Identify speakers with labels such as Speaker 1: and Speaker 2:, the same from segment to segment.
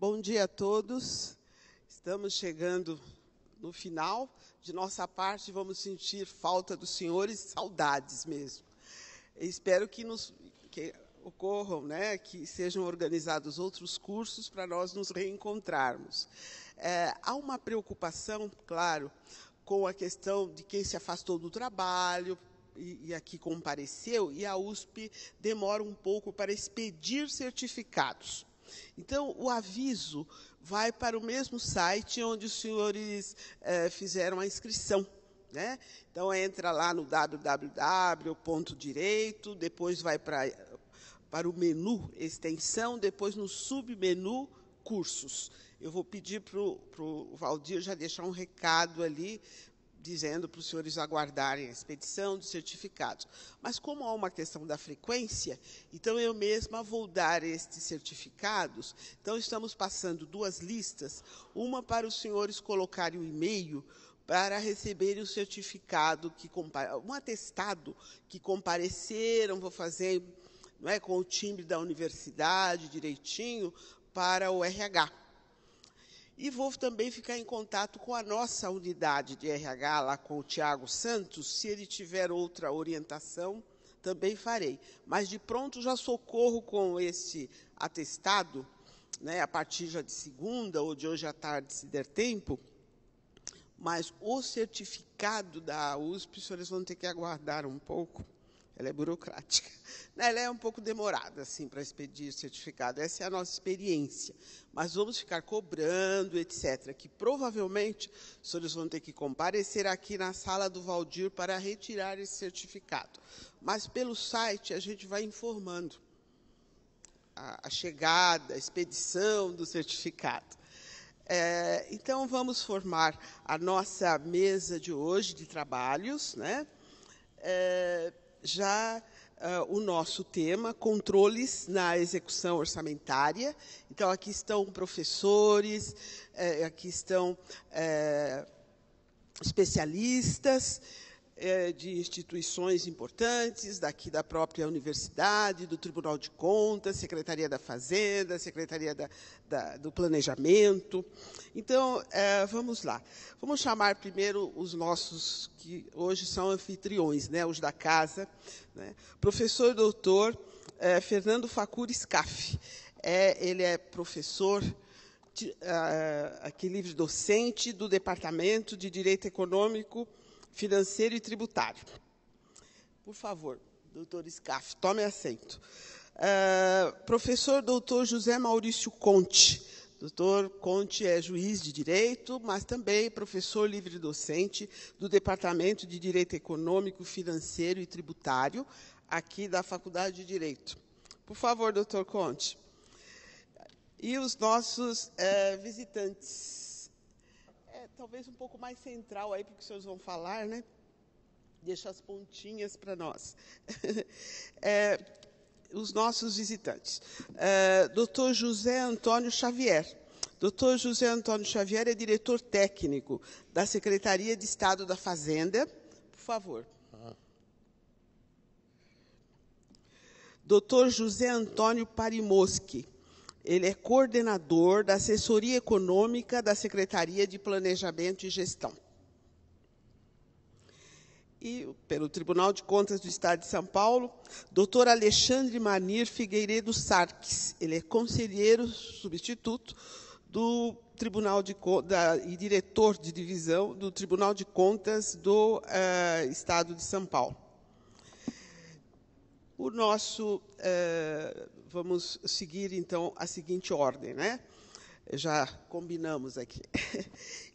Speaker 1: Bom dia a todos. Estamos
Speaker 2: chegando no final. De nossa parte, vamos sentir falta dos senhores, saudades mesmo. Espero que, nos, que ocorram, né, que sejam organizados outros cursos para nós nos reencontrarmos. É, há uma preocupação, claro, com a questão de quem se afastou do trabalho, e, e aqui compareceu, e a USP demora um pouco para expedir certificados. Então, o aviso vai para o mesmo site onde os senhores eh, fizeram a inscrição. Né? Então, entra lá no www.direito, depois vai para, para o menu extensão, depois no submenu cursos. Eu vou pedir para o Valdir já deixar um recado ali dizendo para os senhores aguardarem a expedição dos certificados. Mas como há uma questão da frequência, então eu mesma vou dar estes certificados. Então estamos passando duas listas, uma para os senhores colocarem o e-mail para receberem o certificado que um atestado que compareceram, vou fazer, não é, com o timbre da universidade direitinho para o RH e vou também ficar em contato com a nossa unidade de RH, lá com o Tiago Santos. Se ele tiver outra orientação, também farei. Mas de pronto já socorro com esse atestado, né, a partir já de segunda ou de hoje à tarde, se der tempo. Mas o certificado da USP, os senhores vão ter que aguardar um pouco ela é burocrática. Né, ela é um pouco demorada, assim, para expedir o certificado. Essa é a nossa experiência. Mas vamos ficar cobrando, etc. Que provavelmente os senhores vão ter que comparecer aqui na sala do Valdir para retirar esse certificado. Mas pelo site a gente vai informando a, a chegada, a expedição do certificado. É, então, vamos formar a nossa mesa de hoje de trabalhos, né? É, já uh, o nosso tema, controles na execução orçamentária. Então, aqui estão professores, eh, aqui estão eh, especialistas, é, de instituições importantes, daqui da própria universidade, do Tribunal de Contas, Secretaria da Fazenda, Secretaria da, da, do Planejamento. Então, é, vamos lá. Vamos chamar primeiro os nossos, que hoje são anfitriões, né, os da casa. Né? Professor doutor é, Fernando Facuri Scaff. É, ele é professor ah, aqui livre docente do Departamento de Direito Econômico financeiro e tributário. Por favor, doutor Scaff, tome assento. Uh, professor doutor José Maurício Conte. Doutor Conte é juiz de direito, mas também professor livre-docente do Departamento de Direito Econômico, Financeiro e Tributário, aqui da Faculdade de Direito. Por favor, doutor Conte. E os nossos uh, visitantes talvez um pouco mais central aí, porque os senhores vão falar, né? Deixa as pontinhas para nós. é, os nossos visitantes. É, Dr. José Antônio Xavier. Dr. José Antônio Xavier é diretor técnico da Secretaria de Estado da Fazenda. Por favor. Ah. Dr. José Antônio Parimoski ele é coordenador da assessoria econômica da Secretaria de Planejamento e Gestão. E, pelo Tribunal de Contas do Estado de São Paulo, Dr. Alexandre Manir Figueiredo Sarques. Ele é conselheiro substituto do Tribunal de, da, e diretor de divisão do Tribunal de Contas do uh, Estado de São Paulo. O nosso uh, vamos seguir então a seguinte ordem, né? Já combinamos aqui.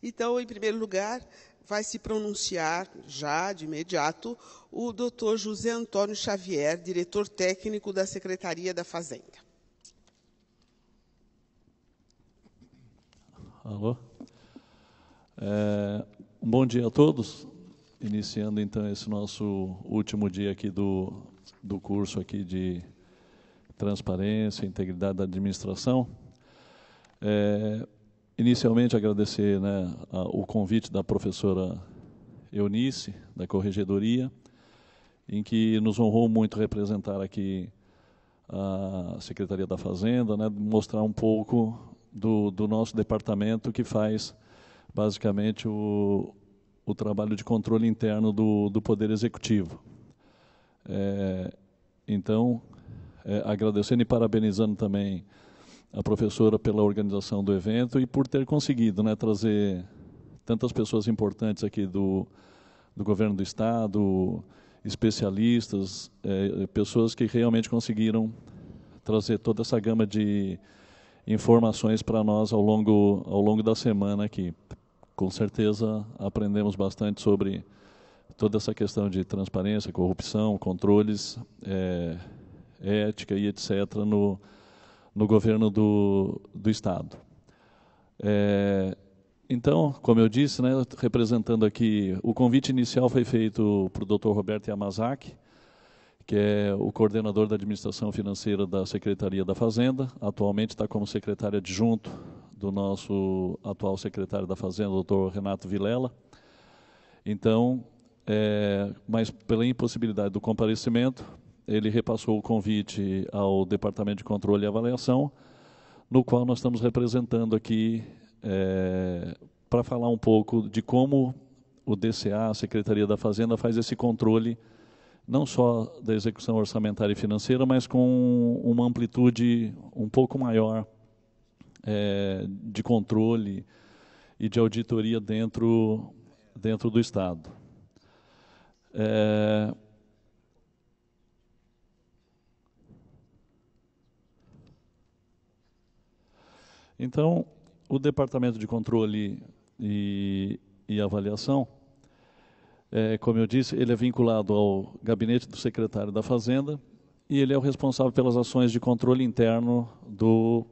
Speaker 2: Então, em primeiro lugar, vai se pronunciar já de imediato o Dr. José Antônio Xavier, diretor técnico da Secretaria da Fazenda.
Speaker 1: Alô? É, um bom dia a todos. Iniciando então esse nosso último dia aqui do, do curso aqui de transparência, integridade da administração. É, inicialmente, agradecer né, a, o convite da professora Eunice, da Corregedoria, em que nos honrou muito representar aqui a Secretaria da Fazenda, né, mostrar um pouco do, do, nosso departamento que faz basicamente o, o trabalho de controle interno do, do Poder Executivo. É, então, é, agradecendo e parabenizando também a professora pela organização do evento e por ter conseguido né, trazer tantas pessoas importantes aqui do, do governo do Estado, especialistas, é, pessoas que realmente conseguiram trazer toda essa gama de informações para nós ao longo, ao longo da semana aqui. Com certeza aprendemos bastante sobre toda essa questão de transparência, corrupção, controles. É, ética e etc., no, no governo do, do Estado. É, então, como eu disse, né, representando aqui, o convite inicial foi feito para o Dr. Roberto Yamazaki, que é o coordenador da administração financeira da Secretaria da Fazenda, atualmente está como secretário adjunto do nosso atual secretário da Fazenda, doutor Renato Vilela. Então, é, mas pela impossibilidade do comparecimento, ele repassou o convite ao Departamento de Controle e Avaliação, no qual nós estamos representando aqui é, para falar um pouco de como o DCA, a Secretaria da Fazenda, faz esse controle não só da execução orçamentária e financeira, mas com uma amplitude um pouco maior é, de controle e de auditoria dentro, dentro do Estado. É, Então, o Departamento de Controle e, e Avaliação, é, como eu disse, ele é vinculado ao gabinete do secretário da Fazenda e ele é o responsável pelas ações de controle interno do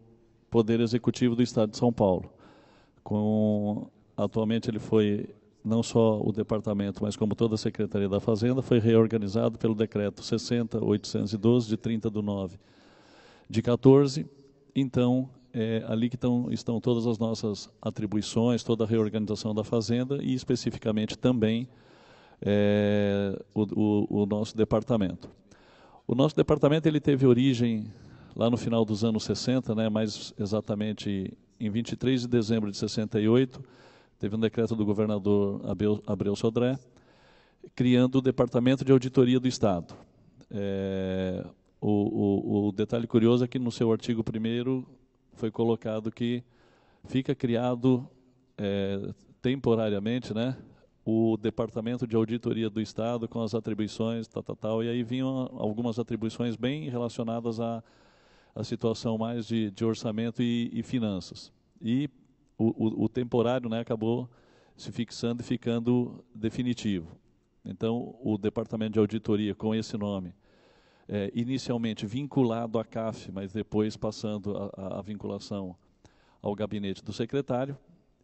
Speaker 1: Poder Executivo do Estado de São Paulo. Com, atualmente ele foi não só o departamento, mas como toda a Secretaria da Fazenda, foi reorganizado pelo decreto 60812 de 30 do 9 de 14. Então, é ali que estão todas as nossas atribuições, toda a reorganização da fazenda e especificamente também é, o, o, o, nosso departamento. O nosso departamento ele teve origem lá no final dos anos 60, né, mais exatamente em 23 de dezembro de 68, teve um decreto do governador Abel, Abreu Sodré, criando o Departamento de Auditoria do Estado. É, o, o, o detalhe curioso é que no seu artigo 1 foi colocado que fica criado é, temporariamente, né, o Departamento de Auditoria do Estado com as atribuições, tal, tal, tal, e aí vinham algumas atribuições bem relacionadas à, à situação mais de, de orçamento e, e finanças. E o, o, o, temporário né, acabou se fixando e ficando definitivo. Então, o Departamento de Auditoria, com esse nome, é, inicialmente vinculado à CAF, mas depois passando a, a vinculação ao gabinete do secretário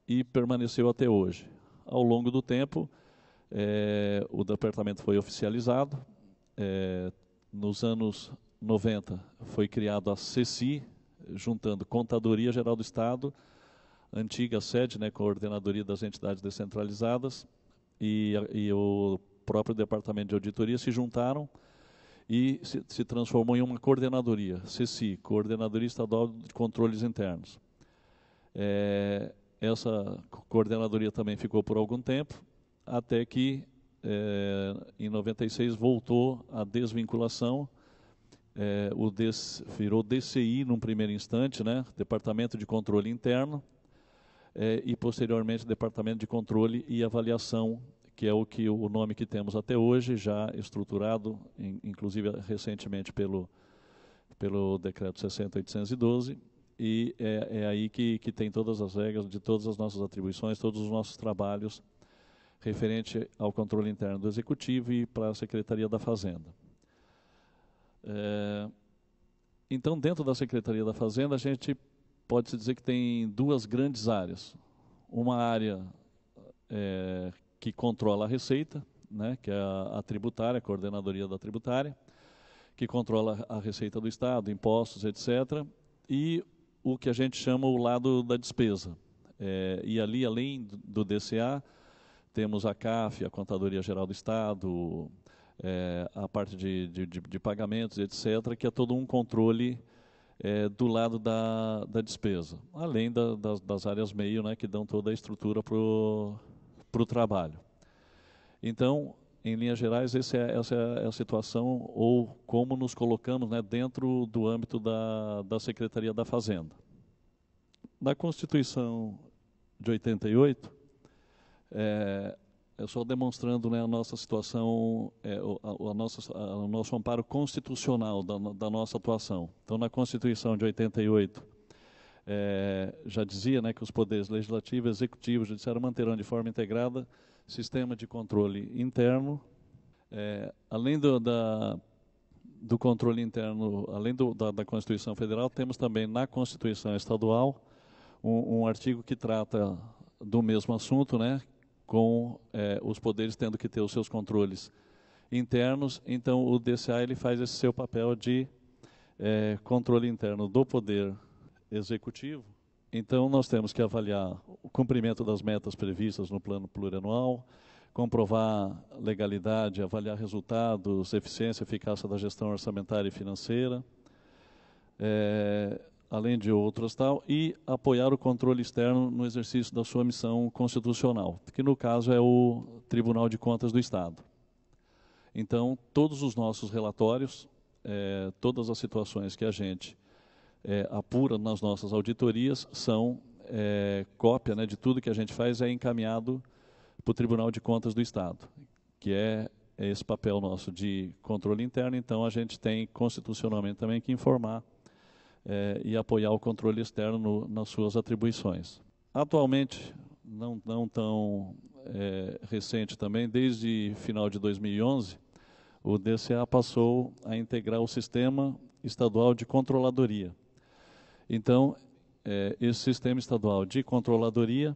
Speaker 1: e permaneceu até hoje. Ao longo do tempo, é, o departamento foi oficializado. É, nos anos 90 foi criado a CECI, juntando Contadoria Geral do Estado, antiga sede, né, coordenadoria das entidades descentralizadas, e, e o próprio departamento de auditoria se juntaram e se, se transformou em uma coordenadoria, CECI, Coordenadoria Estadual de Controles Internos. É, essa coordenadoria também ficou por algum tempo, até que é, em 96 voltou a desvinculação, é, o des, virou DCI num primeiro instante, né, Departamento de Controle Interno, é, e posteriormente Departamento de Controle e Avaliação que é o que o nome que temos até hoje, já estruturado, in, inclusive recentemente pelo, pelo decreto 60812, e é, é aí que, que tem todas as regras de todas as nossas atribuições, todos os nossos trabalhos referente ao controle interno do Executivo e para a Secretaria da Fazenda. É, então, dentro da Secretaria da Fazenda, a gente pode-se dizer que tem duas grandes áreas. Uma área é, que controla a Receita, né, que é a, a tributária, a coordenadoria da tributária, que controla a Receita do Estado, impostos, etc. E o que a gente chama o lado da despesa. É, e ali, além do DCA, temos a CAF, a Contadoria Geral do Estado, é, a parte de, de, de, pagamentos, etc., que é todo um controle é, do lado da, da despesa, além da, das, das, áreas meio, né, que dão toda a estrutura para para o trabalho. Então, em linhas gerais, é, essa é, essa é a situação ou como nos colocamos né, dentro do âmbito da, da Secretaria da Fazenda. Na Constituição de 88, é, é só demonstrando né, a nossa situação, é, a, a nossa, a, o nosso amparo constitucional da, da nossa atuação. Então, na Constituição de 88, é, já dizia né, que os poderes legislativo, executivo e judiciário manterão de forma integrada sistema de controle interno, é, além do, da, do controle interno, além do, da, da, Constituição Federal, temos também na Constituição Estadual um, um artigo que trata do mesmo assunto, né, com é, os poderes tendo que ter os seus controles internos. Então, o DCA ele faz esse seu papel de é, controle interno do poder executivo. Então, nós temos que avaliar o cumprimento das metas previstas no plano plurianual, comprovar legalidade, avaliar resultados, eficiência e eficácia da gestão orçamentária e financeira, é, além de outras tal, e apoiar o controle externo no exercício da sua missão constitucional, que no caso é o Tribunal de Contas do Estado. Então, todos os nossos relatórios, é, todas as situações que a gente é, apura nas nossas auditorias são é, cópia né, de tudo que a gente faz é encaminhado para o Tribunal de Contas do Estado, que é, é esse papel nosso de controle interno. Então, a gente tem constitucionalmente também que informar é, e apoiar o controle externo no, nas suas atribuições. Atualmente, não, não tão é, recente também, desde final de 2011, o DCA passou a integrar o Sistema Estadual de Controladoria. Então, é, esse sistema estadual de controladoria,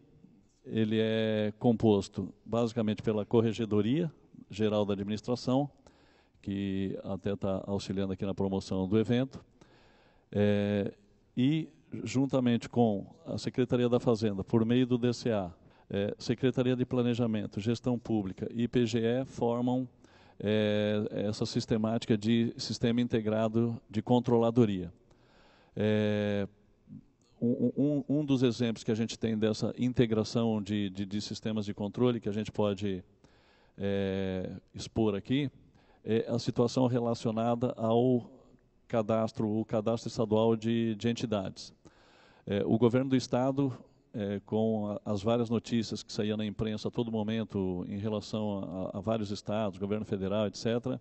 Speaker 1: ele é composto basicamente pela Corregedoria Geral da Administração, que até está auxiliando aqui na promoção do evento, é, e juntamente com a Secretaria da Fazenda, por meio do DCA, é, Secretaria de Planejamento, Gestão Pública e IPGE formam é, essa sistemática de sistema integrado de controladoria. É, um, um, dos exemplos que a gente tem dessa integração de, de, de sistemas de controle que a gente pode é, expor aqui é a situação relacionada ao cadastro, o cadastro estadual de, de entidades. É, o governo do estado, é, com a, as várias notícias que saíam na imprensa a todo momento em relação a, a vários estados, governo federal, etc.,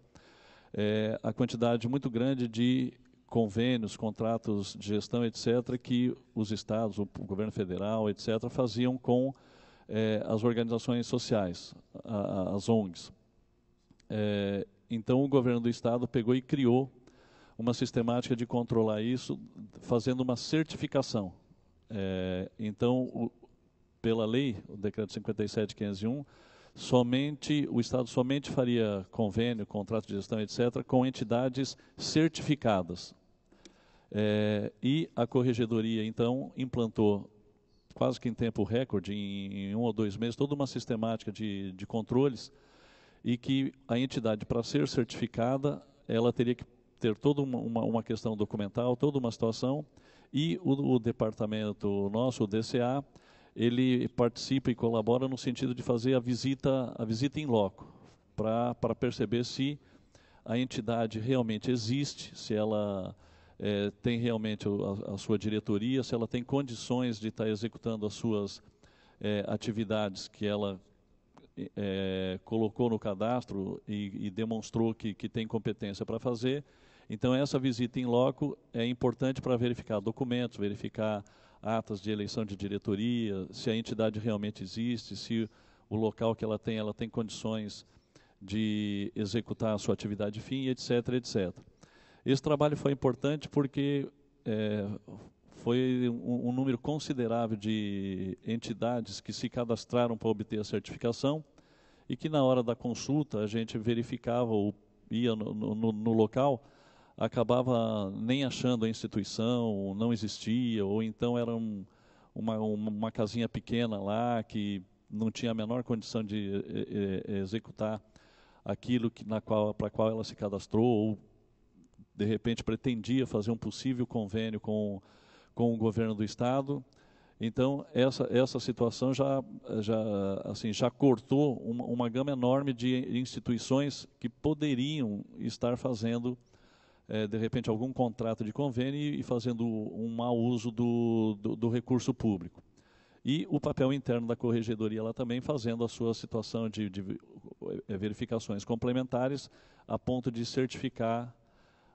Speaker 1: é, a quantidade muito grande de convênios, contratos de gestão, etc., que os estados, o governo federal, etc., faziam com eh, as organizações sociais, a, as ONGs. Eh, então, o governo do estado pegou e criou uma sistemática de controlar isso, fazendo uma certificação. Eh, então, o, pela lei, o decreto 57.501, somente o Estado somente faria convênio, contrato de gestão, etc., com entidades certificadas. É, e a corregedoria, então, implantou quase que em tempo recorde, em, em um ou dois meses, toda uma sistemática de, de controles e que a entidade, para ser certificada, ela teria que ter toda uma, uma questão documental, toda uma situação, e o, o departamento nosso, o DCA, ele participa e colabora no sentido de fazer a visita, a visita em loco, para perceber se a entidade realmente existe, se ela é, tem realmente a, a, sua diretoria, se ela tem condições de estar executando as suas é, atividades que ela é, colocou no cadastro e, e demonstrou que, que tem competência para fazer. Então, essa visita em loco é importante para verificar documentos, verificar atas de eleição de diretoria, se a entidade realmente existe, se o local que ela tem, ela tem condições de executar a sua atividade fim, etc, etc. Esse trabalho foi importante porque é, foi um, um, número considerável de entidades que se cadastraram para obter a certificação e que na hora da consulta a gente verificava ou ia no, no, no local, acabava nem achando a instituição, não existia, ou então era um, uma, uma casinha pequena lá que não tinha a menor condição de é, é, executar aquilo que, na qual, para qual ela se cadastrou, ou de repente pretendia fazer um possível convênio com, com o governo do estado. Então essa, essa situação já, já, assim, já cortou uma, uma gama enorme de instituições que poderiam estar fazendo é, de repente algum contrato de convênio e fazendo um mau uso do, do, do recurso público e o papel interno da corregedoria lá também fazendo a sua situação de, de é, verificações complementares a ponto de certificar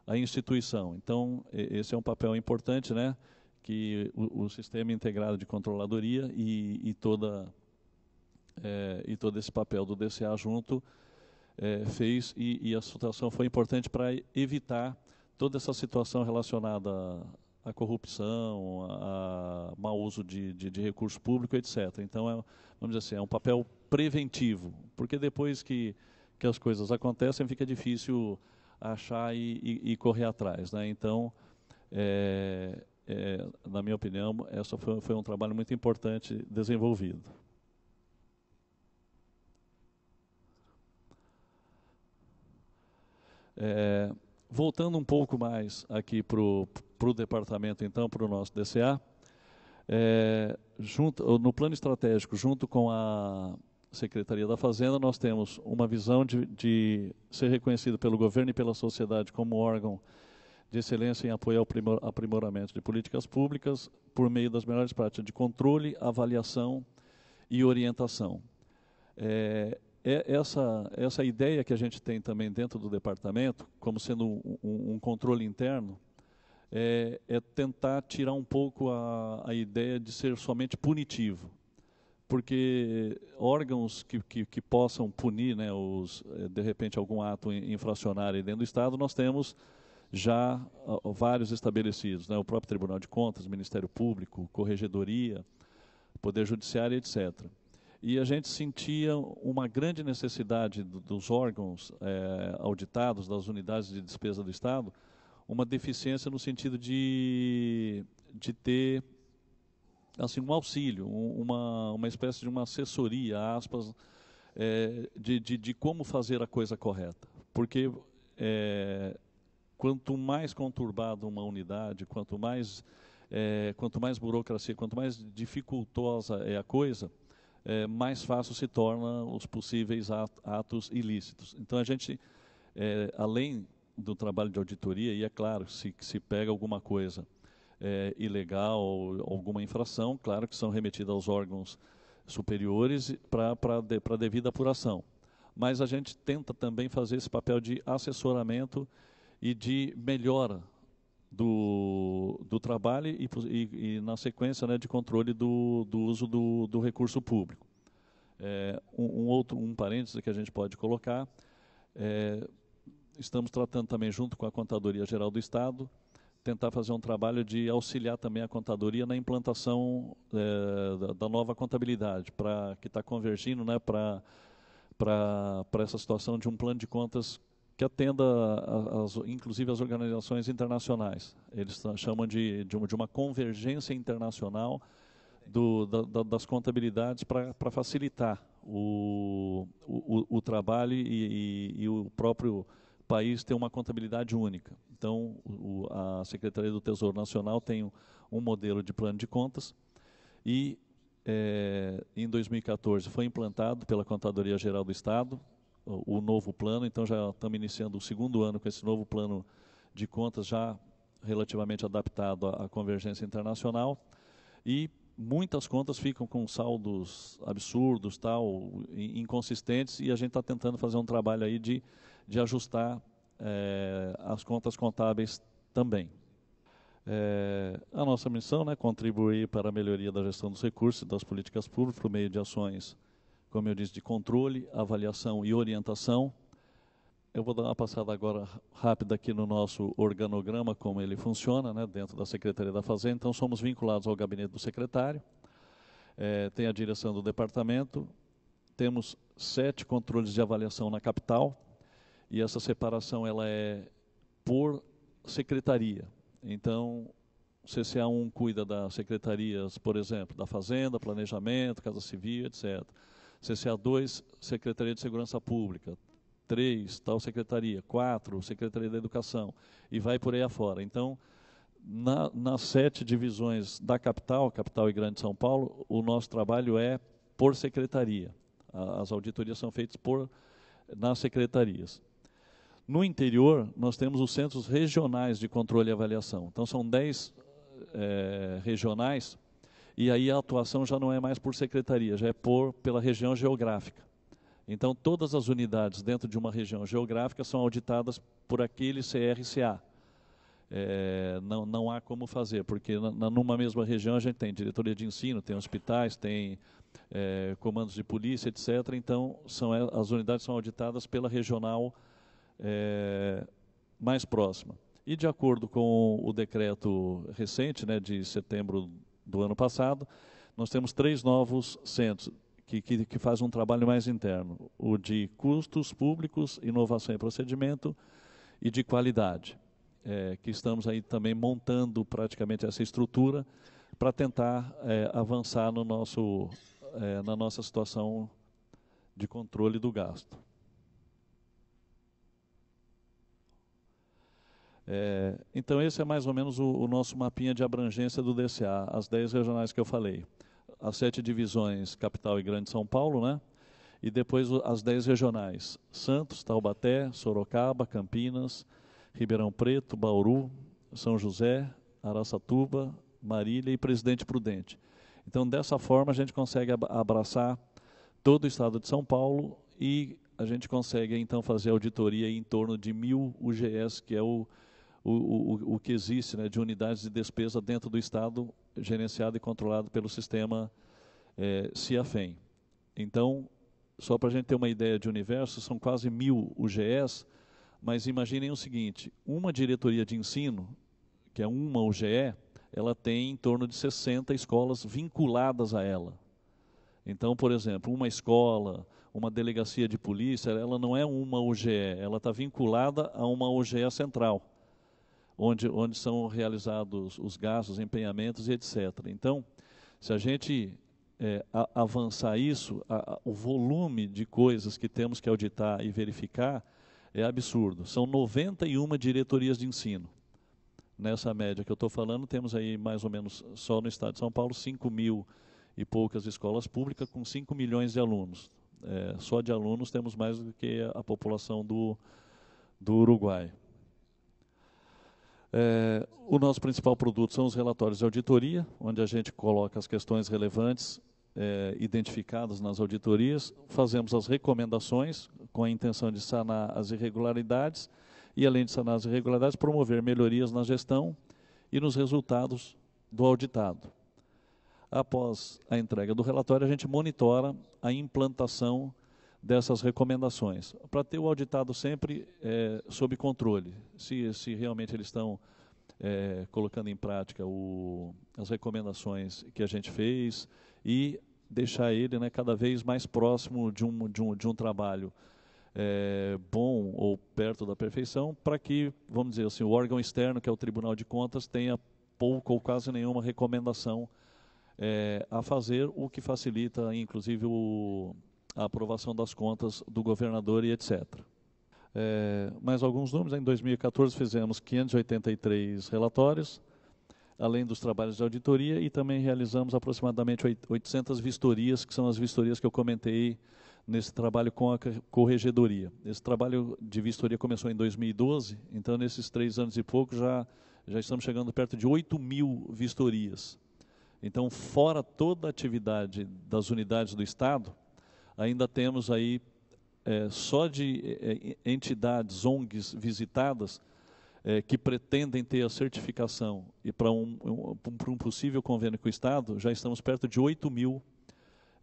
Speaker 1: a instituição. Então, esse é um papel importante, né? que o, o sistema integrado de controladoria e, e toda é, e todo esse papel do DCA junto é, fez e, e, a situação foi importante para evitar toda essa situação relacionada à, corrupção, a, a mau uso de, de, de, recurso público, etc. Então, é, vamos dizer assim, é um papel preventivo, porque depois que, que as coisas acontecem, fica difícil achar e, e, e correr atrás. Né? Então, é, é, na minha opinião, essa foi, foi um trabalho muito importante desenvolvido. É, voltando um pouco mais aqui para o departamento, então, para o nosso DCA, é, junto, no plano estratégico, junto com a, Secretaria da Fazenda, nós temos uma visão de, de ser reconhecido pelo governo e pela sociedade como órgão de excelência em apoio ao primor, aprimoramento de políticas públicas por meio das melhores práticas de controle, avaliação e orientação. É, é essa, essa é ideia que a gente tem também dentro do departamento, como sendo um, um, um controle interno, é, é, tentar tirar um pouco a, a ideia de ser somente punitivo porque órgãos que, que, que possam punir, né, os, eh, de repente, algum ato infracionário dentro do Estado, nós temos já uh, vários estabelecidos, né, o próprio Tribunal de Contas, Ministério Público, Corregedoria, Poder Judiciário, etc. E a gente sentia uma grande necessidade do, dos órgãos eh, auditados, das unidades de despesa do Estado, uma deficiência no sentido de, de ter assim um auxílio, uma, uma espécie de uma assessoria, aspas, é, de, de, de, como fazer a coisa correta. Porque é, quanto mais conturbada uma unidade, quanto mais, é, quanto mais burocracia, quanto mais dificultosa é a coisa, é, mais fácil se torna os possíveis atos ilícitos. Então a gente, é, além do trabalho de auditoria, e é claro, se, se pega alguma coisa é, ilegal, alguma infração, claro que são remetidas aos órgãos superiores para de, devida apuração. Mas a gente tenta também fazer esse papel de assessoramento e de melhora do, do trabalho e, e, e na sequência, né, de controle do, do uso do, do recurso público. É, um, um, outro um parêntese que a gente pode colocar, é, estamos tratando também junto com a Contadoria Geral do Estado tentar fazer um trabalho de auxiliar também a contadoria na implantação é, da nova contabilidade, para que está convergindo né, para essa situação de um plano de contas que atenda, as, inclusive, as organizações internacionais. Eles tá, chamam de, de, uma convergência internacional do, da, das contabilidades para facilitar o, o, o trabalho e, e, e o próprio país ter uma contabilidade única. Então, o, a Secretaria do Tesouro Nacional tem um, um modelo de plano de contas e é, em 2014 foi implantado pela Contadoria Geral do Estado o, o novo plano, então já estamos iniciando o segundo ano com esse novo plano de contas já relativamente adaptado à, à convergência internacional e muitas contas ficam com saldos absurdos, tal, inconsistentes, e a gente está tentando fazer um trabalho aí de, de ajustar é, as contas contábeis também. É, a nossa missão é né, contribuir para a melhoria da gestão dos recursos e das políticas públicas por meio de ações, como eu disse, de controle, avaliação e orientação. Eu vou dar uma passada agora rápida aqui no nosso organograma, como ele funciona, né, dentro da Secretaria da Fazenda. Então, somos vinculados ao gabinete do secretário, é, tem a direção do departamento, temos sete controles de avaliação na capital, e essa separação ela é por secretaria. Então, o CCA 1 cuida das secretarias, por exemplo, da Fazenda, Planejamento, Casa Civil, etc. CCA 2, Secretaria de Segurança Pública. 3, tal secretaria. 4, Secretaria da Educação. E vai por aí afora. Então, na, nas sete divisões da capital, capital e grande São Paulo, o nosso trabalho é por secretaria. As auditorias são feitas por nas secretarias. No interior, nós temos os centros regionais de controle e avaliação. Então, são 10 é, eh, regionais, e aí a atuação já não é mais por secretaria, já é por, pela região geográfica. Então, todas as unidades dentro de uma região geográfica são auditadas por aquele CRCA. É, eh, não, não há como fazer, porque na, numa mesma região a gente tem diretoria de ensino, tem hospitais, tem é, comandos de polícia, etc. Então, são, as unidades são auditadas pela regional geográfica é, mais próxima. E de acordo com o decreto recente, né, de setembro do ano passado, nós temos três novos centros que, que, que fazem um trabalho mais interno: o de custos públicos, inovação e procedimento e de qualidade. É, que estamos aí também montando praticamente essa estrutura para tentar é, avançar no nosso, é, na nossa situação de controle do gasto. É, então, esse é mais ou menos o, o, nosso mapinha de abrangência do DCA, as 10 regionais que eu falei. As sete divisões, capital e grande São Paulo, né? E depois as 10 regionais: Santos, Taubaté, Sorocaba, Campinas, Ribeirão Preto, Bauru, São José, Araçatuba, Marília e Presidente Prudente. Então, dessa forma, a gente consegue abraçar todo o estado de São Paulo e a gente consegue, então, fazer auditoria em torno de mil UGS, que é o o, o, o que existe né, de unidades de despesa dentro do Estado, gerenciado e controlado pelo sistema é, CIAFEM. Então, só para a gente ter uma ideia de universo, são quase mil UGEs, mas imaginem o seguinte: uma diretoria de ensino, que é uma UGE, ela tem em torno de 60 escolas vinculadas a ela. Então, por exemplo, uma escola, uma delegacia de polícia, ela não é uma UGE, ela está vinculada a uma UGE central onde, onde são realizados os gastos, empenhamentos e etc. Então, se a gente é, a, avançar isso, a, a, o volume de coisas que temos que auditar e verificar é absurdo. São 91 diretorias de ensino. Nessa média que eu estou falando, temos aí mais ou menos, só no estado de São Paulo, 5 mil e poucas escolas públicas com 5 milhões de alunos. É, só de alunos temos mais do que a população do, do Uruguai. É, o nosso principal produto são os relatórios de auditoria, onde a gente coloca as questões relevantes é, identificadas nas auditorias, fazemos as recomendações com a intenção de sanar as irregularidades e, além de sanar as irregularidades, promover melhorias na gestão e nos resultados do auditado. Após a entrega do relatório, a gente monitora a implantação dessas recomendações, para ter o auditado sempre é, sob controle, se, se realmente eles estão é, colocando em prática o, as recomendações que a gente fez e deixar ele né, cada vez mais próximo de um, de um, de um trabalho é, bom ou perto da perfeição, para que, vamos dizer assim, o órgão externo, que é o Tribunal de Contas, tenha pouco ou quase nenhuma recomendação é, a fazer, o que facilita, inclusive, o, a aprovação das contas do governador e etc. É, mais alguns números, em 2014 fizemos 583 relatórios, além dos trabalhos de auditoria, e também realizamos aproximadamente 800 vistorias, que são as vistorias que eu comentei nesse trabalho com a corregedoria. Esse trabalho de vistoria começou em 2012, então nesses três anos e pouco já, já estamos chegando perto de 8 mil vistorias. Então, fora toda a atividade das unidades do Estado, ainda temos aí é, só de é, é, entidades, ONGs visitadas, é, que pretendem ter a certificação e para um, um, um, possível convênio com o Estado, já estamos perto de 8 mil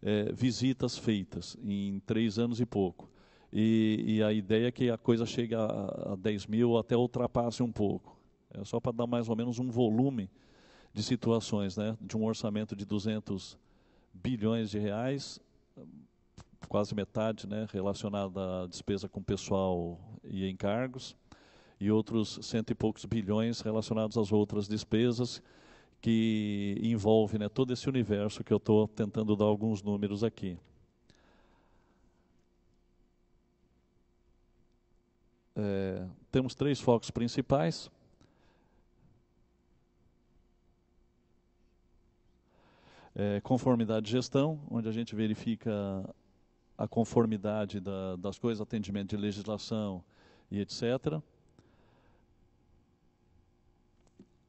Speaker 1: é, visitas feitas em três anos e pouco. E, e, a ideia é que a coisa chegue a, a 10 mil ou até ultrapasse um pouco. É só para dar mais ou menos um volume de situações, né? de um orçamento de 200 bilhões de reais, quase metade né, relacionada à despesa com pessoal e encargos, e outros cento e poucos bilhões relacionados às outras despesas, que envolve né, todo esse universo que eu estou tentando dar alguns números aqui. É, temos três focos principais. É, conformidade de gestão, onde a gente verifica a conformidade da, das coisas, atendimento de legislação e etc.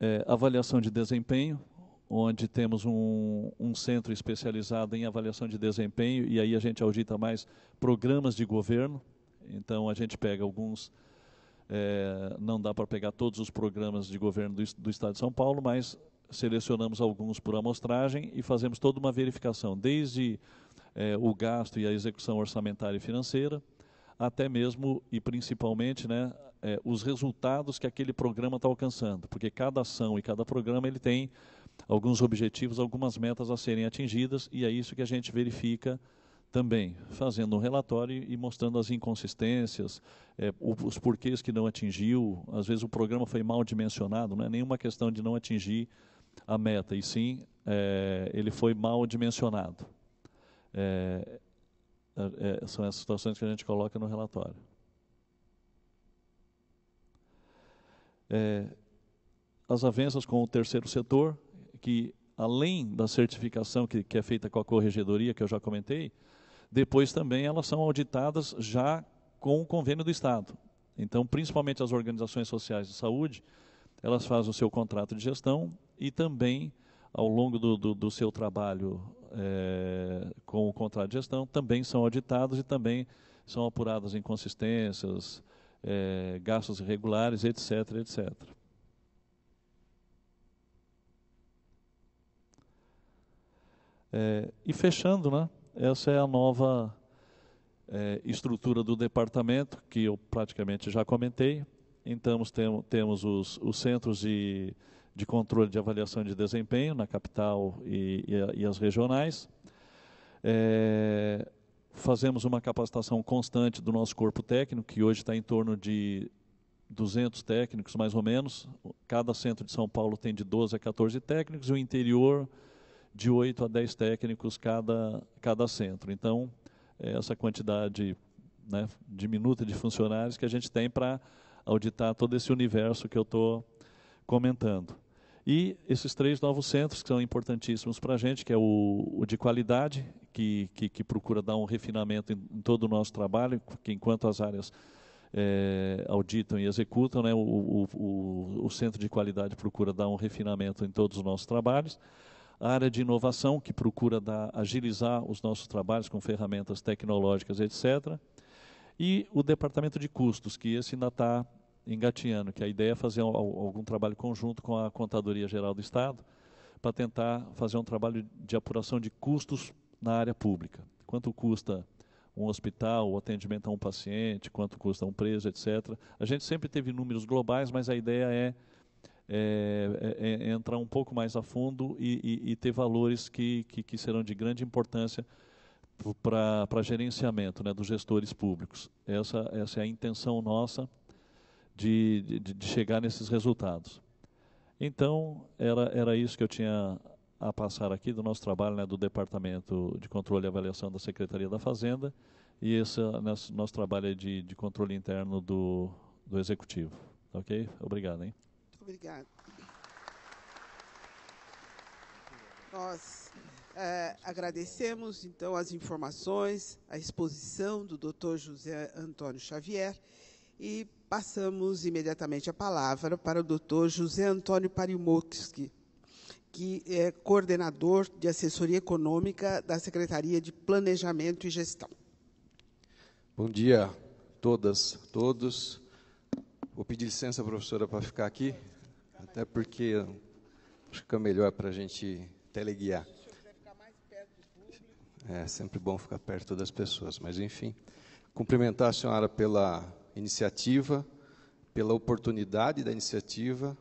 Speaker 1: É, avaliação de desempenho, onde temos um, um, centro especializado em avaliação de desempenho, e aí a gente audita mais programas de governo. Então, a gente pega alguns. É, não dá para pegar todos os programas de governo do, do Estado de São Paulo, mas selecionamos alguns por amostragem e fazemos toda uma verificação, desde é, o gasto e a execução orçamentária e financeira, até mesmo e principalmente né, é, os resultados que aquele programa está alcançando, porque cada ação e cada programa ele tem alguns objetivos, algumas metas a serem atingidas, e é isso que a gente verifica também, fazendo um relatório e mostrando as inconsistências, é, os porquês que não atingiu, às vezes o programa foi mal dimensionado, não é nenhuma questão de não atingir a meta, e sim é, ele foi mal dimensionado. É, é, são essas situações que a gente coloca no relatório. É, as avanças com o terceiro setor, que além da certificação que, que é feita com a corregedoria, que eu já comentei, depois também elas são auditadas já com o convênio do Estado. Então, principalmente as organizações sociais de saúde, elas fazem o seu contrato de gestão e também, ao longo do, do, do seu trabalho é, com o contrato de gestão também são auditados e também são apuradas inconsistências, é, gastos irregulares, etc, etc. É, e fechando, né, essa é a nova é, estrutura do departamento, que eu praticamente já comentei. Então, temos, temos os, os centros de de controle de avaliação de desempenho na capital e, e, e as regionais. É, fazemos uma capacitação constante do nosso corpo técnico, que hoje está em torno de 200 técnicos, mais ou menos. Cada centro de São Paulo tem de 12 a 14 técnicos, e o interior de 8 a 10 técnicos cada, cada centro. Então, é essa quantidade né, diminuta de funcionários que a gente tem para auditar todo esse universo que eu estou comentando. E esses três novos centros que são importantíssimos para a gente, que é o, o de qualidade, que, que, que, procura dar um refinamento em, em, todo o nosso trabalho, que enquanto as áreas é, auditam e executam, né, o, o, o centro de qualidade procura dar um refinamento em todos os nossos trabalhos. A área de inovação, que procura dar, agilizar os nossos trabalhos com ferramentas tecnológicas, etc. E o departamento de custos, que esse ainda está engatinhando, que a ideia é fazer algum trabalho conjunto com a Contadoria Geral do Estado para tentar fazer um trabalho de apuração de custos na área pública. Quanto custa um hospital, o atendimento a um paciente, quanto custa um preso, etc. A gente sempre teve números globais, mas a ideia é, é, é, é, entrar um pouco mais a fundo e, e, e ter valores que, que, que, serão de grande importância para gerenciamento né, dos gestores públicos. Essa, essa é a intenção nossa de, de, de chegar nesses resultados. Então, era, era isso que eu tinha a passar aqui do nosso trabalho né, do Departamento de Controle e Avaliação da Secretaria da Fazenda e esse nosso, nosso trabalho de, de controle interno do, do Executivo. Ok? Obrigado, hein?
Speaker 2: Obrigado. Nós é, agradecemos, então, as informações, a exposição do Dr. José Antônio Xavier. E passamos imediatamente a palavra para o doutor José Antônio Parimowski, que é coordenador de assessoria econômica da Secretaria de Planejamento e Gestão.
Speaker 3: Bom dia a todas, todos. Vou pedir licença, professora, para ficar aqui, até porque fica melhor para a gente teleguiar. É sempre bom ficar perto das pessoas, mas enfim. Cumprimentar a senhora pela iniciativa, pela oportunidade da iniciativa,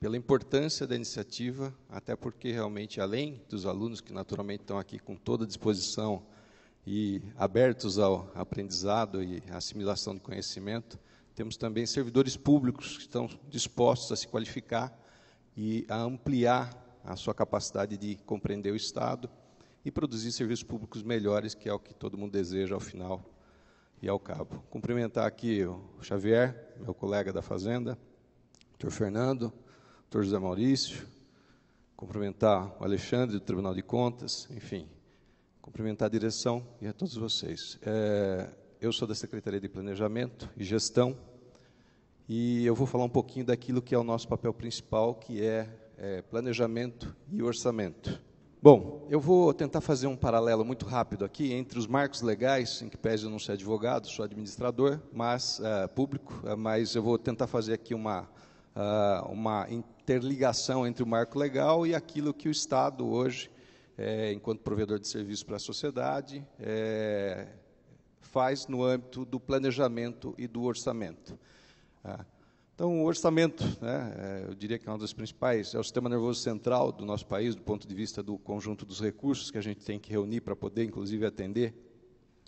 Speaker 3: pela importância da iniciativa, até porque realmente, além dos alunos que naturalmente estão aqui com toda a disposição e abertos ao aprendizado e assimilação do conhecimento, temos também servidores públicos que estão dispostos a se qualificar e a ampliar a sua capacidade de compreender o Estado e produzir serviços públicos melhores, que é o que todo mundo deseja ao final e ao cabo. Cumprimentar aqui o Xavier, meu colega da Fazenda, doutor Fernando, doutor José Maurício, cumprimentar o Alexandre do Tribunal de Contas, enfim, cumprimentar a direção e a todos vocês. É, eu sou da Secretaria de Planejamento e Gestão e eu vou falar um pouquinho daquilo que é o nosso papel principal, que é, é planejamento e orçamento. Bom, eu vou tentar fazer um paralelo muito rápido aqui entre os marcos legais, em que pese eu não ser advogado, sou administrador, mas uh, público, uh, mas eu vou tentar fazer aqui uma, uh, uma interligação entre o marco legal e aquilo que o Estado hoje, é, enquanto provedor de serviço para a sociedade, é, faz no âmbito do planejamento e do orçamento. Ah, então, o orçamento, né, é, eu diria que é um dos principais, é o sistema nervoso central do nosso país, do ponto de vista do conjunto dos recursos que a gente tem que reunir para poder, inclusive, atender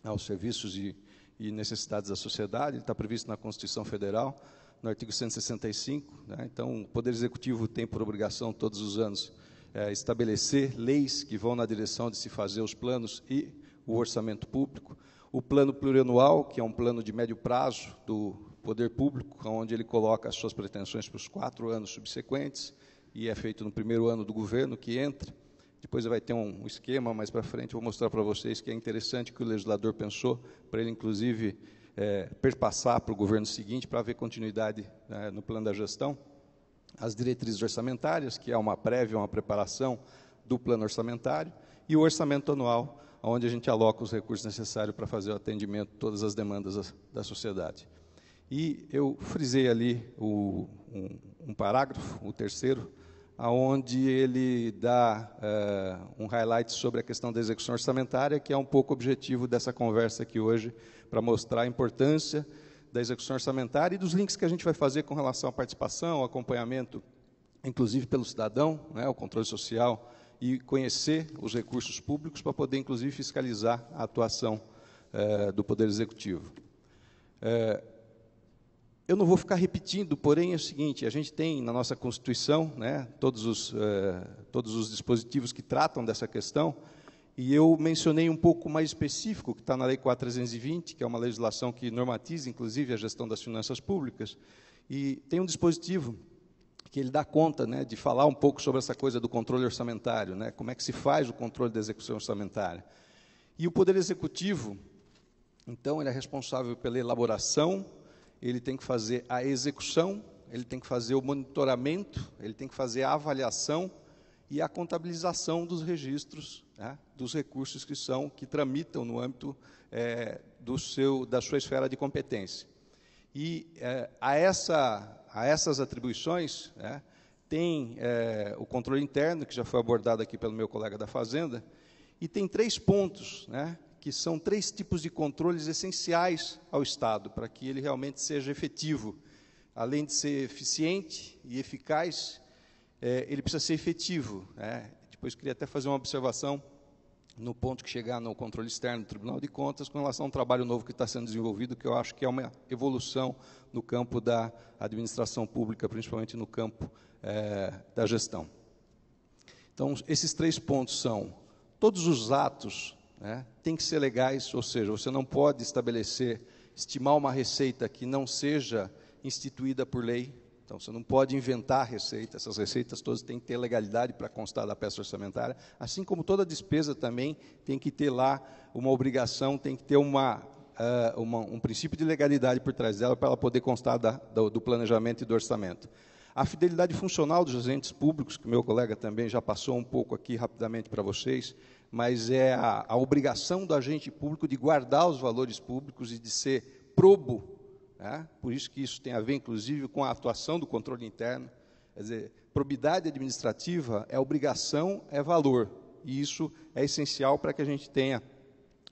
Speaker 3: aos serviços e, e necessidades da sociedade. Ele está previsto na Constituição Federal, no artigo 165. Né, então, o Poder Executivo tem por obrigação, todos os anos, é, estabelecer leis que vão na direção de se fazer os planos e o orçamento público. O plano plurianual, que é um plano de médio prazo do poder público, onde ele coloca as suas pretensões para os quatro anos subsequentes, e é feito no primeiro ano do governo que entra. Depois vai ter um esquema mais para frente, vou mostrar para vocês que é interessante que o legislador pensou, para ele, inclusive, é, perpassar para o governo seguinte, para haver continuidade né, no plano da gestão. As diretrizes orçamentárias, que é uma prévia, uma preparação do plano orçamentário, e o orçamento anual, onde a gente aloca os recursos necessários para fazer o atendimento de todas as demandas da sociedade. E eu frisei ali o, um, um, parágrafo, o terceiro, aonde ele dá uh, um highlight sobre a questão da execução orçamentária, que é um pouco o objetivo dessa conversa aqui hoje, para mostrar a importância da execução orçamentária e dos links que a gente vai fazer com relação à participação, ao acompanhamento, inclusive pelo cidadão, né, o controle social, e conhecer os recursos públicos para poder, inclusive, fiscalizar a atuação eh, do Poder Executivo. Eh, eu não vou ficar repetindo, porém é o seguinte: a gente tem na nossa Constituição né, todos, os, eh, todos os dispositivos que tratam dessa questão, e eu mencionei um pouco mais específico, que está na Lei 4.320, que é uma legislação que normatiza, inclusive, a gestão das finanças públicas, e tem um dispositivo que ele dá conta né, de falar um pouco sobre essa coisa do controle orçamentário, né, como é que se faz o controle da execução orçamentária. E o Poder Executivo, então, ele é responsável pela elaboração, ele tem que fazer a execução, ele tem que fazer o monitoramento, ele tem que fazer a avaliação e a contabilização dos registros, né, dos recursos que são que tramitam no âmbito é, do seu, da sua esfera de competência. E é, a, essa, a essas atribuições né, tem é, o controle interno que já foi abordado aqui pelo meu colega da Fazenda e tem três pontos, né, que são três tipos de controles essenciais ao Estado, para que ele realmente seja efetivo. Além de ser eficiente e eficaz, é, ele precisa ser efetivo. Né? Depois queria até fazer uma observação no ponto que chegar no controle externo do Tribunal de Contas, com relação ao trabalho novo que está sendo desenvolvido, que eu acho que é uma evolução no campo da administração pública, principalmente no campo é, da gestão. Então, esses três pontos são todos os atos né, tem que ser legais, ou seja, você não pode estabelecer, estimar uma receita que não seja instituída por lei. Então, você não pode inventar receita, essas receitas todas têm que ter legalidade para constar da peça orçamentária, assim como toda despesa também tem que ter lá uma obrigação, tem que ter uma, uh, uma um princípio de legalidade por trás dela para ela poder constar da, do, do planejamento e do orçamento. A fidelidade funcional dos agentes públicos, que meu colega também já passou um pouco aqui rapidamente para vocês, mas é a, a, obrigação do agente público de guardar os valores públicos e de ser probo. Né? Por isso que isso tem a ver, inclusive, com a atuação do controle interno. Quer dizer, probidade administrativa é obrigação, é valor. E isso é essencial para que a gente tenha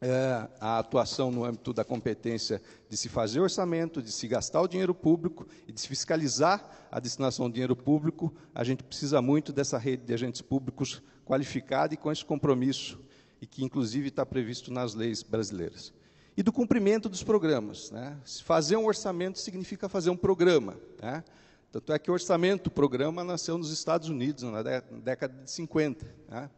Speaker 3: é, a atuação no âmbito da competência de se fazer orçamento, de se gastar o dinheiro público e de se fiscalizar a destinação do dinheiro público, a gente precisa muito dessa rede de agentes públicos qualificada e com esse compromisso, e que inclusive está previsto nas leis brasileiras. E do cumprimento dos programas. Né? Fazer um orçamento significa fazer um programa. Né? Tanto é que o orçamento, o programa, nasceu nos Estados Unidos, na década de 50. Né?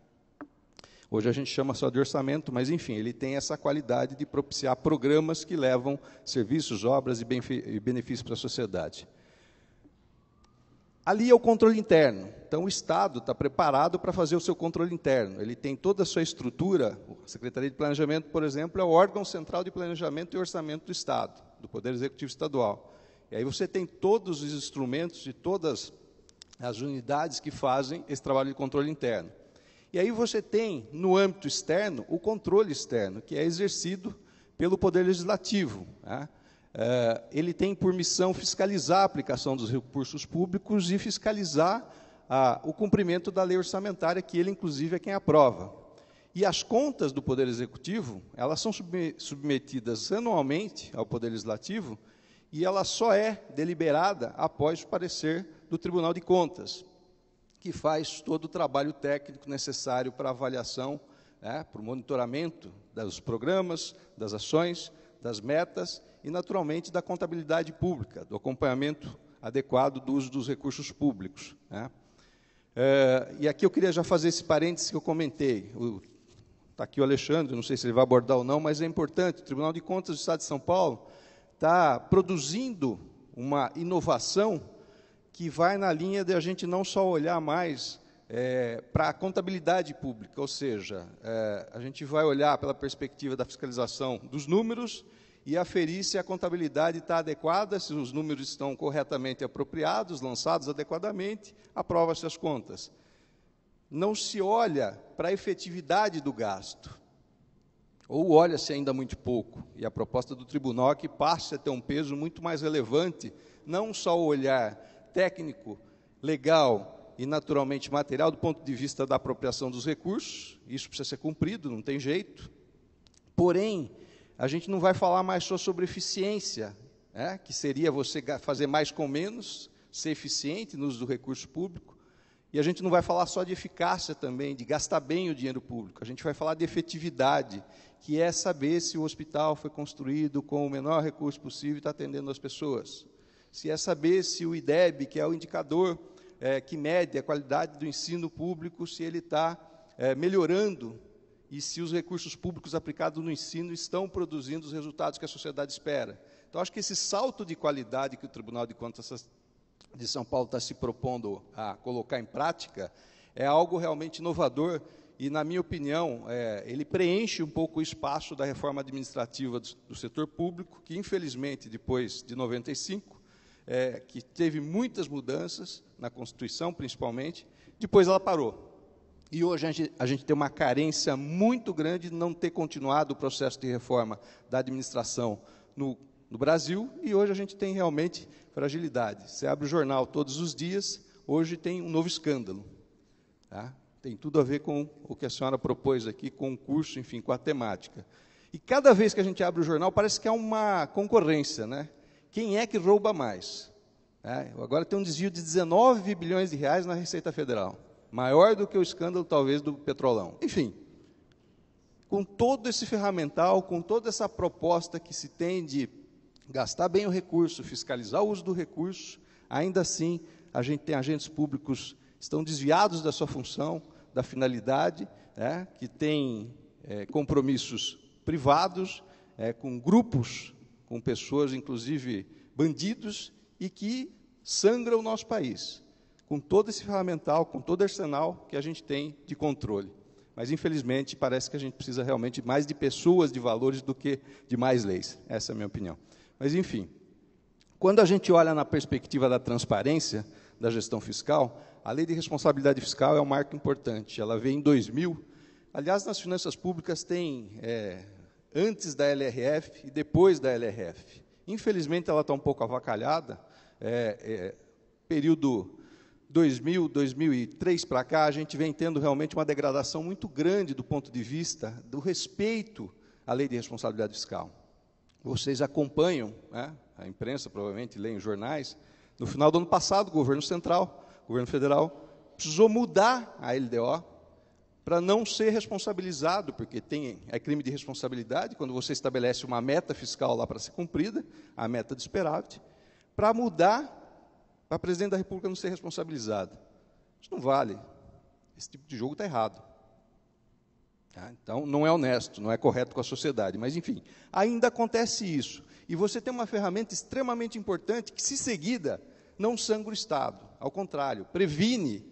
Speaker 3: Hoje a gente chama só de orçamento, mas enfim, ele tem essa qualidade de propiciar programas que levam serviços, obras e benefícios para a sociedade. Ali é o controle interno. Então, o Estado está preparado para fazer o seu controle interno. Ele tem toda a sua estrutura. A Secretaria de Planejamento, por exemplo, é o órgão central de planejamento e orçamento do Estado, do Poder Executivo Estadual. E aí você tem todos os instrumentos e todas as unidades que fazem esse trabalho de controle interno. E aí você tem, no âmbito externo, o controle externo, que é exercido pelo Poder Legislativo. Né? É, ele tem por missão fiscalizar a aplicação dos recursos públicos e fiscalizar o cumprimento da lei orçamentária, que ele, inclusive, é quem aprova. E as contas do Poder Executivo, elas são submetidas anualmente ao Poder Legislativo e ela só é deliberada após o parecer do Tribunal de Contas que faz todo o trabalho técnico necessário para avaliação, né, para o monitoramento dos programas, das ações, das metas e, naturalmente, da contabilidade pública, do acompanhamento adequado do uso dos recursos públicos. Né. É, e aqui eu queria já fazer esse parênteses que eu comentei. Está aqui o Alexandre, não sei se ele vai abordar ou não, mas é importante. O Tribunal de Contas do Estado de São Paulo está produzindo uma inovação que vai na linha de a gente não só olhar mais é, para a contabilidade pública, ou seja, é, a gente vai olhar pela perspectiva da fiscalização dos números e aferir se a contabilidade está adequada, se os números estão corretamente apropriados, lançados adequadamente, aprova-se as contas. Não se olha para a efetividade do gasto, ou olha-se ainda muito pouco, e a proposta do tribunal é que passe a ter um peso muito mais relevante, não só o olhar técnico, legal e naturalmente material do ponto de vista da apropriação dos recursos, isso precisa ser cumprido, não tem jeito. Porém, a gente não vai falar mais só sobre eficiência, né, que seria você fazer mais com menos, ser eficiente no uso do recurso público. E a gente não vai falar só de eficácia também, de gastar bem o dinheiro público. A gente vai falar de efetividade, que é saber se o hospital foi construído com o menor recurso possível e está atendendo as pessoas se é saber se o IDEB, que é o indicador é, que mede a qualidade do ensino público, se ele está é, eh, melhorando e se os recursos públicos aplicados no ensino estão produzindo os resultados que a sociedade espera. Então, acho que esse salto de qualidade que o Tribunal de Contas de São Paulo está se propondo a colocar em prática é algo realmente inovador e, na minha opinião, é, ele preenche um pouco o espaço da reforma administrativa do, do setor público, que, infelizmente, depois de 95, é, que teve muitas mudanças, na Constituição principalmente, depois ela parou. E hoje a gente, a gente, tem uma carência muito grande de não ter continuado o processo de reforma da administração no, no Brasil, e hoje a gente tem realmente fragilidade. Você abre o jornal todos os dias, hoje tem um novo escândalo. Tá? Tem tudo a ver com o que a senhora propôs aqui, com o curso, enfim, com a temática. E cada vez que a gente abre o jornal, parece que há uma concorrência, né? quem é que rouba mais? É, agora tem um desvio de 19 bilhões de reais na Receita Federal, maior do que o escândalo, talvez, do Petrolão. Enfim, com todo esse ferramental, com toda essa proposta que se tem de gastar bem o recurso, fiscalizar o uso do recurso, ainda assim a gente tem agentes públicos que estão desviados da sua função, da finalidade, é, que têm é, compromissos privados, é, com grupos com pessoas, inclusive bandidos, e que sangra o nosso país, com todo esse ferramental, com todo arsenal que a gente tem de controle. Mas, infelizmente, parece que a gente precisa realmente mais de pessoas, de valores, do que de mais leis. Essa é a minha opinião. Mas, enfim, quando a gente olha na perspectiva da transparência da gestão fiscal, a lei de responsabilidade fiscal é um marco importante. Ela veio em 2000. Aliás, nas finanças públicas tem é, antes da LRF e depois da LRF. Infelizmente, ela está um pouco avacalhada. É, é, período 2000, 2003 para cá, a gente vem tendo realmente uma degradação muito grande do ponto de vista do respeito à lei de responsabilidade fiscal. Vocês acompanham, né, a imprensa provavelmente lê em jornais, no final do ano passado, o governo central, o governo federal, precisou mudar a LDO para não ser responsabilizado, porque tem, é crime de responsabilidade quando você estabelece uma meta fiscal lá para ser cumprida, a meta de superávit, para mudar para presidente da República não ser responsabilizado. Isso não vale. Esse tipo de jogo está errado. Tá? Então, não é honesto, não é correto com a sociedade. Mas, enfim, ainda acontece isso. E você tem uma ferramenta extremamente importante que, se seguida, não sangra o Estado. Ao contrário, previne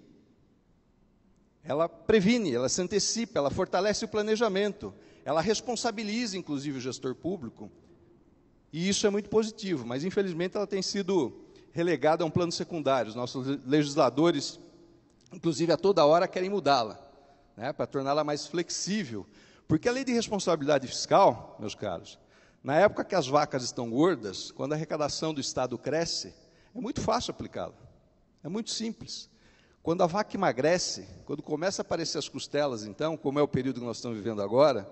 Speaker 3: ela previne, ela se antecipa, ela fortalece o planejamento, ela responsabiliza, inclusive, o gestor público. E isso é muito positivo, mas infelizmente ela tem sido relegada a um plano secundário. Os nossos legisladores, inclusive, a toda hora querem mudá-la, né, para torná-la mais flexível. Porque a lei de responsabilidade fiscal, meus caros, na época que as vacas estão gordas, quando a arrecadação do Estado cresce, é muito fácil aplicá-la. É muito simples. Quando a vaca emagrece, quando começa a aparecer as costelas, então, como é o período que nós estamos vivendo agora,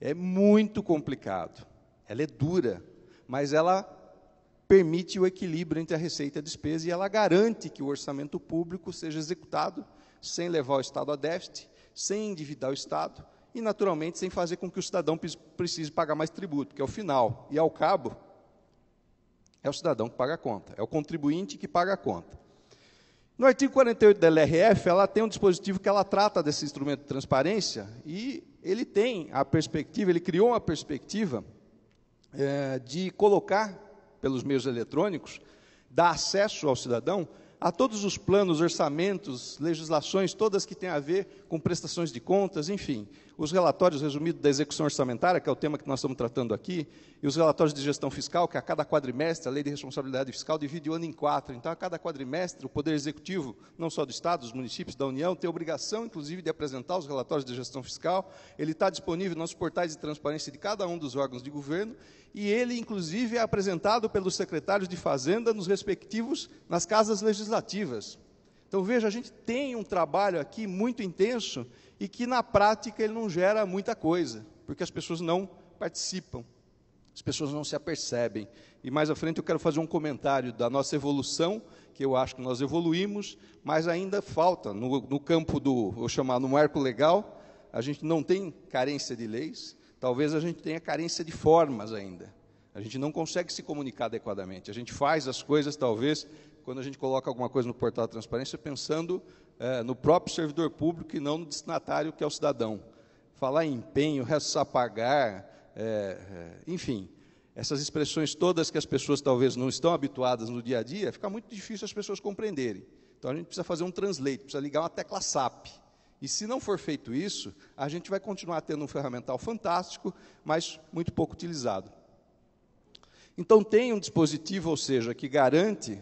Speaker 3: é muito complicado. Ela é dura, mas ela permite o equilíbrio entre a receita e a despesa e ela garante que o orçamento público seja executado sem levar o Estado a déficit, sem endividar o Estado e, naturalmente, sem fazer com que o cidadão precise pagar mais tributo, que é o final. E, ao cabo, é o cidadão que paga a conta, é o contribuinte que paga a conta. No artigo 48 da LRF, ela tem um dispositivo que ela trata desse instrumento de transparência e ele tem a perspectiva, ele criou uma perspectiva é, de colocar, pelos meios eletrônicos, dar acesso ao cidadão a todos os planos, orçamentos, legislações, todas que têm a ver com prestações de contas, enfim. Os relatórios resumidos da execução orçamentária, que é o tema que nós estamos tratando aqui, e os relatórios de gestão fiscal, que a cada quadrimestre, a Lei de Responsabilidade Fiscal divide o ano em quatro. Então, a cada quadrimestre, o Poder Executivo, não só do Estado, dos municípios, da União, tem a obrigação, inclusive, de apresentar os relatórios de gestão fiscal. Ele está disponível nos portais de transparência de cada um dos órgãos de governo, e ele, inclusive, é apresentado pelos secretários de Fazenda nos respectivos, nas casas legislativas. Então veja, a gente tem um trabalho aqui muito intenso e que na prática ele não gera muita coisa, porque as pessoas não participam, as pessoas não se apercebem. E mais à frente eu quero fazer um comentário da nossa evolução, que eu acho que nós evoluímos, mas ainda falta no, no campo do, vou chamar, no marco legal, a gente não tem carência de leis, talvez a gente tenha carência de formas ainda. A gente não consegue se comunicar adequadamente. A gente faz as coisas, talvez, quando a gente coloca alguma coisa no portal da transparência, pensando é, no próprio servidor público e não no destinatário, que é o cidadão. Falar em empenho, restos a pagar, é, é, enfim, essas expressões todas que as pessoas talvez não estão habituadas no dia a dia, fica muito difícil as pessoas compreenderem. Então a gente precisa fazer um translate, precisa ligar uma tecla SAP. E se não for feito isso, a gente vai continuar tendo um ferramental fantástico, mas muito pouco utilizado. Então tem um dispositivo, ou seja, que garante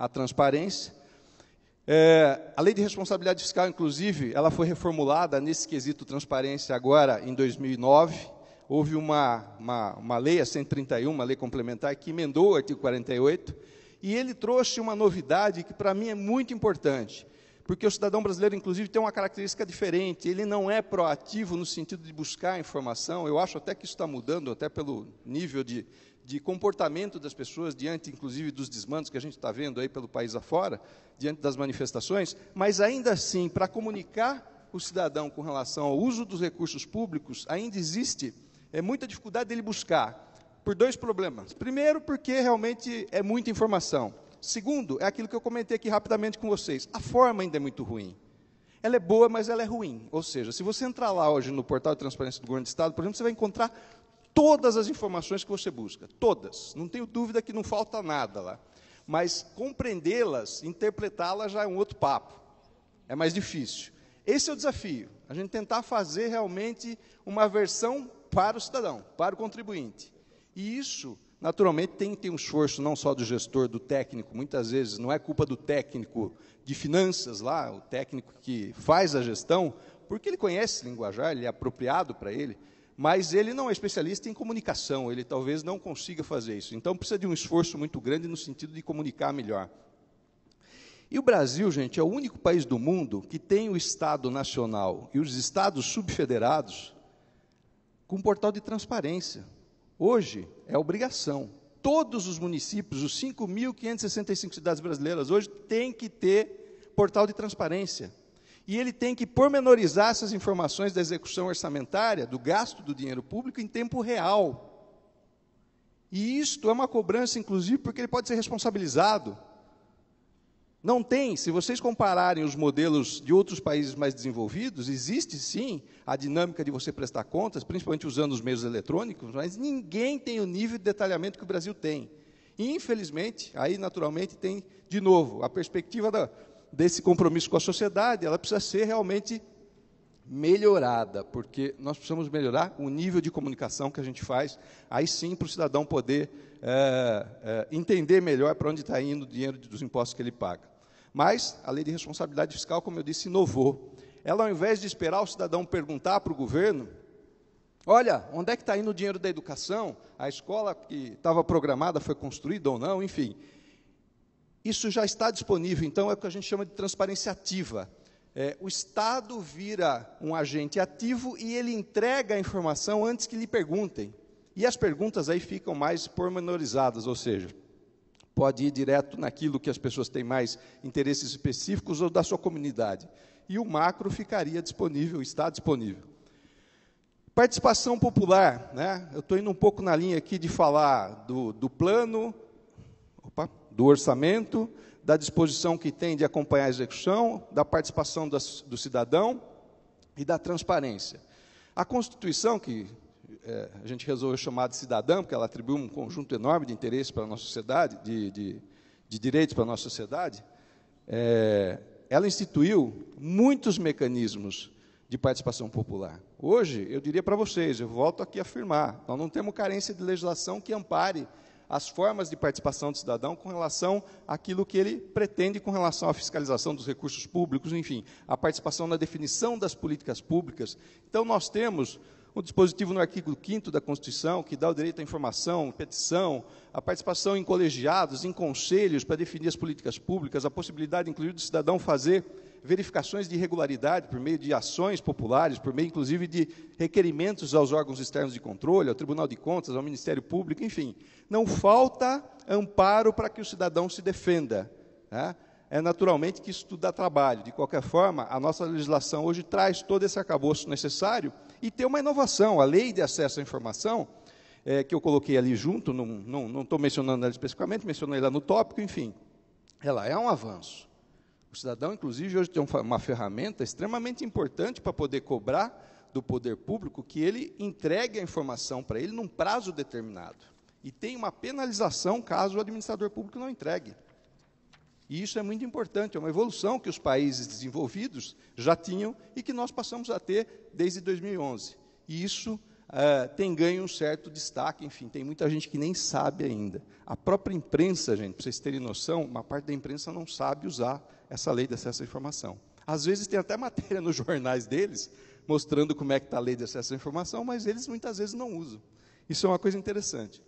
Speaker 3: a transparência. É, a lei de responsabilidade fiscal, inclusive, ela foi reformulada nesse quesito transparência agora em 2009. Houve uma, uma, uma lei, a 131, uma lei complementar, que emendou o artigo 48, e ele trouxe uma novidade que para mim é muito importante, porque o cidadão brasileiro, inclusive, tem uma característica diferente. Ele não é proativo no sentido de buscar informação. Eu acho até que isso está mudando, até pelo nível de de comportamento das pessoas diante, inclusive, dos desmandos que a gente está vendo aí pelo país afora, diante das manifestações, mas ainda assim, para comunicar o cidadão com relação ao uso dos recursos públicos, ainda existe é, muita dificuldade dele buscar, por dois problemas. Primeiro, porque realmente é muita informação. Segundo, é aquilo que eu comentei aqui rapidamente com vocês, a forma ainda é muito ruim. Ela é boa, mas ela é ruim. Ou seja, se você entrar lá hoje no portal de transparência do governo do Estado, por exemplo, você vai encontrar todas as informações que você busca, todas. Não tenho dúvida que não falta nada lá. Mas compreendê-las, interpretá-las já é um outro papo. É mais difícil. Esse é o desafio. A gente tentar fazer realmente uma versão para o cidadão, para o contribuinte. E isso, naturalmente, tem, que ter um esforço não só do gestor, do técnico. Muitas vezes não é culpa do técnico de finanças lá, o técnico que faz a gestão, porque ele conhece linguajar, ele é apropriado para ele mas ele não é especialista em comunicação, ele talvez não consiga fazer isso. Então precisa de um esforço muito grande no sentido de comunicar melhor. E o Brasil, gente, é o único país do mundo que tem o Estado Nacional e os Estados subfederados com um portal de transparência. Hoje é obrigação. Todos os municípios, os 5.565 cidades brasileiras, hoje têm que ter portal de transparência e ele tem que pormenorizar essas informações da execução orçamentária, do gasto do dinheiro público em tempo real. E isto é uma cobrança, inclusive, porque ele pode ser responsabilizado. Não tem, se vocês compararem os modelos de outros países mais desenvolvidos, existe sim a dinâmica de você prestar contas, principalmente usando os meios eletrônicos, mas ninguém tem o nível de detalhamento que o Brasil tem. E, infelizmente, aí naturalmente tem, de novo, a perspectiva da desse compromisso com a sociedade, ela precisa ser realmente melhorada, porque nós precisamos melhorar o nível de comunicação que a gente faz, aí sim para o cidadão poder é, é, entender melhor para onde está indo o dinheiro dos impostos que ele paga. Mas a lei de responsabilidade fiscal, como eu disse, inovou. Ela, ao invés de esperar o cidadão perguntar para o governo, olha, onde é que está indo o dinheiro da educação? A escola que estava programada foi construída ou não? Enfim, isso já está disponível, então é o que a gente chama de transparência ativa. É, o Estado vira um agente ativo e ele entrega a informação antes que lhe perguntem. E as perguntas aí ficam mais pormenorizadas, ou seja, pode ir direto naquilo que as pessoas têm mais interesses específicos ou da sua comunidade. E o macro ficaria disponível, está disponível. Participação popular, né? eu estou indo um pouco na linha aqui de falar do, do plano, do orçamento, da disposição que tem de acompanhar a execução, da participação do cidadão e da transparência. A Constituição, que é, a gente resolveu chamar de cidadão porque ela atribui um conjunto enorme de interesses para a nossa sociedade, de, de, de direitos para a nossa sociedade, é, ela instituiu muitos mecanismos de participação popular. Hoje, eu diria para vocês, eu volto aqui a afirmar, nós não temos carência de legislação que ampare as formas de participação do cidadão com relação àquilo que ele pretende com relação à fiscalização dos recursos públicos, enfim, a participação na definição das políticas públicas. Então, nós temos um dispositivo no artigo 5 da Constituição que dá o direito à informação, petição, a participação em colegiados, em conselhos para definir as políticas públicas, a possibilidade, inclusive, do cidadão fazer verificações de irregularidade por meio de ações populares, por meio, inclusive, de requerimentos aos órgãos externos de controle, ao Tribunal de Contas, ao Ministério Público, enfim. Não falta amparo para que o cidadão se defenda. Né? É naturalmente que isso tudo dá trabalho. De qualquer forma, a nossa legislação hoje traz todo esse arcabouço necessário e tem uma inovação. A lei de acesso à informação, é, que eu coloquei ali junto, não estou não, não mencionando ela especificamente, mencionei lá no tópico, enfim. Ela é um avanço. O cidadão, inclusive, hoje tem uma ferramenta extremamente importante para poder cobrar do poder público que ele entregue a informação para ele num prazo determinado. E tem uma penalização caso o administrador público não entregue. E isso é muito importante, é uma evolução que os países desenvolvidos já tinham e que nós passamos a ter desde 2011. E isso uh, tem ganho um certo destaque, enfim, tem muita gente que nem sabe ainda. A própria imprensa, gente, para vocês terem noção, uma parte da imprensa não sabe usar essa lei de acesso à informação. Às vezes tem até matéria nos jornais deles mostrando como é que está a lei de acesso à informação, mas eles muitas vezes não usam. Isso é uma coisa interessante.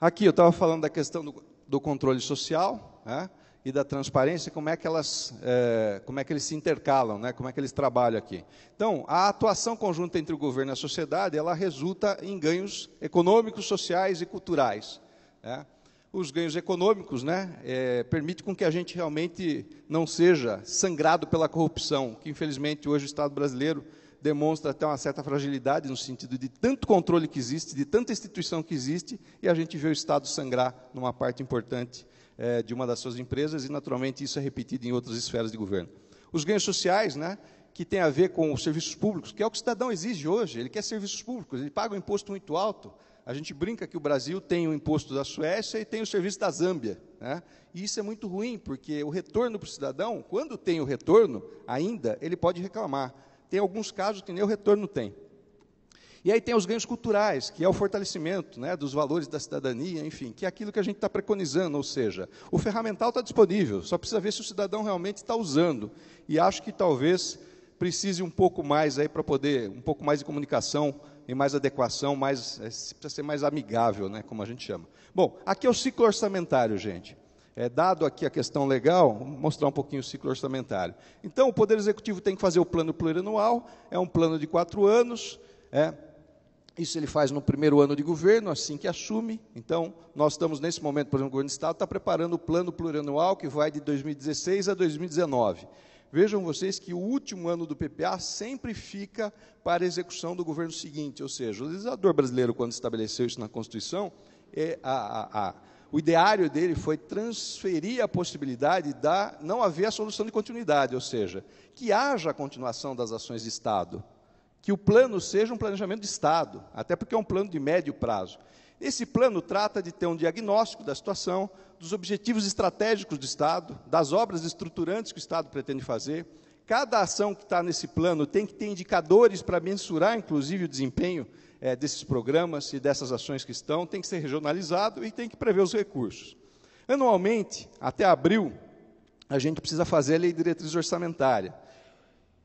Speaker 3: Aqui eu estava falando da questão do, do controle social né, e da transparência, como é que elas, é, como é que eles se intercalam, né, como é que eles trabalham aqui. Então, a atuação conjunta entre o governo e a sociedade, ela resulta em ganhos econômicos, sociais e culturais. Né os ganhos econômicos, né, é, permite com que a gente realmente não seja sangrado pela corrupção, que infelizmente hoje o Estado brasileiro demonstra até uma certa fragilidade no sentido de tanto controle que existe, de tanta instituição que existe, e a gente vê o Estado sangrar numa parte importante é, de uma das suas empresas, e naturalmente isso é repetido em outras esferas de governo. Os ganhos sociais, né, que tem a ver com os serviços públicos, que é o que o cidadão exige hoje, ele quer serviços públicos, ele paga um imposto muito alto, a gente brinca que o Brasil tem o imposto da Suécia e tem o serviço da Zâmbia. Né? E isso é muito ruim, porque o retorno para o cidadão, quando tem o retorno, ainda, ele pode reclamar. Tem alguns casos que nem o retorno tem. E aí tem os ganhos culturais, que é o fortalecimento né, dos valores da cidadania, enfim, que é aquilo que a gente está preconizando, ou seja, o ferramental está disponível, só precisa ver se o cidadão realmente está usando. E acho que talvez precise um pouco mais aí para poder, um pouco mais de comunicação e mais adequação, mais, eh, precisa ser mais amigável, né, como a gente chama. Bom, aqui é o ciclo orçamentário, gente. É, dado aqui a questão legal, vou mostrar um pouquinho o ciclo orçamentário. Então, o Poder Executivo tem que fazer o plano plurianual, é um plano de quatro anos, é, isso ele faz no primeiro ano de governo, assim que assume. Então, nós estamos nesse momento, por exemplo, o governo do Estado está preparando o plano plurianual que vai de 2016 a 2019. Vejam vocês que o último ano do PPA sempre fica para a execução do governo seguinte, ou seja, o legislador brasileiro, quando estabeleceu isso na Constituição, é a, a, a, o ideário dele foi transferir a possibilidade de não haver a solução de continuidade, ou seja, que haja a continuação das ações de Estado, que o plano seja um planejamento de Estado, até porque é um plano de médio prazo. Esse plano trata de ter um diagnóstico da situação, dos objetivos estratégicos do Estado, das obras estruturantes que o Estado pretende fazer. Cada ação que está nesse plano tem que ter indicadores para mensurar, inclusive, o desempenho é, desses programas e dessas ações que estão, tem que ser regionalizado e tem que prever os recursos. Anualmente, até abril, a gente precisa fazer a lei diretriz orçamentária.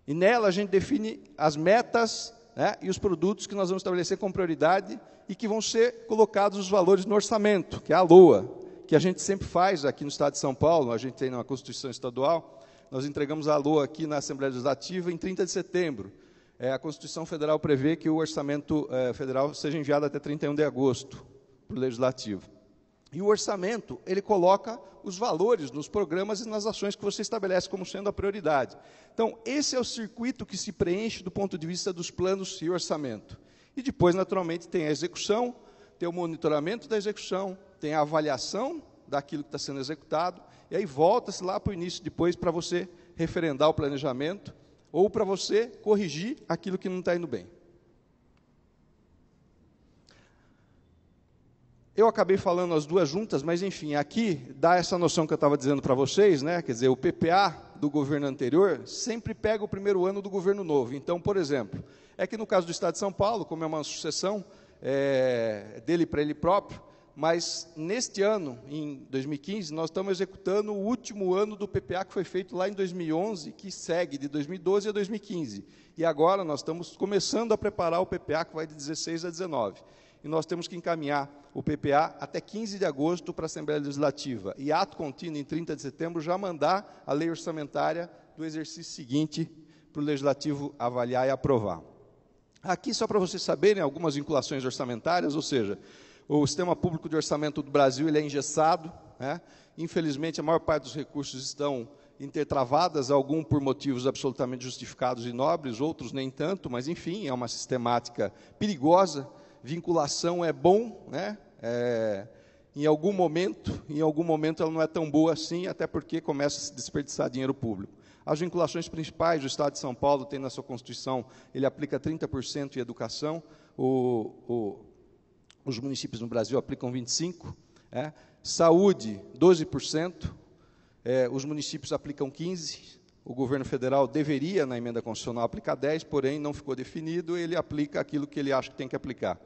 Speaker 3: E nela a gente define as metas né, e os produtos que nós vamos estabelecer como prioridade e que vão ser colocados os valores no orçamento, que é a LOA, que a gente sempre faz aqui no Estado de São Paulo, a gente tem uma Constituição Estadual, nós entregamos a LOA aqui na Assembleia Legislativa em 30 de setembro. É, a Constituição Federal prevê que o orçamento é, federal seja enviado até 31 de agosto para o Legislativo. E o orçamento, ele coloca os valores nos programas e nas ações que você estabelece como sendo a prioridade. Então, esse é o circuito que se preenche do ponto de vista dos planos e orçamento. E depois, naturalmente, tem a execução, tem o monitoramento da execução, tem a avaliação daquilo que está sendo executado, e aí volta-se lá para o início depois para você referendar o planejamento ou para você corrigir aquilo que não está indo bem. Eu acabei falando as duas juntas, mas enfim, aqui dá essa noção que eu estava dizendo para vocês, né? Quer dizer, o PPA do governo anterior sempre pega o primeiro ano do governo novo. Então, por exemplo, é que no caso do Estado de São Paulo, como é uma sucessão é, dele para ele próprio, mas neste ano, em 2015, nós estamos executando o último ano do PPA que foi feito lá em 2011, que segue de 2012 a 2015. E agora nós estamos começando a preparar o PPA que vai de 16 a 19 e nós temos que encaminhar o PPA até 15 de agosto para a Assembleia Legislativa e ato contínuo em 30 de setembro já mandar a lei orçamentária do exercício seguinte para o Legislativo avaliar e aprovar. Aqui, só para vocês saberem, algumas vinculações orçamentárias, ou seja, o sistema público de orçamento do Brasil ele é engessado, né? infelizmente a maior parte dos recursos estão intertravadas, algum por motivos absolutamente justificados e nobres, outros nem tanto, mas enfim, é uma sistemática perigosa vinculação é bom, né? É, em algum momento, em algum momento ela não é tão boa assim, até porque começa a se desperdiçar dinheiro público. As vinculações principais do Estado de São Paulo tem na sua Constituição, ele aplica 30% em educação, o, o, os municípios no Brasil aplicam 25%, é, saúde, 12%, é, os municípios aplicam 15%, o governo federal deveria, na emenda constitucional, aplicar 10, porém não ficou definido, ele aplica aquilo que ele acha que tem que aplicar.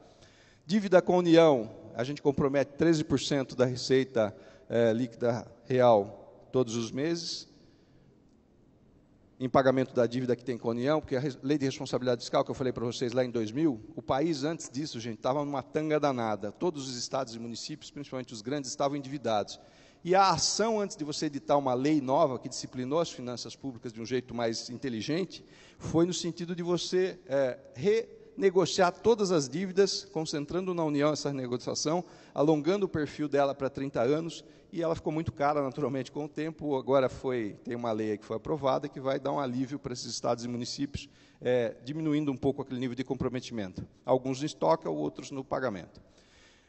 Speaker 3: Dívida com a União, a gente compromete 13% da receita é, líquida real todos os meses, em pagamento da dívida que tem com a União, porque a lei de responsabilidade fiscal que eu falei para vocês lá em 2000, o país antes disso, gente, estava numa tanga danada. Todos os estados e municípios, principalmente os grandes, estavam endividados. E a ação, antes de você editar uma lei nova que disciplinou as finanças públicas de um jeito mais inteligente, foi no sentido de você é, renegociar todas as dívidas, concentrando na União essa negociação, alongando o perfil dela para 30 anos, e ela ficou muito cara, naturalmente, com o tempo. Agora foi tem uma lei que foi aprovada que vai dar um alívio para esses estados e municípios, é, diminuindo um pouco aquele nível de comprometimento. Alguns em estoque, outros no pagamento.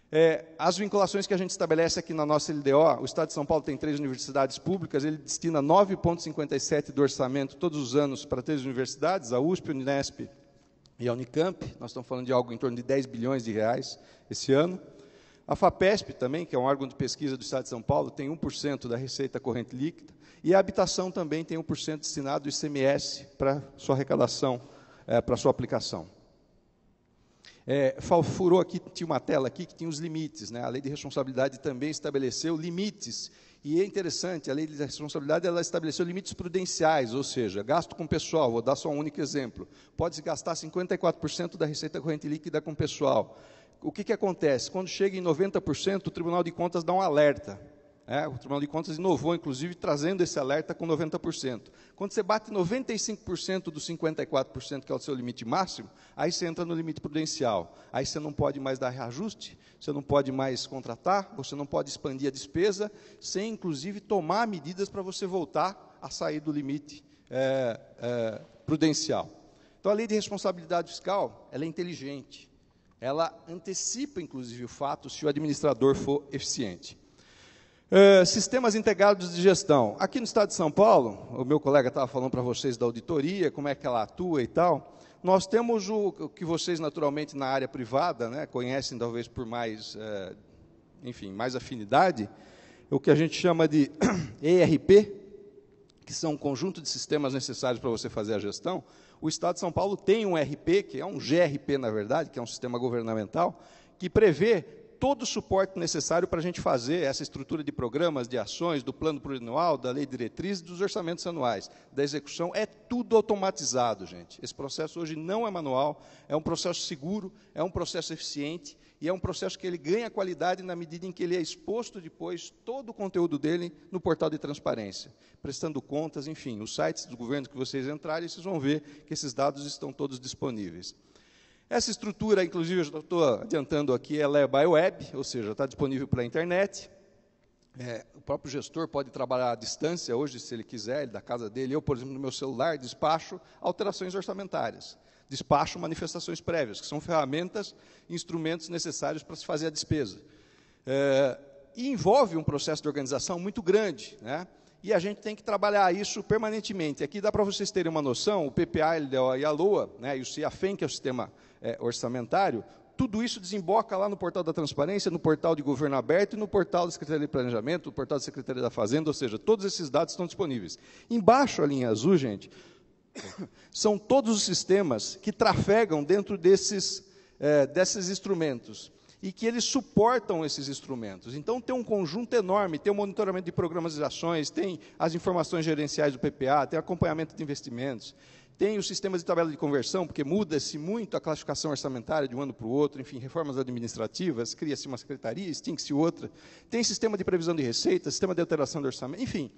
Speaker 3: É, as vinculações que a gente estabelece aqui na nossa LDO, o Estado de São Paulo tem três universidades públicas, ele destina 9,57% do orçamento todos os anos para três universidades, a USP, a Unesp e a Unicamp. Nós estamos falando de algo em torno de 10 bilhões de reais esse ano. A FAPESP também, que é um órgão de pesquisa do Estado de São Paulo, tem 1% da receita corrente líquida. E a habitação também tem 1% destinado ao ICMS para sua arrecadação, é, para sua aplicação. É, furou aqui, tinha uma tela aqui que tinha os limites, né? A lei de responsabilidade também estabeleceu limites. E é interessante, a lei de responsabilidade ela estabeleceu limites prudenciais, ou seja, gasto com pessoal, vou dar só um único exemplo. Pode-se gastar 54% da receita corrente líquida com pessoal. O que, que acontece? Quando chega em 90%, o Tribunal de Contas dá um alerta é, o Tribunal de Contas inovou, inclusive, trazendo esse alerta com 90%. Quando você bate 95% dos 54%, que é o seu limite máximo, aí você entra no limite prudencial. Aí você não pode mais dar reajuste, você não pode mais contratar, você não pode expandir a despesa, sem, inclusive, tomar medidas para você voltar a sair do limite é, é, prudencial. Então, a lei de responsabilidade fiscal ela é inteligente. Ela antecipa, inclusive, o fato se o administrador for eficiente. É, sistemas integrados de gestão. Aqui no estado de São Paulo, o meu colega estava falando para vocês da auditoria, como é que ela atua e tal. Nós temos o que vocês, naturalmente, na área privada, né, conhecem talvez por mais, é, enfim, mais afinidade, é o que a gente chama de ERP, que são um conjunto de sistemas necessários para você fazer a gestão. O Estado de São Paulo tem um ERP, que é um GRP, na verdade, que é um sistema governamental, que prevê todo o suporte necessário para a gente fazer essa estrutura de programas, de ações, do plano plurianual, da lei diretriz, dos orçamentos anuais, da execução, é tudo automatizado, gente. Esse processo hoje não é manual, é um processo seguro, é um processo eficiente e é um processo que ele ganha qualidade na medida em que ele é exposto depois todo o conteúdo dele no portal de transparência, prestando contas, enfim, os sites do governo que vocês entrarem, vocês vão ver que esses dados estão todos disponíveis. Essa estrutura, inclusive, eu estou adiantando aqui, ela é by web, ou seja, está disponível para a internet. É, o próprio gestor pode trabalhar à distância hoje, se ele quiser, da casa dele. Eu, por exemplo, no meu celular, despacho alterações orçamentárias, despacho manifestações prévias, que são ferramentas, instrumentos necessários para se fazer a despesa. É, e envolve um processo de organização muito grande, né? e a gente tem que trabalhar isso permanentemente. Aqui dá para vocês terem uma noção, o PPA e a LOA, né, e o CIAFEM, que é o Sistema é, orçamentário, tudo isso desemboca lá no portal da transparência, no portal de governo aberto e no portal da Secretaria de Planejamento, no portal da Secretaria da Fazenda, ou seja, todos esses dados estão disponíveis. Embaixo, a linha azul, gente, são todos os sistemas que trafegam dentro desses, é, desses instrumentos e que eles suportam esses instrumentos. Então, tem um conjunto enorme, tem o monitoramento de programas e ações, tem as informações gerenciais do PPA, tem acompanhamento de investimentos, tem os sistemas de tabela de conversão, porque muda-se muito a classificação orçamentária de um ano para o outro, enfim, reformas administrativas, cria-se uma secretaria, extingue-se outra. Tem sistema de previsão de receitas, sistema de alteração do orçamento, enfim.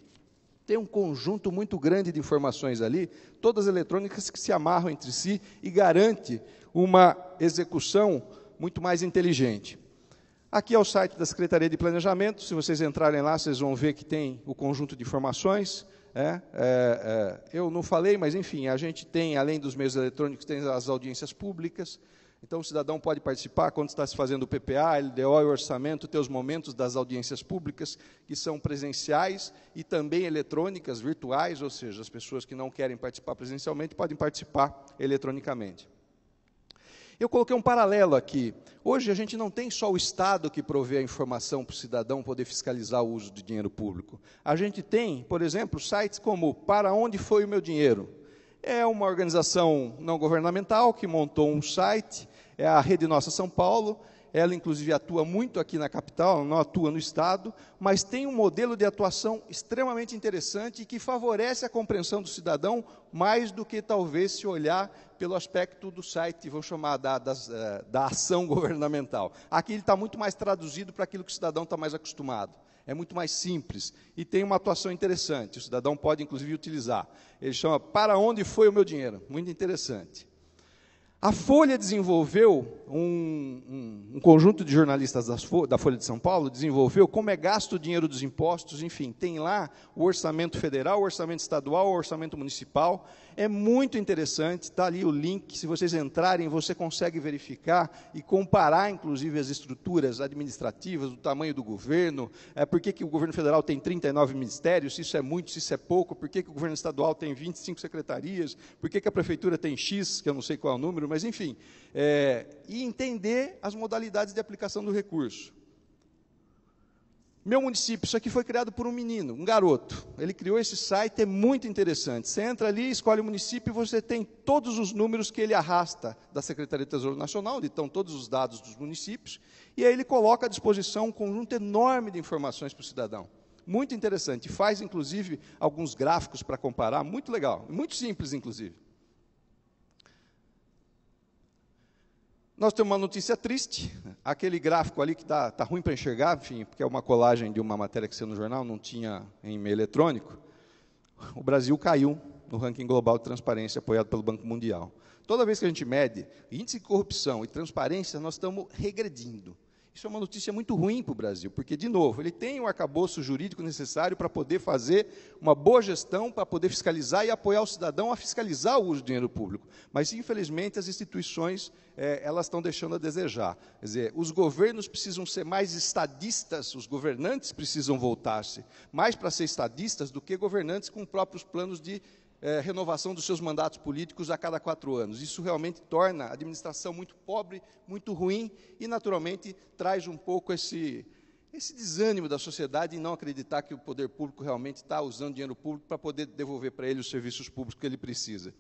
Speaker 3: Tem um conjunto muito grande de informações ali, todas eletrônicas que se amarram entre si e garante uma execução muito mais inteligente. Aqui é o site da Secretaria de Planejamento, se vocês entrarem lá, vocês vão ver que tem o conjunto de informações, é, é, é, eu não falei, mas enfim, a gente tem, além dos meios eletrônicos, tem as audiências públicas. Então, o cidadão pode participar quando está se fazendo o PPA, LDO e orçamento, ter os momentos das audiências públicas, que são presenciais e também eletrônicas, virtuais, ou seja, as pessoas que não querem participar presencialmente podem participar eletronicamente. Eu coloquei um paralelo aqui. Hoje a gente não tem só o Estado que provê a informação para o cidadão poder fiscalizar o uso de dinheiro público. A gente tem, por exemplo, sites como Para Onde Foi o Meu Dinheiro? É uma organização não governamental que montou um site, é a Rede Nossa São Paulo, ela inclusive atua muito aqui na capital, não atua no estado, mas tem um modelo de atuação extremamente interessante e que favorece a compreensão do cidadão mais do que talvez se olhar pelo aspecto do site, vou chamar da, das, eh, da ação governamental. Aqui ele está muito mais traduzido para aquilo que o cidadão está mais acostumado. É muito mais simples e tem uma atuação interessante. O cidadão pode, inclusive, utilizar. Ele chama Para onde foi o meu dinheiro? Muito interessante. A Folha desenvolveu, um, um, um conjunto de jornalistas da Folha de São Paulo desenvolveu como é gasto o dinheiro dos impostos, enfim, tem lá o orçamento federal, o orçamento estadual, o orçamento municipal, é muito interessante, está ali o link. Se vocês entrarem, você consegue verificar e comparar, inclusive, as estruturas administrativas, o tamanho do governo, é, por que, que o governo federal tem 39 ministérios, se isso é muito, se isso é pouco, por que, que o governo estadual tem 25 secretarias, por que, que a prefeitura tem X, que eu não sei qual é o número, mas enfim. É, e entender as modalidades de aplicação do recurso. Meu município, isso aqui foi criado por um menino, um garoto. Ele criou esse site, é muito interessante. Você entra ali, escolhe o município e você tem todos os números que ele arrasta da Secretaria do Tesouro Nacional, onde estão todos os dados dos municípios, e aí ele coloca à disposição um conjunto enorme de informações para o cidadão. Muito interessante. Faz, inclusive, alguns gráficos para comparar, muito legal. Muito simples, inclusive. Nós temos uma notícia triste, aquele gráfico ali que está tá ruim para enxergar, enfim, porque é uma colagem de uma matéria que saiu no jornal, não tinha em e-mail eletrônico. O Brasil caiu no ranking global de transparência apoiado pelo Banco Mundial. Toda vez que a gente mede índice de corrupção e transparência, nós estamos regredindo. Isso é uma notícia muito ruim para o Brasil, porque, de novo, ele tem o arcabouço jurídico necessário para poder fazer uma boa gestão, para poder fiscalizar e apoiar o cidadão a fiscalizar o uso do dinheiro público. Mas, infelizmente, as instituições é, elas estão deixando a desejar. Quer dizer, os governos precisam ser mais estadistas, os governantes precisam voltar-se mais para ser estadistas do que governantes com próprios planos de é, renovação dos seus mandatos políticos a cada quatro anos. Isso realmente torna a administração muito pobre, muito ruim e, naturalmente, traz um pouco esse, esse desânimo da sociedade em não acreditar que o poder público realmente está usando dinheiro público para poder devolver para ele os serviços públicos que ele precisa.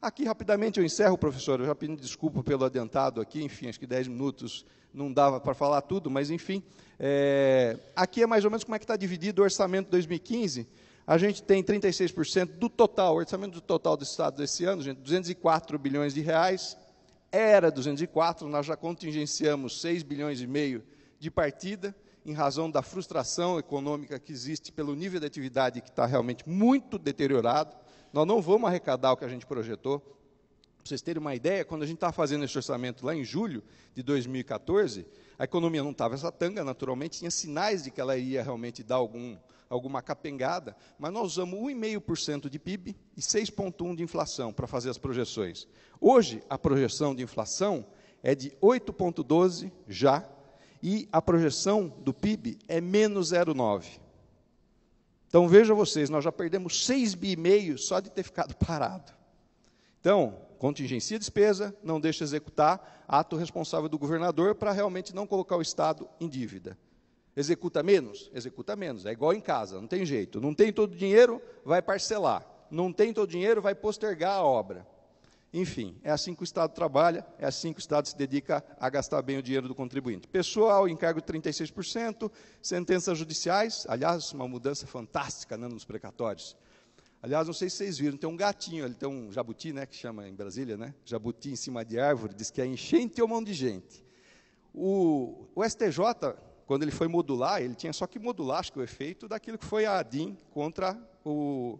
Speaker 3: Aqui, rapidamente, eu encerro, professor. Eu já pedi desculpa pelo adiantado aqui, enfim, acho que 10 minutos não dava para falar tudo, mas, enfim. É, aqui é mais ou menos como é que está dividido o orçamento 2015 a gente tem 36% do total, o orçamento do total do Estado desse ano, gente, 204 bilhões de reais, era 204, nós já contingenciamos 6 bilhões e meio de partida, em razão da frustração econômica que existe pelo nível de atividade que está realmente muito deteriorado. Nós não vamos arrecadar o que a gente projetou. Para vocês terem uma ideia, quando a gente estava fazendo esse orçamento lá em julho de 2014, a economia não estava essa tanga, naturalmente, tinha sinais de que ela ia realmente dar algum, alguma capengada, mas nós usamos 1,5% de PIB e 6,1% de inflação para fazer as projeções. Hoje, a projeção de inflação é de 8,12% já, e a projeção do PIB é menos 0,9%. Então vejam vocês, nós já perdemos 6,5 bi meio só de ter ficado parado. Então, contingencia a despesa, não deixa executar, ato responsável do governador para realmente não colocar o Estado em dívida. Executa menos? Executa menos. É igual em casa, não tem jeito. Não tem todo o dinheiro, vai parcelar. Não tem todo o dinheiro, vai postergar a obra. Enfim, é assim que o Estado trabalha, é assim que o Estado se dedica a gastar bem o dinheiro do contribuinte. Pessoal, encargo 36%, sentenças judiciais, aliás, uma mudança fantástica né, nos precatórios. Aliás, não sei se vocês viram, tem um gatinho, ele tem um jabuti, né, que chama em Brasília, né? Jabuti em cima de árvore, diz que é enchente ou mão de gente. O, o STJ quando ele foi modular, ele tinha só que modular, acho que o efeito daquilo que foi a DIN contra o,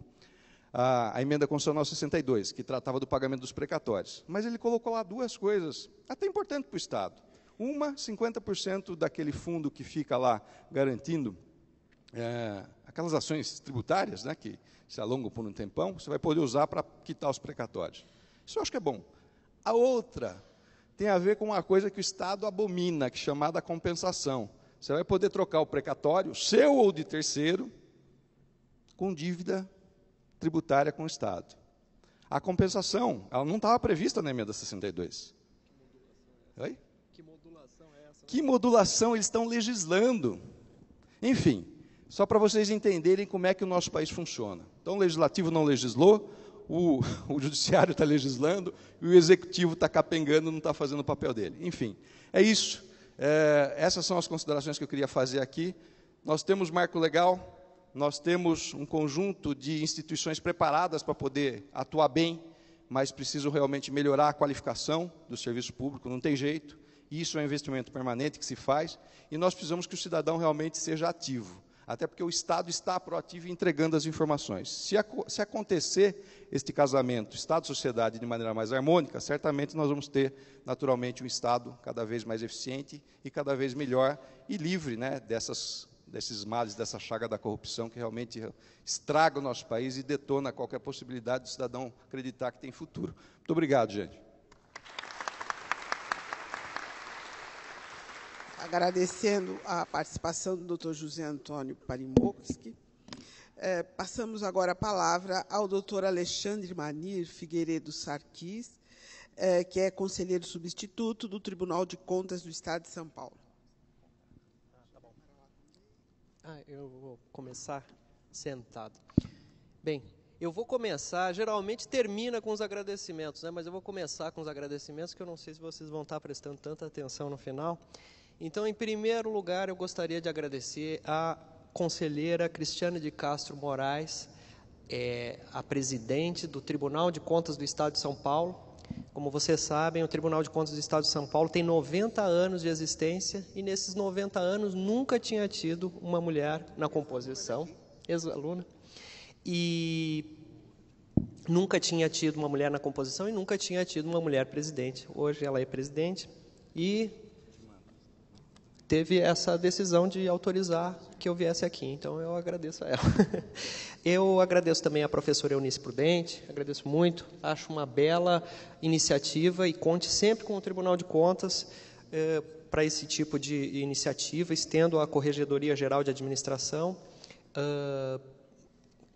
Speaker 3: a, a, emenda constitucional 62, que tratava do pagamento dos precatórios. Mas ele colocou lá duas coisas, até importante para o Estado. Uma, 50% daquele fundo que fica lá garantindo é, aquelas ações tributárias, né, que se alongam por um tempão, você vai poder usar para quitar os precatórios. Isso eu acho que é bom. A outra tem a ver com uma coisa que o Estado abomina, que é chamada compensação. Você vai poder trocar o precatório, seu ou de terceiro, com dívida tributária com o Estado. A compensação, ela não estava prevista na emenda 62. Oi? Que modulação é essa? Que modulação eles estão legislando? Enfim, só para vocês entenderem como é que o nosso país funciona. Então, o legislativo não legislou, o, o judiciário está legislando e o executivo está capengando, não está fazendo o papel dele. Enfim, é isso. É, essas são as considerações que eu queria fazer aqui. Nós temos marco legal, nós temos um conjunto de instituições preparadas para poder atuar bem, mas preciso realmente melhorar a qualificação do serviço público, não tem jeito. Isso é um investimento permanente que se faz e nós precisamos que o cidadão realmente seja ativo. Até porque o Estado está proativo e entregando as informações. Se, se acontecer este casamento Estado-sociedade de maneira mais harmônica, certamente nós vamos ter, naturalmente, um Estado cada vez mais eficiente e cada vez melhor e livre né, dessas, desses males, dessa chaga da corrupção que realmente estraga o nosso país e detona qualquer possibilidade do cidadão acreditar que tem futuro. Muito obrigado, gente.
Speaker 2: agradecendo a participação do Dr. José Antônio Parimowski. É, passamos agora a palavra ao Dr. Alexandre Manir Figueiredo Sarquis, é, que é conselheiro substituto do Tribunal de Contas do Estado de São Paulo.
Speaker 4: Ah, eu vou começar sentado. Bem, eu vou começar, geralmente termina com os agradecimentos, né? mas eu vou começar com os agradecimentos que eu não sei se vocês vão estar prestando tanta atenção no final. Então, em primeiro lugar, eu gostaria de agradecer à conselheira Cristiane de Castro Moraes, é, a presidente do Tribunal de Contas do Estado de São Paulo. Como vocês sabem, o Tribunal de Contas do Estado de São Paulo tem 90 anos de existência e nesses 90 anos nunca tinha tido uma mulher na composição, ex-aluna, e nunca tinha tido uma mulher na composição e nunca tinha tido uma mulher presidente. Hoje ela é presidente e teve essa decisão de autorizar que eu viesse aqui. Então eu agradeço a ela. eu agradeço também à professora Eunice Prudente, agradeço muito. Acho uma bela iniciativa e conte sempre com o Tribunal de Contas eh, para esse tipo de iniciativa, estendo a Corregedoria Geral de Administração uh,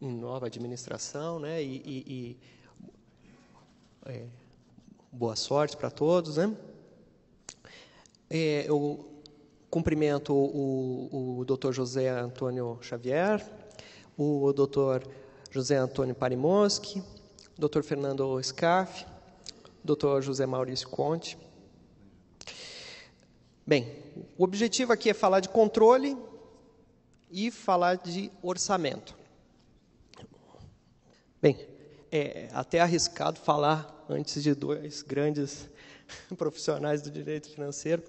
Speaker 4: em nova administração, né? E, e, e é, boa sorte para todos, né? É, eu Cumprimento o, o Dr. José Antônio Xavier, o Dr. José Antônio Parimoski, Dr. Fernando Scaff, Dr. José Maurício Conte. Bem, o objetivo aqui é falar de controle e falar de orçamento. Bem, é até arriscado falar antes de dois grandes profissionais do direito financeiro,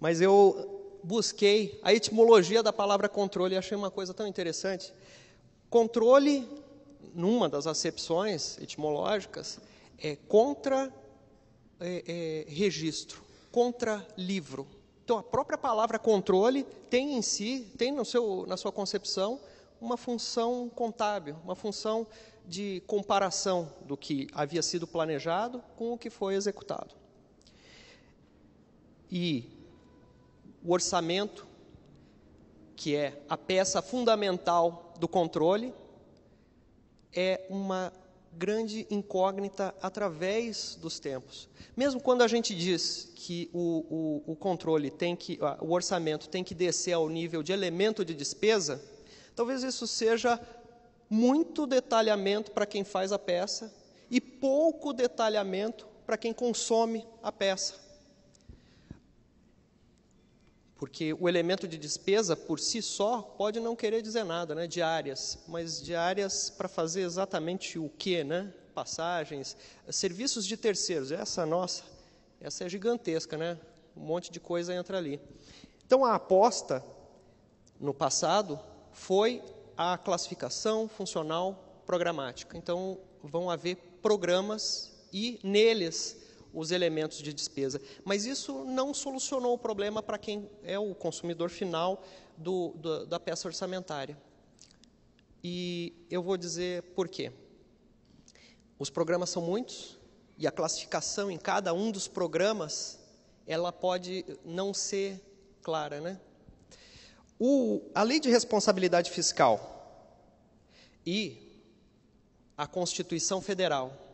Speaker 4: mas eu busquei a etimologia da palavra controle e achei uma coisa tão interessante. Controle, numa das acepções etimológicas, é contra é, é, registro, contra livro. Então, a própria palavra controle tem em si, tem no seu, na sua concepção, uma função contábil, uma função de comparação do que havia sido planejado com o que foi executado. E o orçamento, que é a peça fundamental do controle, é uma grande incógnita através dos tempos. Mesmo quando a gente diz que o, o, o, controle tem que, o orçamento tem que descer ao nível de elemento de despesa, talvez isso seja muito detalhamento para quem faz a peça e pouco detalhamento para quem consome a peça porque o elemento de despesa por si só pode não querer dizer nada, né? Diárias, mas diárias para fazer exatamente o quê, né? Passagens, serviços de terceiros. Essa nossa, essa é gigantesca, né? Um monte de coisa entra ali. Então a aposta no passado foi a classificação funcional programática. Então vão haver programas e neles os elementos de despesa. Mas isso não solucionou o problema para quem é o consumidor final do, do, da peça orçamentária. E eu vou dizer por quê. Os programas são muitos e a classificação em cada um dos programas ela pode não ser clara, né? O, a lei de responsabilidade fiscal e a Constituição Federal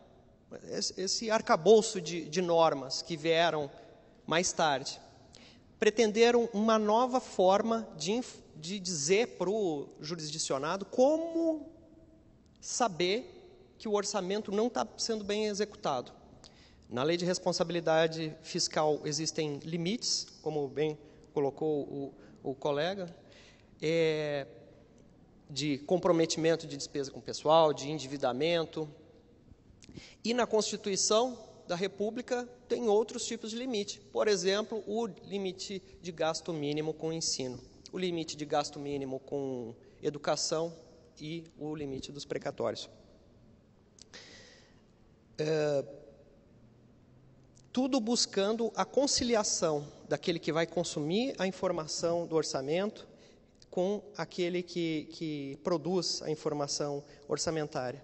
Speaker 4: esse arcabouço de, de normas que vieram mais tarde, pretenderam uma nova forma de, de dizer para o jurisdicionado como saber que o orçamento não está sendo bem executado. Na lei de responsabilidade fiscal existem limites, como bem colocou o, o colega, é, de comprometimento de despesa com pessoal, de endividamento, e na Constituição da República tem outros tipos de limite, por exemplo, o limite de gasto mínimo com ensino, o limite de gasto mínimo com educação e o limite dos precatórios. É, tudo buscando a conciliação daquele que vai consumir a informação do orçamento com aquele que, que produz a informação orçamentária.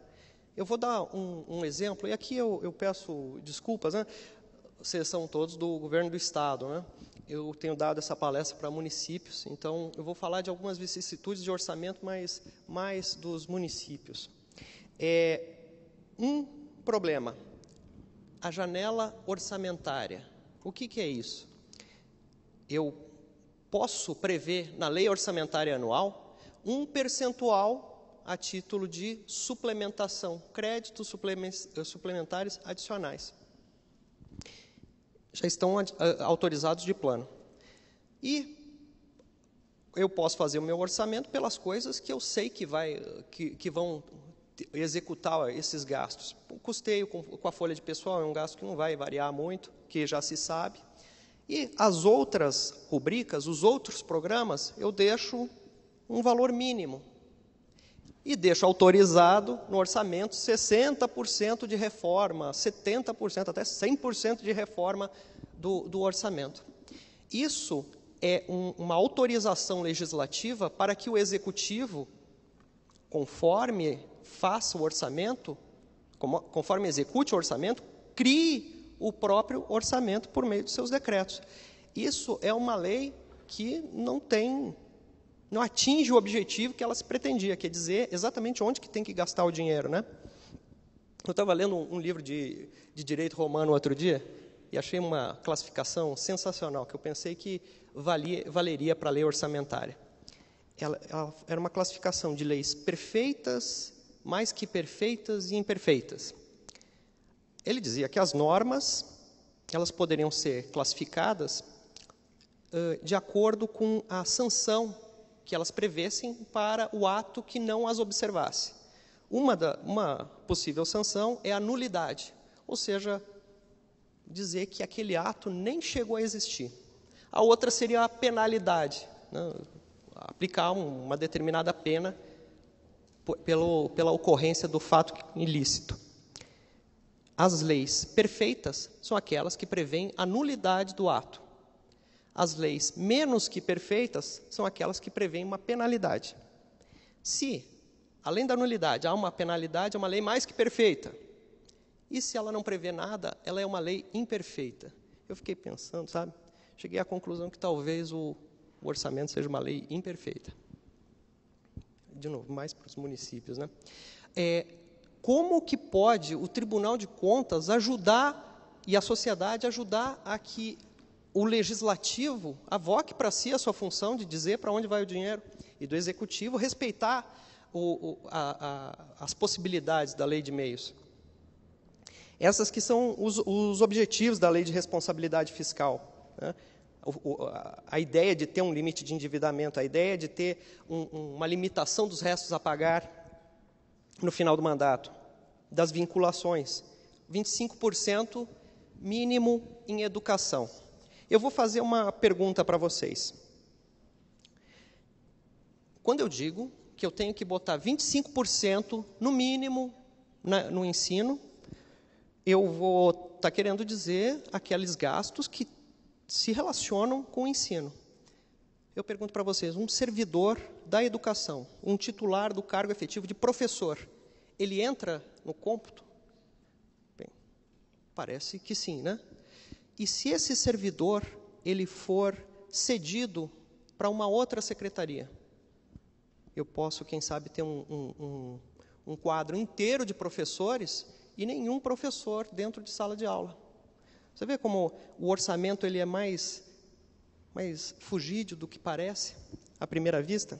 Speaker 4: Eu vou dar um, um exemplo, e aqui eu, eu, peço desculpas, né? Vocês são todos do governo do Estado, né? Eu tenho dado essa palestra para municípios, então eu vou falar de algumas vicissitudes de orçamento, mas mais dos municípios. É, um problema, a janela orçamentária. O que, que é isso? Eu posso prever na lei orçamentária anual um percentual a título de suplementação, créditos eh, suplementares adicionais. Já estão eh, autorizados de plano. E eu posso fazer o meu orçamento pelas coisas que eu sei que, vai, que, que vão executar esses gastos. O custeio com, com a folha de pessoal é um gasto que não vai variar muito, que já se sabe. E as outras rubricas, os outros programas, eu deixo um valor mínimo, e deixo autorizado no orçamento 60% de reforma, 70%, até 100% de reforma do, do, orçamento. Isso é um, uma autorização legislativa para que o executivo, conforme faça o orçamento, conforme execute o orçamento, crie o próprio orçamento por meio dos seus decretos. Isso é uma lei que não tem não atinge o objetivo que ela se pretendia, quer é dizer, exatamente onde que tem que gastar o dinheiro, né? Eu estava lendo um, livro de, de direito romano outro dia e achei uma classificação sensacional que eu pensei que valia, valeria para a lei orçamentária. Ela, ela era uma classificação de leis perfeitas, mais que perfeitas e imperfeitas. Ele dizia que as normas elas poderiam ser classificadas uh, de acordo com a sanção que elas prevessem para o ato que não as observasse. Uma, da, uma possível sanção é a nulidade, ou seja, dizer que aquele ato nem chegou a existir. A outra seria a penalidade, né? aplicar uma determinada pena pelo, pela ocorrência do fato ilícito. As leis perfeitas são aquelas que prevêem a nulidade do ato. As leis menos que perfeitas são aquelas que prevêem uma penalidade. Se, além da nulidade, há uma penalidade, é uma lei mais que perfeita. E se ela não prevê nada, ela é uma lei imperfeita. Eu fiquei pensando, sabe? Cheguei à conclusão que talvez o, o orçamento seja uma lei imperfeita. De novo, mais para os municípios, né? É, como que pode o Tribunal de Contas ajudar e a sociedade ajudar a que o legislativo avoque para si a sua função de dizer para onde vai o dinheiro e do executivo respeitar o, o, a, a, as possibilidades da lei de meios. Essas que são os, os objetivos da lei de responsabilidade fiscal. Né? O, a ideia de ter um limite de endividamento, a ideia de ter um, uma limitação dos restos a pagar no final do mandato, das vinculações. 25% mínimo em educação. Eu vou fazer uma pergunta para vocês. Quando eu digo que eu tenho que botar 25% no mínimo na, no ensino, eu vou estar tá querendo dizer aqueles gastos que se relacionam com o ensino. Eu pergunto para vocês: um servidor da educação, um titular do cargo efetivo de professor, ele entra no cômputo? Bem, parece que sim, né? E se esse servidor ele for cedido para uma outra secretaria, eu posso, quem sabe, ter um, um, um, quadro inteiro de professores e nenhum professor dentro de sala de aula. Você vê como o orçamento ele é mais, mais fugídio do que parece à primeira vista?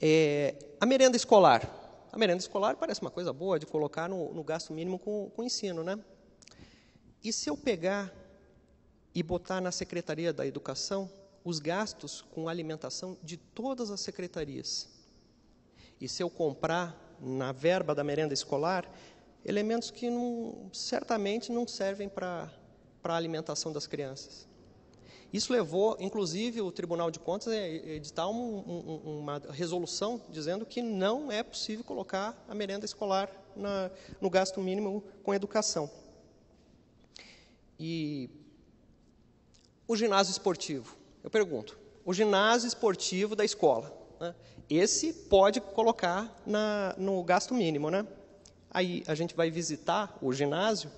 Speaker 4: É, a merenda escolar. A merenda escolar parece uma coisa boa de colocar no, no gasto mínimo com, com o ensino, né? E se eu pegar e botar na Secretaria da Educação os gastos com alimentação de todas as secretarias? E se eu comprar na verba da merenda escolar elementos que não, certamente não servem para a alimentação das crianças? Isso levou, inclusive, o Tribunal de Contas a editar um, um, uma resolução dizendo que não é possível colocar a merenda escolar na, no gasto mínimo com educação. E o ginásio esportivo, eu pergunto, o ginásio esportivo da escola, né? esse pode colocar na, no gasto mínimo, né? Aí a gente vai visitar o ginásio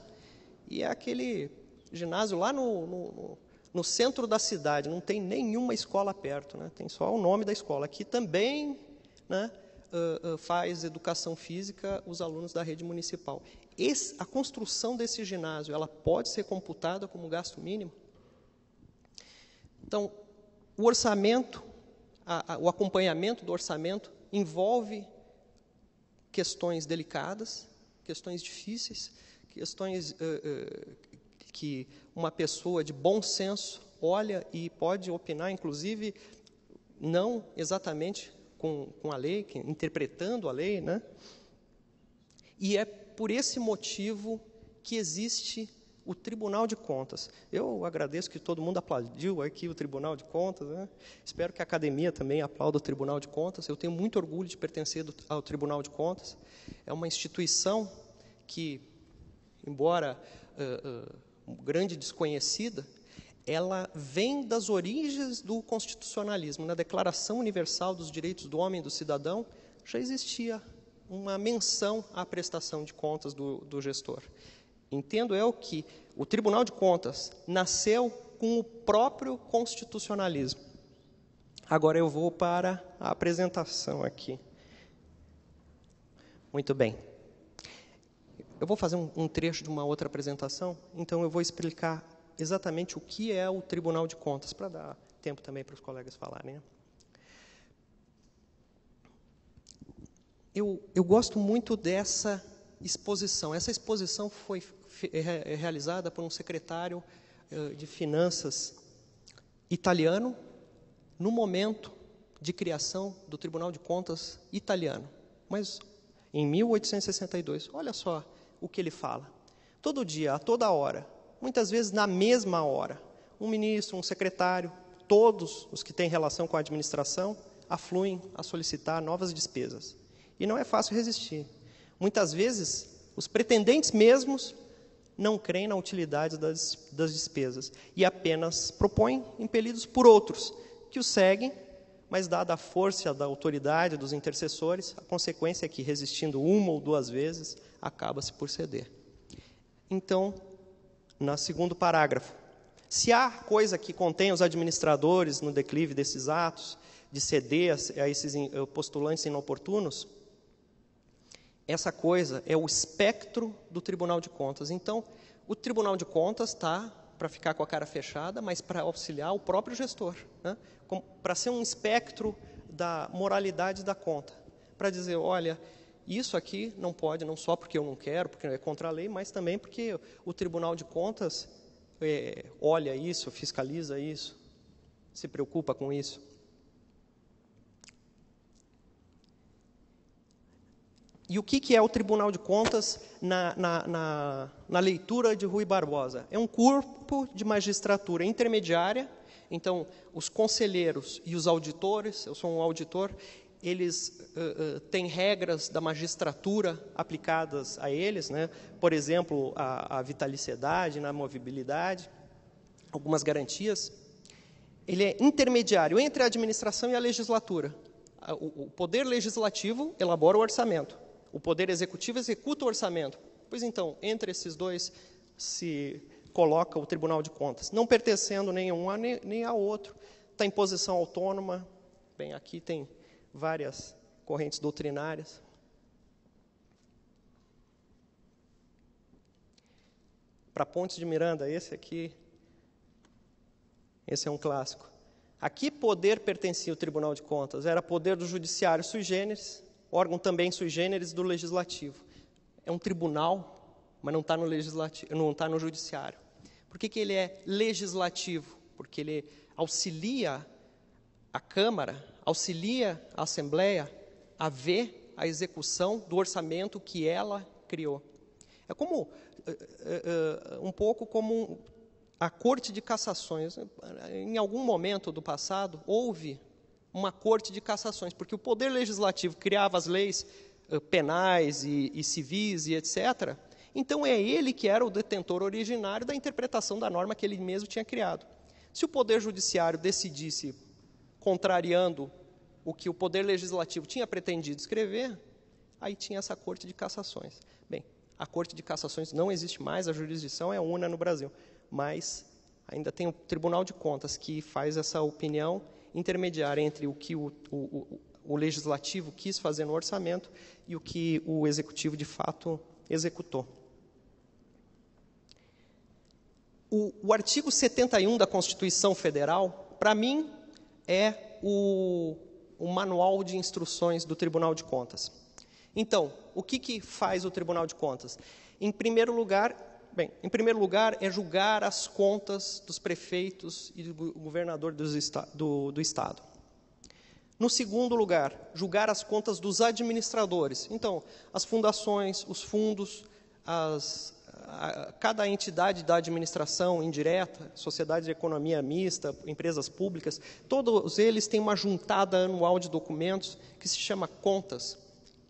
Speaker 4: e é aquele ginásio lá no, no, no centro da cidade, não tem nenhuma escola perto, né? tem só o nome da escola. Aqui também né? uh, faz educação física os alunos da rede municipal. Esse, a construção desse ginásio, ela pode ser computada como gasto mínimo? Então, o orçamento, a, a, o acompanhamento do orçamento envolve questões delicadas, questões difíceis, questões uh, que uma pessoa de bom senso olha e pode opinar, inclusive não exatamente com, com a lei, que, interpretando a lei, né? E é por esse motivo que existe o Tribunal de Contas. Eu agradeço que todo mundo aplaudiu aqui o Tribunal de Contas. Né? Espero que a academia também aplaude o Tribunal de Contas. Eu tenho muito orgulho de pertencer ao Tribunal de Contas. É uma instituição que, embora uh, uh, grande desconhecida, ela vem das origens do constitucionalismo. Na Declaração Universal dos Direitos do Homem e do Cidadão já existia uma menção à prestação de contas do, do gestor. Entendo eu que o Tribunal de Contas nasceu com o próprio constitucionalismo. Agora eu vou para a apresentação aqui. Muito bem. Eu vou fazer um, um trecho de uma outra apresentação, então eu vou explicar exatamente o que é o Tribunal de Contas, para dar tempo também para os colegas falarem. Né? Eu, eu gosto muito dessa exposição. Essa exposição foi é, é, é realizada por um secretário eh, de finanças italiano no momento de criação do Tribunal de Contas italiano. Mas em 1862, olha só o que ele fala. Todo dia, a toda hora, muitas vezes na mesma hora. Um ministro, um secretário, todos os que têm relação com a administração afluem a solicitar novas despesas. E não é fácil resistir. Muitas vezes, os pretendentes mesmos não creem na utilidade das, das despesas e apenas propõem, impelidos por outros, que o seguem, mas, dada a força da autoridade dos intercessores, a consequência é que, resistindo uma ou duas vezes, acaba-se por ceder. Então, no segundo parágrafo. Se há coisa que contém os administradores no declive desses atos, de ceder a esses eh, postulantes inoportunos, essa coisa é o espectro do Tribunal de Contas. Então, o Tribunal de Contas está para ficar com a cara fechada, mas para auxiliar o próprio gestor, né? para ser um espectro da moralidade da conta, para dizer, olha, isso aqui não pode, não só porque eu não quero, porque é contra a lei, mas também porque o Tribunal de Contas é, olha isso, fiscaliza isso, se preocupa com isso. E o que, que é o Tribunal de Contas na, na, na, na leitura de Rui Barbosa? É um corpo de magistratura intermediária então, os conselheiros e os auditores, eu sou um auditor, eles uh, uh, têm regras da magistratura aplicadas a eles, né? por exemplo, a, a vitaliciedade, na né? movibilidade, algumas garantias. Ele é intermediário entre a administração e a legislatura. O, o poder legislativo elabora o orçamento, o poder executivo executa o orçamento. Pois então, entre esses dois se coloca o Tribunal de Contas, não pertencendo nenhum a nem, nem a outro, está em posição autônoma. Bem, aqui tem várias correntes doutrinárias. Para Pontes de Miranda, esse aqui, esse é um clássico. A que poder pertencia o Tribunal de Contas? Era poder do Judiciário sui generis, órgão também sui generis do Legislativo. É um tribunal, mas não está no, legislativo, não tá no Judiciário. Por que, que ele é legislativo? Porque ele auxilia a Câmara auxilia a Assembleia a ver a execução do orçamento que ela criou. É como eh, eh, eh, um pouco como a Corte de Cassações. Em algum momento do passado houve uma Corte de Cassações, porque o Poder Legislativo criava as leis penais e, e civis e etc. Então é ele que era o detentor originário da interpretação da norma que ele mesmo tinha criado. Se o Poder Judiciário decidisse contrariando o que o Poder Legislativo tinha pretendido escrever, aí tinha essa Corte de Cassações. Bem, a Corte de Cassações não existe mais, a jurisdição é una no Brasil, mas ainda tem o Tribunal de Contas que faz essa opinião intermediária entre o que o, o, o, o legislativo quis fazer no orçamento e o que o executivo de fato executou. O, o artigo 71 da Constituição Federal, para mim, é o um manual de instruções do Tribunal de Contas. Então, o que, que faz o Tribunal de Contas? Em primeiro lugar, Bem, em primeiro lugar, é julgar as contas dos prefeitos e do governador do, do, do, Estado. No segundo lugar, julgar as contas dos administradores. Então, as fundações, os fundos, as cada entidade da administração indireta, sociedades de economia mista, empresas públicas, todos eles têm uma juntada anual de documentos que se chama contas,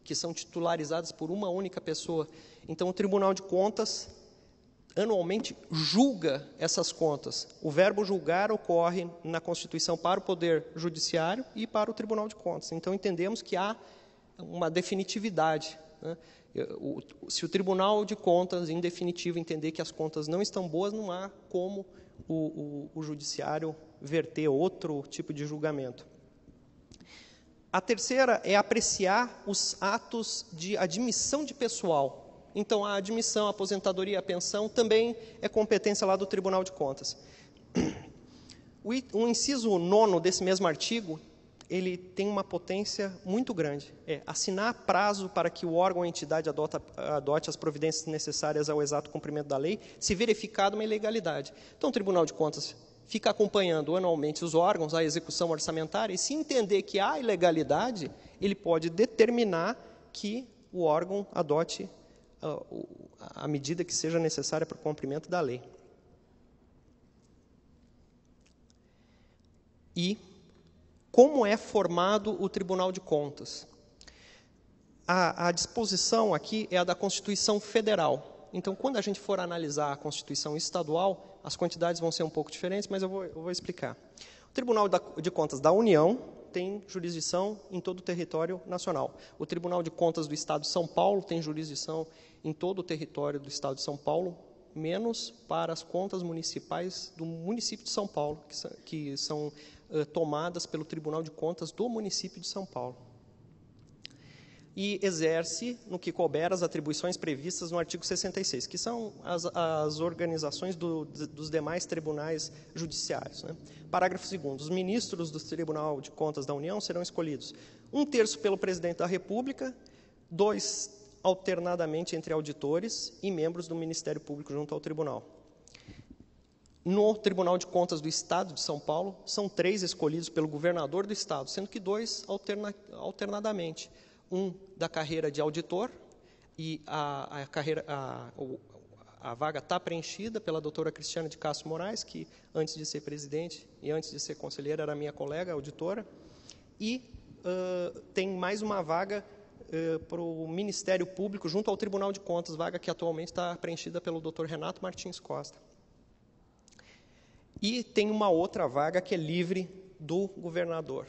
Speaker 4: que são titularizadas por uma única pessoa. Então, o Tribunal de Contas anualmente julga essas contas. O verbo julgar ocorre na Constituição para o Poder Judiciário e para o Tribunal de Contas. Então, entendemos que há uma definitividade. Né? Se o Tribunal de Contas, em definitivo, entender que as contas não estão boas, não há como o, o, o judiciário verter outro tipo de julgamento. A terceira é apreciar os atos de admissão de pessoal. Então, a admissão, a aposentadoria, a pensão também é competência lá do Tribunal de Contas. O inciso nono desse mesmo artigo ele tem uma potência muito grande. É assinar prazo para que o órgão ou entidade adota, adote as providências necessárias ao exato cumprimento da lei, se verificada uma ilegalidade. Então, o Tribunal de Contas fica acompanhando anualmente os órgãos, a execução orçamentária, e se entender que há ilegalidade, ele pode determinar que o órgão adote ah, a medida que seja necessária para o cumprimento da lei. E como é formado o Tribunal de Contas. A, a disposição aqui é a da Constituição Federal. Então, quando a gente for analisar a Constituição Estadual, as quantidades vão ser um pouco diferentes, mas eu vou, eu vou explicar. O Tribunal de Contas da União tem jurisdição em todo o território nacional. O Tribunal de Contas do Estado de São Paulo tem jurisdição em todo o território do Estado de São Paulo, menos para as contas municipais do município de São Paulo, que são, que são eh, tomadas pelo Tribunal de Contas do município de São Paulo. E exerce, no que couber, as atribuições previstas no artigo 66, que são as, as organizações do, dos demais tribunais judiciários. Né? Parágrafo 2. Os ministros do Tribunal de Contas da União serão escolhidos um terço pelo presidente da República, dois alternadamente entre auditores e membros do Ministério Público junto ao tribunal. No Tribunal de Contas do Estado de São Paulo, são três escolhidos pelo governador do Estado, sendo que dois alterna, alternadamente. Um da carreira de auditor, e a, a carreira, a, a vaga está preenchida pela doutora Cristiana de Castro Moraes, que antes de ser presidente e antes de ser conselheira era minha colega auditora, e uh, tem mais uma vaga uh, para o Ministério Público junto ao Tribunal de Contas, vaga que atualmente está preenchida pelo doutor Renato Martins Costa. E tem uma outra vaga que é livre do governador.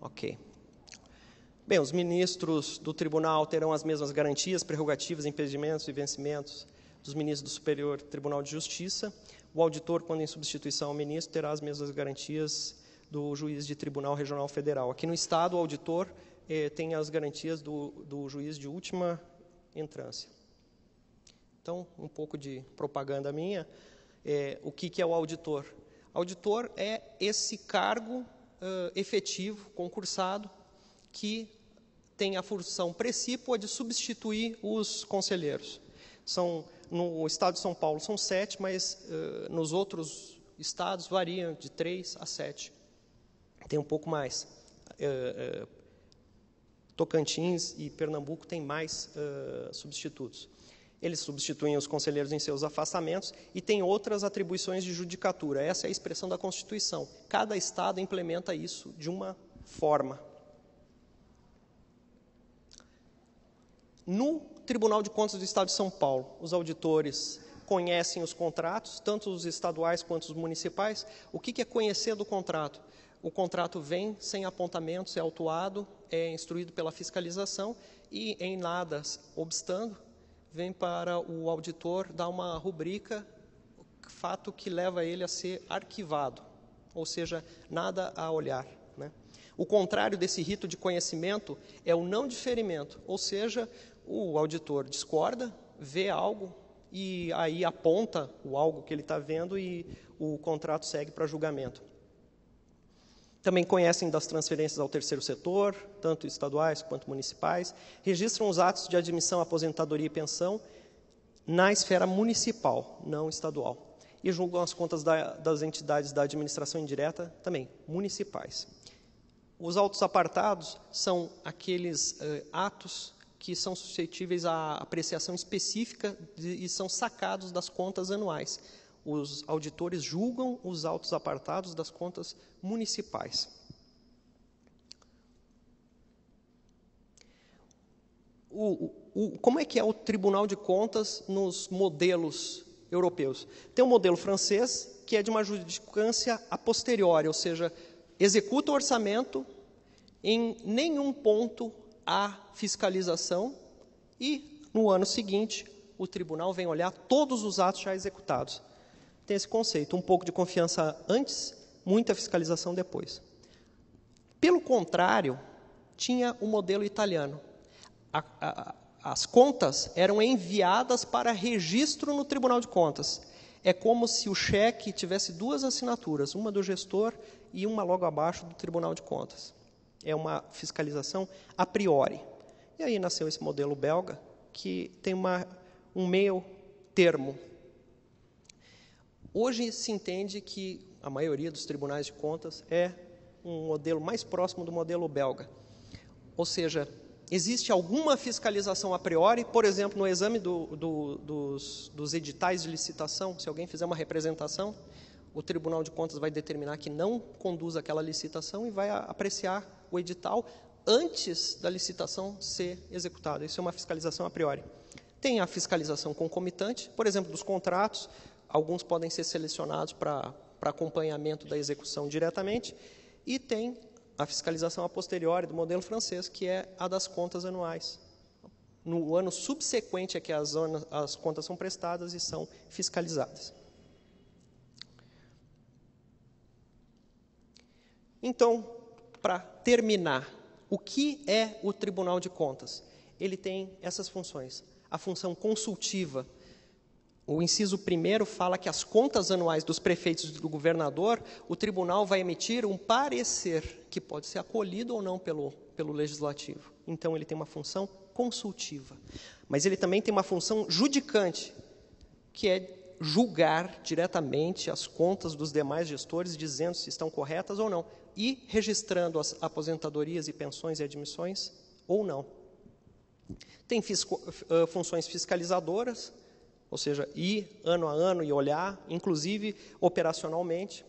Speaker 4: Ok. Bem, os ministros do tribunal terão as mesmas garantias, prerrogativas, impedimentos e vencimentos dos ministros do Superior Tribunal de Justiça. O auditor, quando em substituição ao ministro, terá as mesmas garantias do juiz de Tribunal Regional Federal. Aqui no Estado, o auditor eh, tem as garantias do, do juiz de última entrância. Então, um pouco de propaganda minha. Eh, o que, que é o auditor? Auditor é esse cargo eh, efetivo, concursado, que tem a função precípua de substituir os conselheiros. São, no estado de São Paulo são sete, mas eh, nos outros estados variam de três a sete. Tem um pouco mais. Eh, eh, Tocantins e Pernambuco têm mais uh, substitutos. Eles substituem os conselheiros em seus afastamentos e têm outras atribuições de judicatura. Essa é a expressão da Constituição. Cada Estado implementa isso de uma forma. No Tribunal de Contas do Estado de São Paulo, os auditores conhecem os contratos, tanto os estaduais quanto os municipais. O que é conhecer do contrato? O contrato vem sem apontamentos, é autuado, é instruído pela fiscalização e, em nada obstando, vem para o auditor dar uma rubrica, fato que leva ele a ser arquivado, ou seja, nada a olhar. Né? O contrário desse rito de conhecimento é o não diferimento, ou seja, o auditor discorda, vê algo e aí aponta o algo que ele está vendo e o contrato segue para julgamento também conhecem das transferências ao terceiro setor, tanto estaduais quanto municipais, registram os atos de admissão aposentadoria e pensão na esfera municipal, não estadual, e julgam as contas da, das entidades da administração indireta também municipais. Os autos apartados são aqueles eh, atos que são suscetíveis à apreciação específica de, e são sacados das contas anuais, os auditores julgam os autos apartados das contas municipais. O, o, como é que é o Tribunal de Contas nos modelos europeus? Tem um modelo francês que é de uma judicância a posteriori, ou seja, executa o orçamento, em nenhum ponto há fiscalização e, no ano seguinte, o tribunal vem olhar todos os atos já executados tem esse conceito: um pouco de confiança antes, muita fiscalização depois. Pelo contrário, tinha o um modelo italiano. A, a, as contas eram enviadas para registro no Tribunal de Contas. É como se o cheque tivesse duas assinaturas, uma do gestor e uma logo abaixo do Tribunal de Contas. É uma fiscalização a priori. E aí nasceu esse modelo belga, que tem uma, um meio termo Hoje se entende que a maioria dos tribunais de contas é um modelo mais próximo do modelo belga. Ou seja, existe alguma fiscalização a priori, por exemplo, no exame do, do, dos, dos editais de licitação, se alguém fizer uma representação, o Tribunal de Contas vai determinar que não conduz aquela licitação e vai apreciar o edital antes da licitação ser executada. Isso é uma fiscalização a priori. Tem a fiscalização concomitante, por exemplo, dos contratos alguns podem ser selecionados para acompanhamento da execução diretamente, e tem a fiscalização a posteriori do modelo francês, que é a das contas anuais. No ano subsequente é que as, as contas são prestadas e são fiscalizadas. Então, para terminar, o que é o Tribunal de Contas? Ele tem essas funções: a função consultiva, o inciso primeiro fala que as contas anuais dos prefeitos e do governador, o tribunal vai emitir um parecer que pode ser acolhido ou não pelo, pelo legislativo. Então, ele tem uma função consultiva. Mas ele também tem uma função judicante, que é julgar diretamente as contas dos demais gestores, dizendo se estão corretas ou não, e registrando as aposentadorias e pensões e admissões ou não. Tem fisco, uh, funções fiscalizadoras ou seja, ir ano a ano e olhar, inclusive operacionalmente,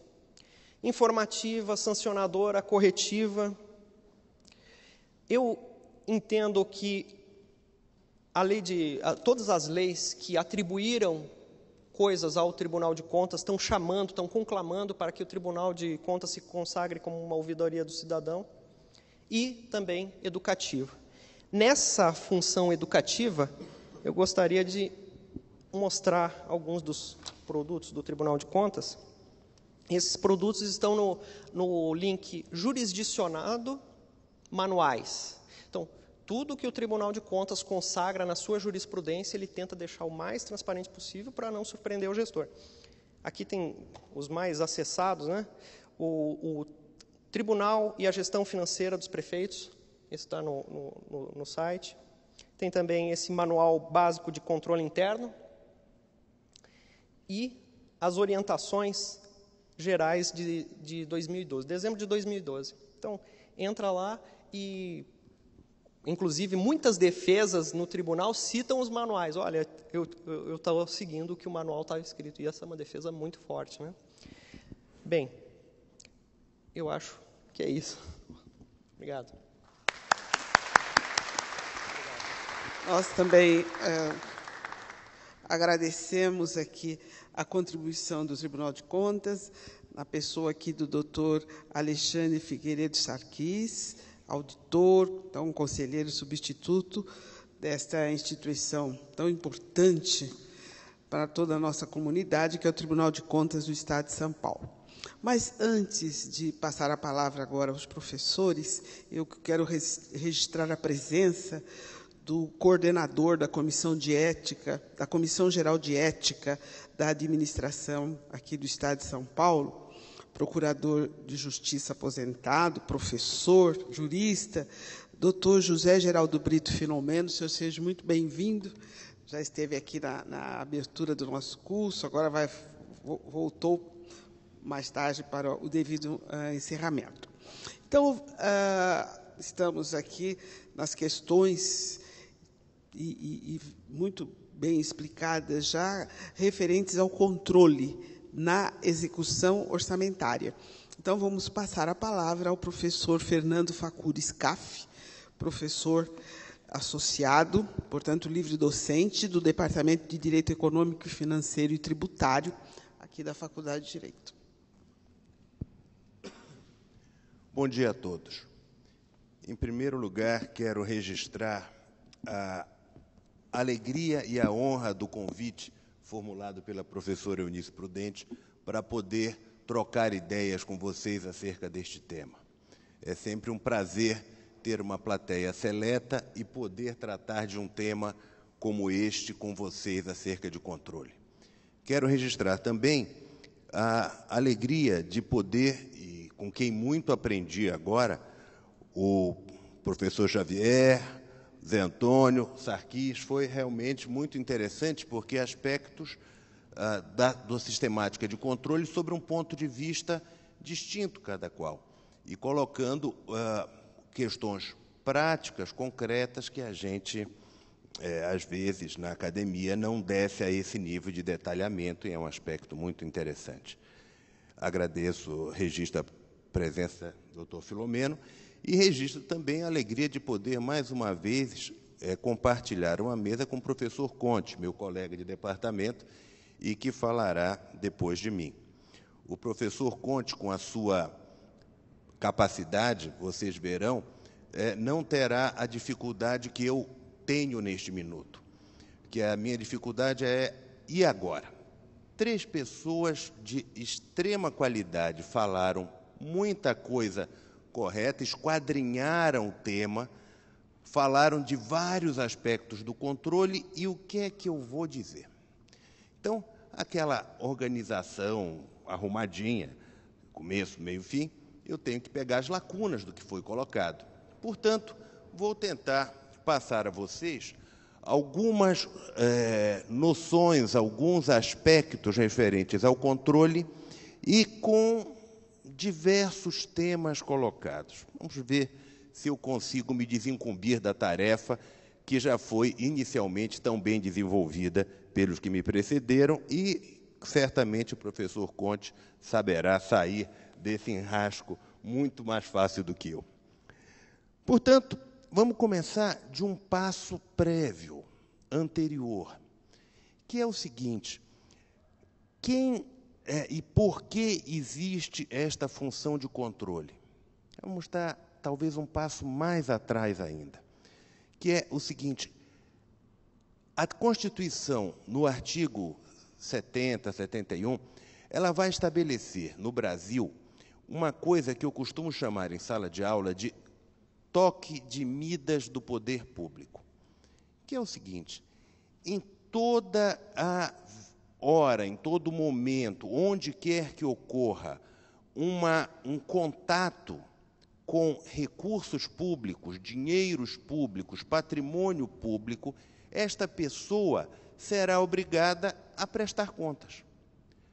Speaker 4: informativa, sancionadora, corretiva. Eu entendo que a lei de a, todas as leis que atribuíram coisas ao Tribunal de Contas estão chamando, estão conclamando para que o Tribunal de Contas se consagre como uma ouvidoria do cidadão e também educativa. Nessa função educativa, eu gostaria de mostrar alguns dos produtos do Tribunal de Contas. Esses produtos estão no, no link jurisdicionado manuais. Então, tudo que o Tribunal de Contas consagra na sua jurisprudência, ele tenta deixar o mais transparente possível para não surpreender o gestor. Aqui tem os mais acessados, né? O, o Tribunal e a Gestão Financeira dos Prefeitos, esse está no, no, no site. Tem também esse Manual Básico de Controle Interno, e as orientações gerais de, de 2012, dezembro de 2012. Então, entra lá e, inclusive, muitas defesas no tribunal citam os manuais. Olha, eu estava seguindo o que o manual estava escrito. E essa é uma defesa muito forte. Né? Bem, eu acho que é isso. Obrigado.
Speaker 2: Nós também. É Agradecemos aqui a contribuição do Tribunal de Contas, na pessoa aqui do doutor Alexandre Figueiredo Sarquis, auditor, então conselheiro substituto desta instituição tão importante para toda a nossa comunidade, que é o Tribunal de Contas do Estado de São Paulo. Mas antes de passar a palavra agora aos professores, eu quero registrar a presença do coordenador da comissão de ética, da comissão geral de ética da administração aqui do Estado de São Paulo, procurador de justiça aposentado, professor, jurista, doutor José Geraldo Brito Filomeno, seu seja muito bem-vindo. Já esteve aqui na, na, abertura do nosso curso, agora vai, voltou mais tarde para o devido uh, encerramento. Então, uh, estamos aqui nas questões e, e, muito bem explicadas já, referentes ao controle na execução orçamentária. Então, vamos passar a palavra ao professor Fernando Facuri Scaff, professor associado, portanto, livre docente do Departamento de Direito Econômico, Financeiro e Tributário, aqui da Faculdade de Direito. Bom
Speaker 5: dia a todos. Em primeiro lugar, quero registrar a alegria e a honra do convite formulado pela professora Eunice Prudente para poder trocar ideias com vocês acerca deste tema. É sempre um prazer ter uma plateia seleta e poder tratar de um tema como este com vocês acerca de controle. Quero registrar também a alegria de poder, e com quem muito aprendi agora, o professor Xavier, Zé Antônio, Sarquis, foi realmente muito interessante, porque aspectos ah, da, da sistemática de controle sobre um ponto de vista distinto cada qual, e colocando ah, questões práticas, concretas, que a gente, eh, às vezes, na academia, não desce a esse nível de detalhamento, e é um aspecto muito interessante. Agradeço, registro a presença do doutor Filomeno. E registro também a alegria de poder, mais uma vez, é, compartilhar uma mesa com o professor Conte, meu colega de departamento, e que falará depois de mim. O professor Conte, com a sua capacidade, vocês verão, é, não terá a dificuldade que eu tenho neste minuto, que a minha dificuldade é e agora? Três pessoas de extrema qualidade falaram muita coisa correta, esquadrinharam o tema, falaram de vários aspectos do controle e o que é que eu vou dizer. Então, aquela organização arrumadinha, começo, meio, fim, eu tenho que pegar as lacunas do que foi colocado. Portanto, vou tentar passar a vocês algumas é, noções, alguns aspectos referentes ao controle e com diversos temas colocados. Vamos ver se eu consigo me desincumbir da tarefa que já foi inicialmente tão bem desenvolvida pelos que me precederam e certamente o professor Conte saberá sair desse enrasco muito mais fácil do que eu. Portanto, vamos começar de um passo prévio, anterior, que é o seguinte: quem é, e por que existe esta função de controle? Vamos estar talvez um passo mais atrás ainda, que é o seguinte: a Constituição, no artigo 70, 71, ela vai estabelecer no Brasil uma coisa que eu costumo chamar em sala de aula de toque de Midas do poder público, que é o seguinte: em toda a Ora, em todo momento, onde quer que ocorra uma, um contato com recursos públicos, dinheiros públicos, patrimônio público, esta pessoa será obrigada a prestar contas.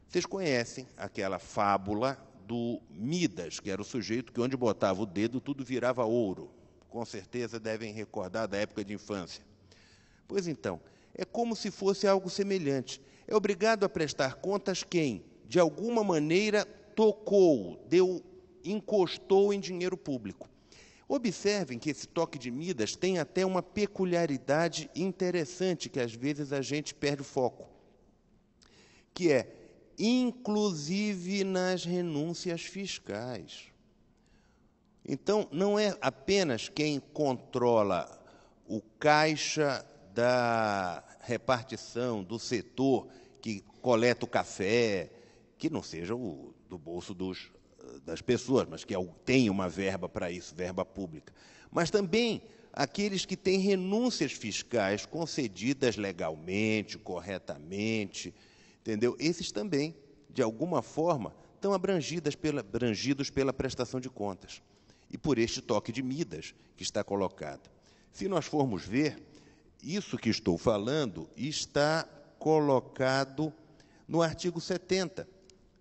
Speaker 5: Vocês conhecem aquela fábula do Midas, que era o sujeito que onde botava o dedo tudo virava ouro. Com certeza devem recordar da época de infância. Pois então, é como se fosse algo semelhante. É obrigado a prestar contas quem, de alguma maneira, tocou, deu, encostou em dinheiro público. Observem que esse toque de Midas tem até uma peculiaridade interessante que às vezes a gente perde o foco, que é inclusive nas renúncias fiscais. Então, não é apenas quem controla o caixa da repartição do setor que coleta o café, que não seja o, do bolso dos, das pessoas, mas que é tem uma verba para isso, verba pública. Mas também aqueles que têm renúncias fiscais concedidas legalmente, corretamente, entendeu? Esses também, de alguma forma, estão abrangidas pela, abrangidos pela prestação de contas e por este toque de Midas que está colocado. Se nós formos ver, isso que estou falando está colocado no artigo 70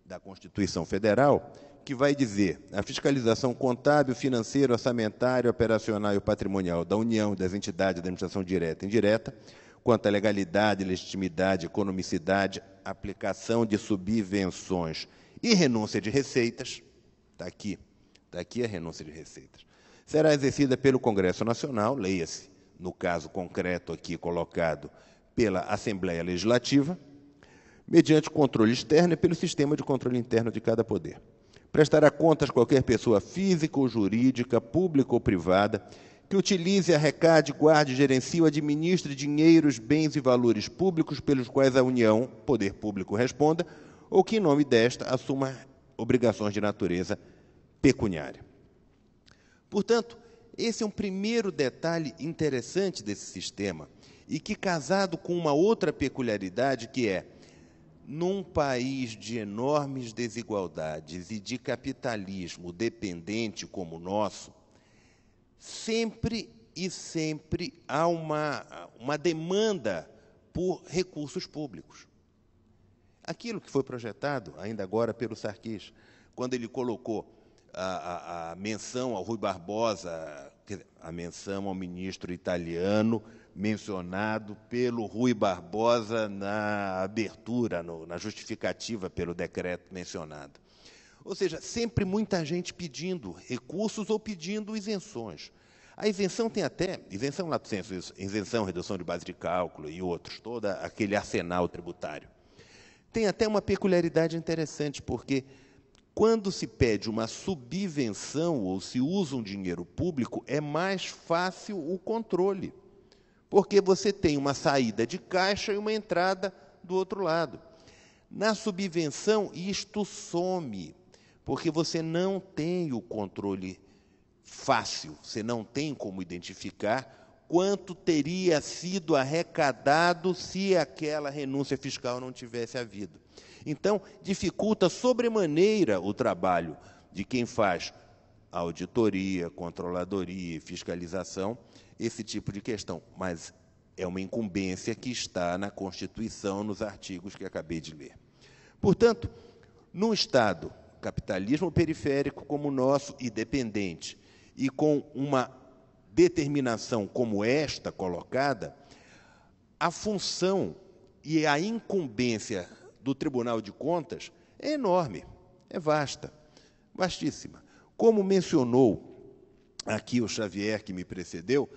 Speaker 5: da Constituição Federal, que vai dizer: a fiscalização contábil, financeira, orçamentária, operacional e patrimonial da União e das entidades da administração direta e indireta, quanto à legalidade, legitimidade, economicidade, aplicação de subvenções e renúncia de receitas, está aqui, está aqui a renúncia de receitas, será exercida pelo Congresso Nacional, leia-se, no caso concreto aqui colocado pela Assembleia Legislativa, mediante controle externo e pelo sistema de controle interno de cada poder. Prestará contas qualquer pessoa física ou jurídica, pública ou privada, que utilize, arrecade, guarde, gerencie ou administre dinheiros, bens e valores públicos pelos quais a União, poder público, responda, ou que, em nome desta, assuma obrigações de natureza pecuniária. Portanto, esse é um primeiro detalhe interessante desse sistema e que, casado com uma outra peculiaridade, que é, num país de enormes desigualdades e de capitalismo dependente como o nosso, sempre e sempre há uma, uma demanda por recursos públicos. Aquilo que foi projetado, ainda agora, pelo Sarkis, quando ele colocou a, a, menção ao Rui Barbosa, a menção ao ministro italiano, mencionado pelo Rui Barbosa na abertura, no, na justificativa pelo decreto mencionado. Ou seja, sempre muita gente pedindo recursos ou pedindo isenções. A isenção tem até, isenção do senso, isenção, redução de base de cálculo e outros, todo aquele arsenal tributário. Tem até uma peculiaridade interessante, porque quando se pede uma subvenção ou se usa um dinheiro público, é mais fácil o controle, porque você tem uma saída de caixa e uma entrada do outro lado. Na subvenção, isto some, porque você não tem o controle fácil, você não tem como identificar quanto teria sido arrecadado se aquela renúncia fiscal não tivesse havido. Então, dificulta sobremaneira o trabalho de quem faz auditoria, controladoria e fiscalização, esse tipo de questão. Mas é uma incumbência que está na Constituição, nos artigos que acabei de ler. Portanto, num Estado capitalismo periférico como o nosso e dependente, e com uma determinação como esta colocada, a função e a incumbência do Tribunal de Contas é enorme, é vasta, vastíssima. Como mencionou aqui o Xavier que me precedeu,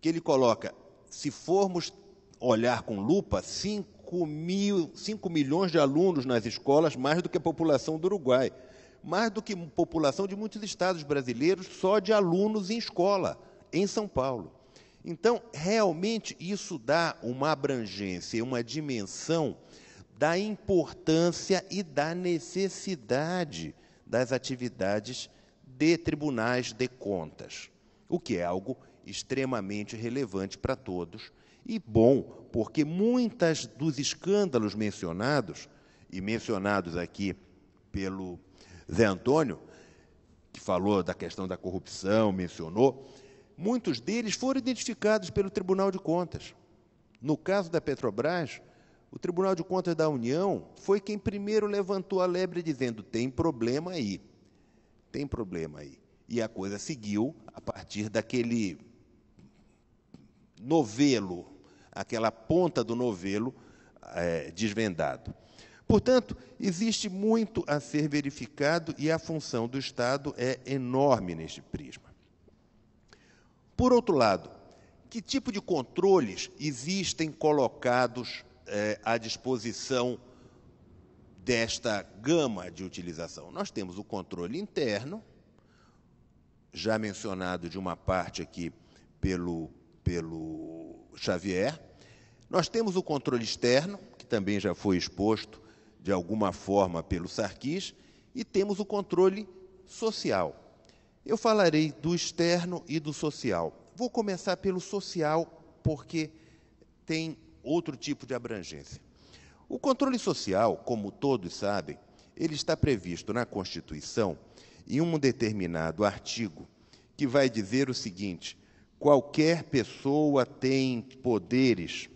Speaker 5: que ele coloca, se formos olhar com lupa, 5, mil, 5 milhões de alunos nas escolas, mais do que a população do Uruguai, mais do que a população de muitos estados brasileiros, só de alunos em escola, em São Paulo. Então, realmente, isso dá uma abrangência, uma dimensão da importância e da necessidade das atividades de tribunais de contas, o que é algo extremamente relevante para todos e bom, porque muitas dos escândalos mencionados e mencionados aqui pelo Zé Antônio, que falou da questão da corrupção, mencionou, muitos deles foram identificados pelo Tribunal de Contas. No caso da Petrobras, o Tribunal de Contas da União foi quem primeiro levantou a lebre dizendo: tem problema aí, tem problema aí. E a coisa seguiu a partir daquele novelo, aquela ponta do novelo é, desvendado. Portanto, existe muito a ser verificado e a função do Estado é enorme neste prisma. Por outro lado, que tipo de controles existem colocados é, à disposição desta gama de utilização? Nós temos o controle interno, já mencionado de uma parte aqui pelo, pelo Xavier. Nós temos o controle externo, que também já foi exposto de alguma forma pelo Sarkis, e temos o controle social. Eu falarei do externo e do social. Vou começar pelo social, porque tem outro tipo de abrangência. O controle social, como todos sabem, ele está previsto na Constituição em um determinado artigo que vai dizer o seguinte: qualquer pessoa tem poderes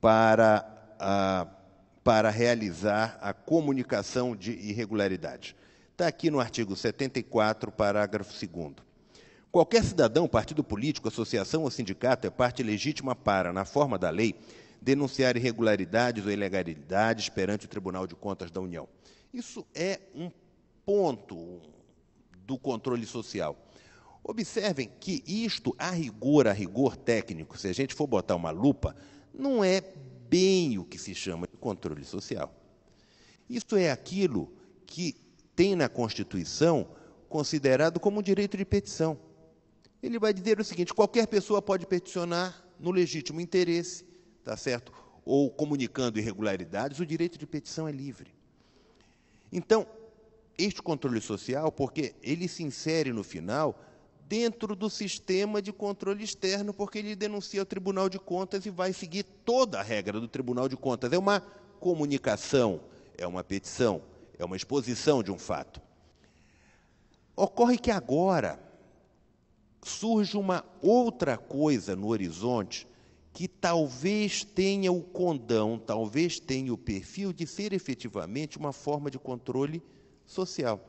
Speaker 5: para, a, para realizar a comunicação de irregularidades. Está aqui no artigo 74, parágrafo 2. Qualquer cidadão, partido político, associação ou sindicato é parte legítima para, na forma da lei, denunciar irregularidades ou ilegalidades perante o Tribunal de Contas da União. Isso é um ponto do controle social. Observem que isto, a rigor, a rigor técnico, se a gente for botar uma lupa, não é bem o que se chama de controle social. Isto é aquilo que tem na Constituição considerado como direito de petição. Ele vai dizer o seguinte: qualquer pessoa pode peticionar no legítimo interesse, tá certo? Ou comunicando irregularidades, o direito de petição é livre. Então, este controle social, porque ele se insere no final dentro do sistema de controle externo, porque ele denuncia o Tribunal de Contas e vai seguir toda a regra do Tribunal de Contas. É uma comunicação, é uma petição, é uma exposição de um fato. Ocorre que agora surge uma outra coisa no horizonte que talvez tenha o condão, talvez tenha o perfil de ser efetivamente uma forma de controle social,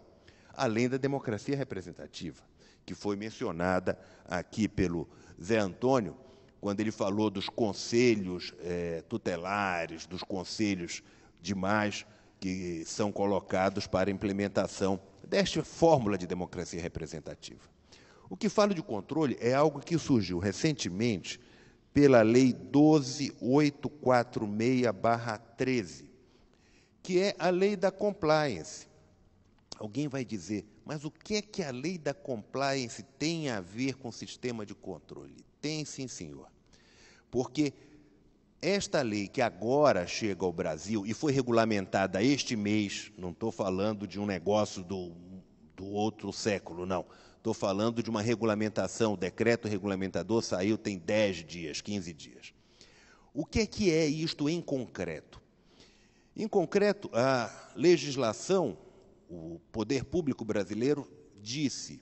Speaker 5: além da democracia representativa, que foi mencionada aqui pelo Zé Antônio, quando ele falou dos conselhos é, tutelares, dos conselhos demais que são colocados para implementação desta fórmula de democracia representativa. O que falo de controle é algo que surgiu recentemente pela Lei 12846-13, que é a lei da compliance. Alguém vai dizer, mas o que é que a lei da compliance tem a ver com o sistema de controle? Tem sim, senhor. Porque esta lei que agora chega ao Brasil e foi regulamentada este mês, não estou falando de um negócio do, do outro século, não. Estou falando de uma regulamentação, o decreto regulamentador saiu tem 10 dias, 15 dias. O que é que é isto em concreto? Em concreto, a legislação, o poder público brasileiro disse: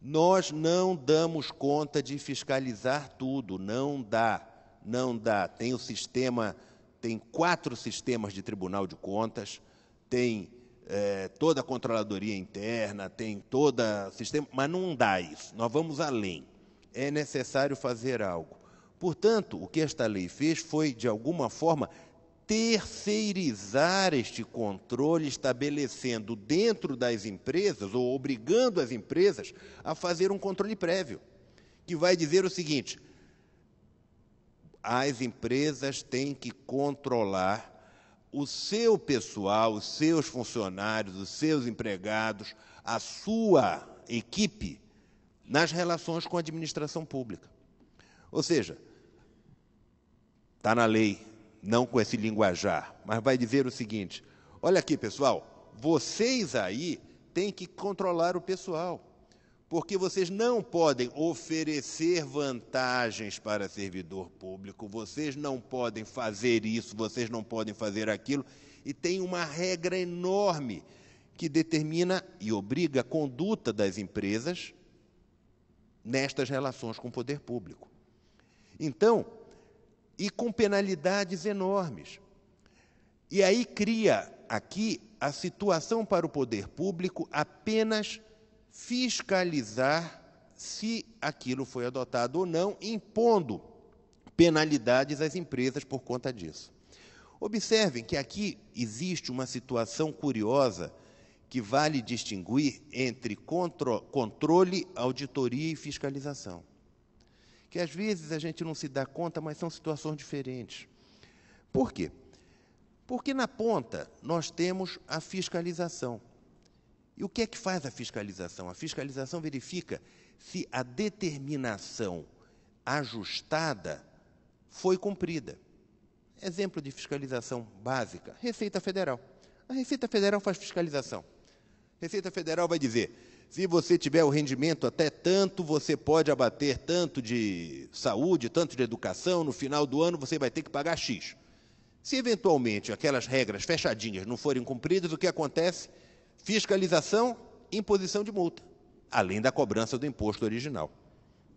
Speaker 5: nós não damos conta de fiscalizar tudo, não dá, não dá. Tem o sistema, tem quatro sistemas de Tribunal de Contas, tem é, toda a controladoria interna, tem todo sistema, mas não dá isso. Nós vamos além. É necessário fazer algo. Portanto, o que esta lei fez foi, de alguma forma, terceirizar este controle, estabelecendo dentro das empresas, ou obrigando as empresas a fazer um controle prévio, que vai dizer o seguinte: as empresas têm que controlar o seu pessoal, os seus funcionários, os seus empregados, a sua equipe nas relações com a administração pública. Ou seja, está na lei, não com esse linguajar, mas vai dizer o seguinte: olha aqui, pessoal, vocês aí têm que controlar o pessoal porque vocês não podem oferecer vantagens para servidor público, vocês não podem fazer isso, vocês não podem fazer aquilo, e tem uma regra enorme que determina e obriga a conduta das empresas nestas relações com o poder público. Então, e com penalidades enormes. E aí cria aqui a situação para o poder público apenas fiscalizar se aquilo foi adotado ou não, impondo penalidades às empresas por conta disso. Observem que aqui existe uma situação curiosa que vale distinguir entre controle, auditoria e fiscalização. Que às vezes a gente não se dá conta, mas são situações diferentes. Por quê? Porque na ponta nós temos a fiscalização e o que é que faz a fiscalização? A fiscalização verifica se a determinação ajustada foi cumprida. Exemplo de fiscalização básica: Receita Federal. A Receita Federal faz fiscalização. Receita Federal vai dizer: se você tiver o rendimento até tanto, você pode abater tanto de saúde, tanto de educação, no final do ano você vai ter que pagar X. Se eventualmente aquelas regras fechadinhas não forem cumpridas, o que acontece? fiscalização, imposição de multa, além da cobrança do imposto original.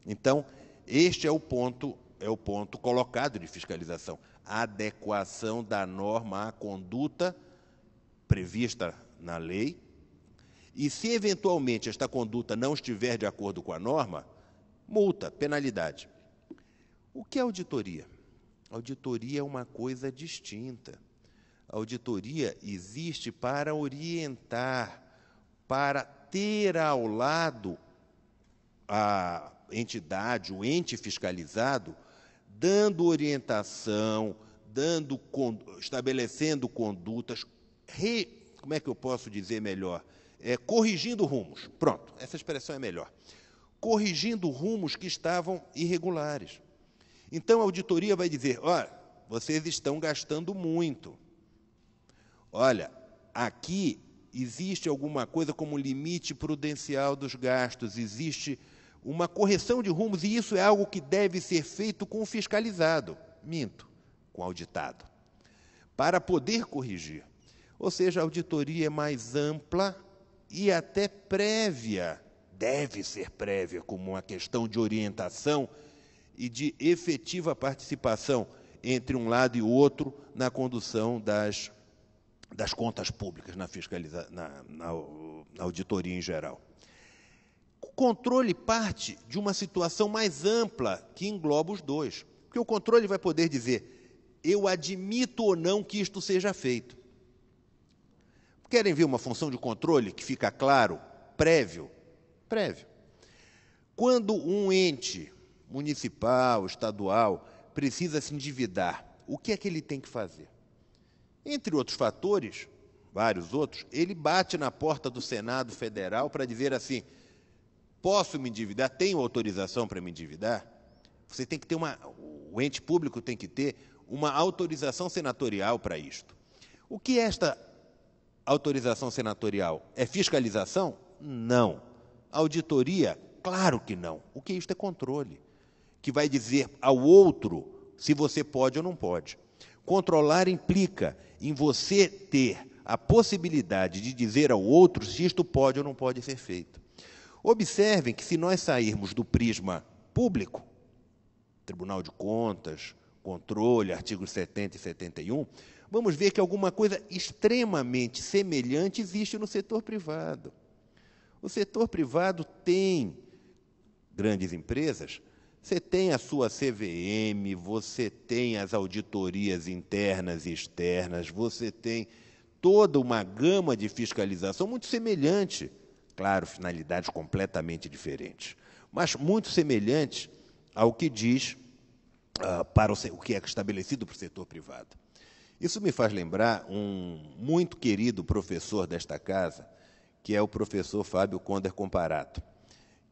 Speaker 5: Então, este é o ponto é o ponto colocado de fiscalização, a adequação da norma à conduta prevista na lei. E se eventualmente esta conduta não estiver de acordo com a norma, multa, penalidade. O que é auditoria? Auditoria é uma coisa distinta auditoria existe para orientar, para ter ao lado a entidade, o ente fiscalizado, dando orientação, dando, estabelecendo condutas, re, como é que eu posso dizer melhor? É, corrigindo rumos. Pronto, essa expressão é melhor. Corrigindo rumos que estavam irregulares. Então a auditoria vai dizer: olha, vocês estão gastando muito olha, aqui existe alguma coisa como limite prudencial dos gastos, existe uma correção de rumos e isso é algo que deve ser feito com o fiscalizado, minto, com o auditado, para poder corrigir. Ou seja, a auditoria é mais ampla e até prévia, deve ser prévia como uma questão de orientação e de efetiva participação entre um lado e outro na condução das das contas públicas na, fiscaliza, na, na, na auditoria em geral. O controle parte de uma situação mais ampla que engloba os dois, porque o controle vai poder dizer: eu admito ou não que isto seja feito. Querem ver uma função de controle que fica claro, prévio? Prévio. Quando um ente municipal, estadual, precisa se endividar, o que é que ele tem que fazer? Entre outros fatores, vários outros, ele bate na porta do Senado Federal para dizer assim: posso me endividar? Tenho autorização para me endividar? Você tem que ter uma. O ente público tem que ter uma autorização senatorial para isto. O que é esta autorização senatorial? É fiscalização? Não. Auditoria? Claro que não. O que é isto é controle, que vai dizer ao outro se você pode ou não pode. Controlar implica em você ter a possibilidade de dizer ao outro se isto pode ou não pode ser feito. Observem que se nós sairmos do prisma público, Tribunal de Contas, controle, artigos 70 e 71, vamos ver que alguma coisa extremamente semelhante existe no setor privado. O setor privado tem grandes empresas você tem a sua CVM, você tem as auditorias internas e externas, você tem toda uma gama de fiscalização muito semelhante, claro, finalidades completamente diferentes, mas muito semelhante ao que diz uh, para o, o que é estabelecido para o setor privado. Isso me faz lembrar um muito querido professor desta casa, que é o professor Fábio Conder Comparato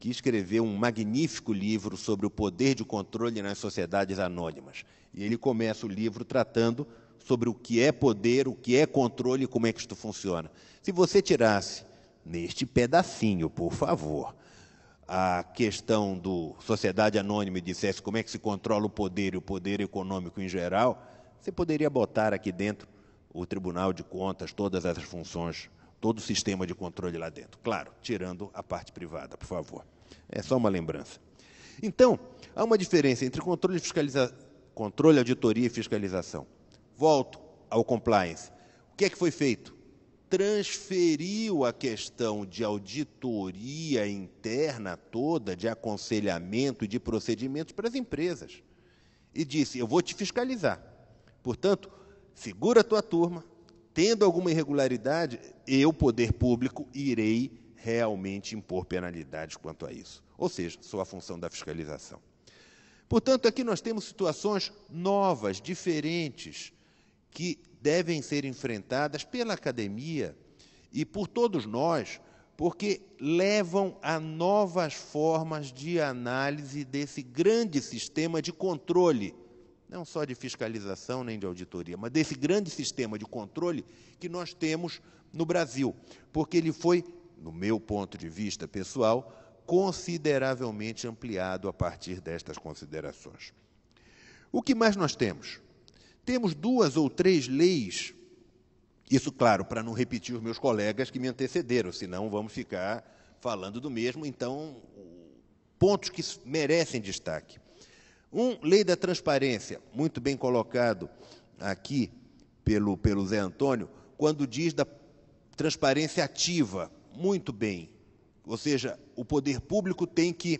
Speaker 5: que escreveu um magnífico livro sobre o poder de controle nas sociedades anônimas. E ele começa o livro tratando sobre o que é poder, o que é controle e como é que isto funciona. Se você tirasse neste pedacinho, por favor, a questão do sociedade anônima e dissesse como é que se controla o poder e o poder econômico em geral, você poderia botar aqui dentro o Tribunal de Contas, todas essas funções todo o sistema de controle lá dentro. Claro, tirando a parte privada, por favor. É só uma lembrança. Então, há uma diferença entre controle, fiscaliza... controle auditoria e fiscalização. Volto ao compliance. O que é que foi feito? Transferiu a questão de auditoria interna toda, de aconselhamento e de procedimentos para as empresas. E disse: Eu vou te fiscalizar. Portanto, segura a tua turma, tendo alguma irregularidade, eu, poder público, irei realmente impor penalidades quanto a isso. Ou seja, sou a função da fiscalização. Portanto, aqui nós temos situações novas, diferentes, que devem ser enfrentadas pela academia e por todos nós, porque levam a novas formas de análise desse grande sistema de controle não só de fiscalização nem de auditoria, mas desse grande sistema de controle que nós temos no Brasil, porque ele foi, no meu ponto de vista pessoal, consideravelmente ampliado a partir destas considerações. O que mais nós temos? Temos duas ou três leis, isso, claro, para não repetir os meus colegas que me antecederam, senão vamos ficar falando do mesmo, então, pontos que merecem destaque. Um, lei da transparência, muito bem colocado aqui pelo, pelo Zé Antônio, quando diz da transparência ativa, muito bem. Ou seja, o poder público tem que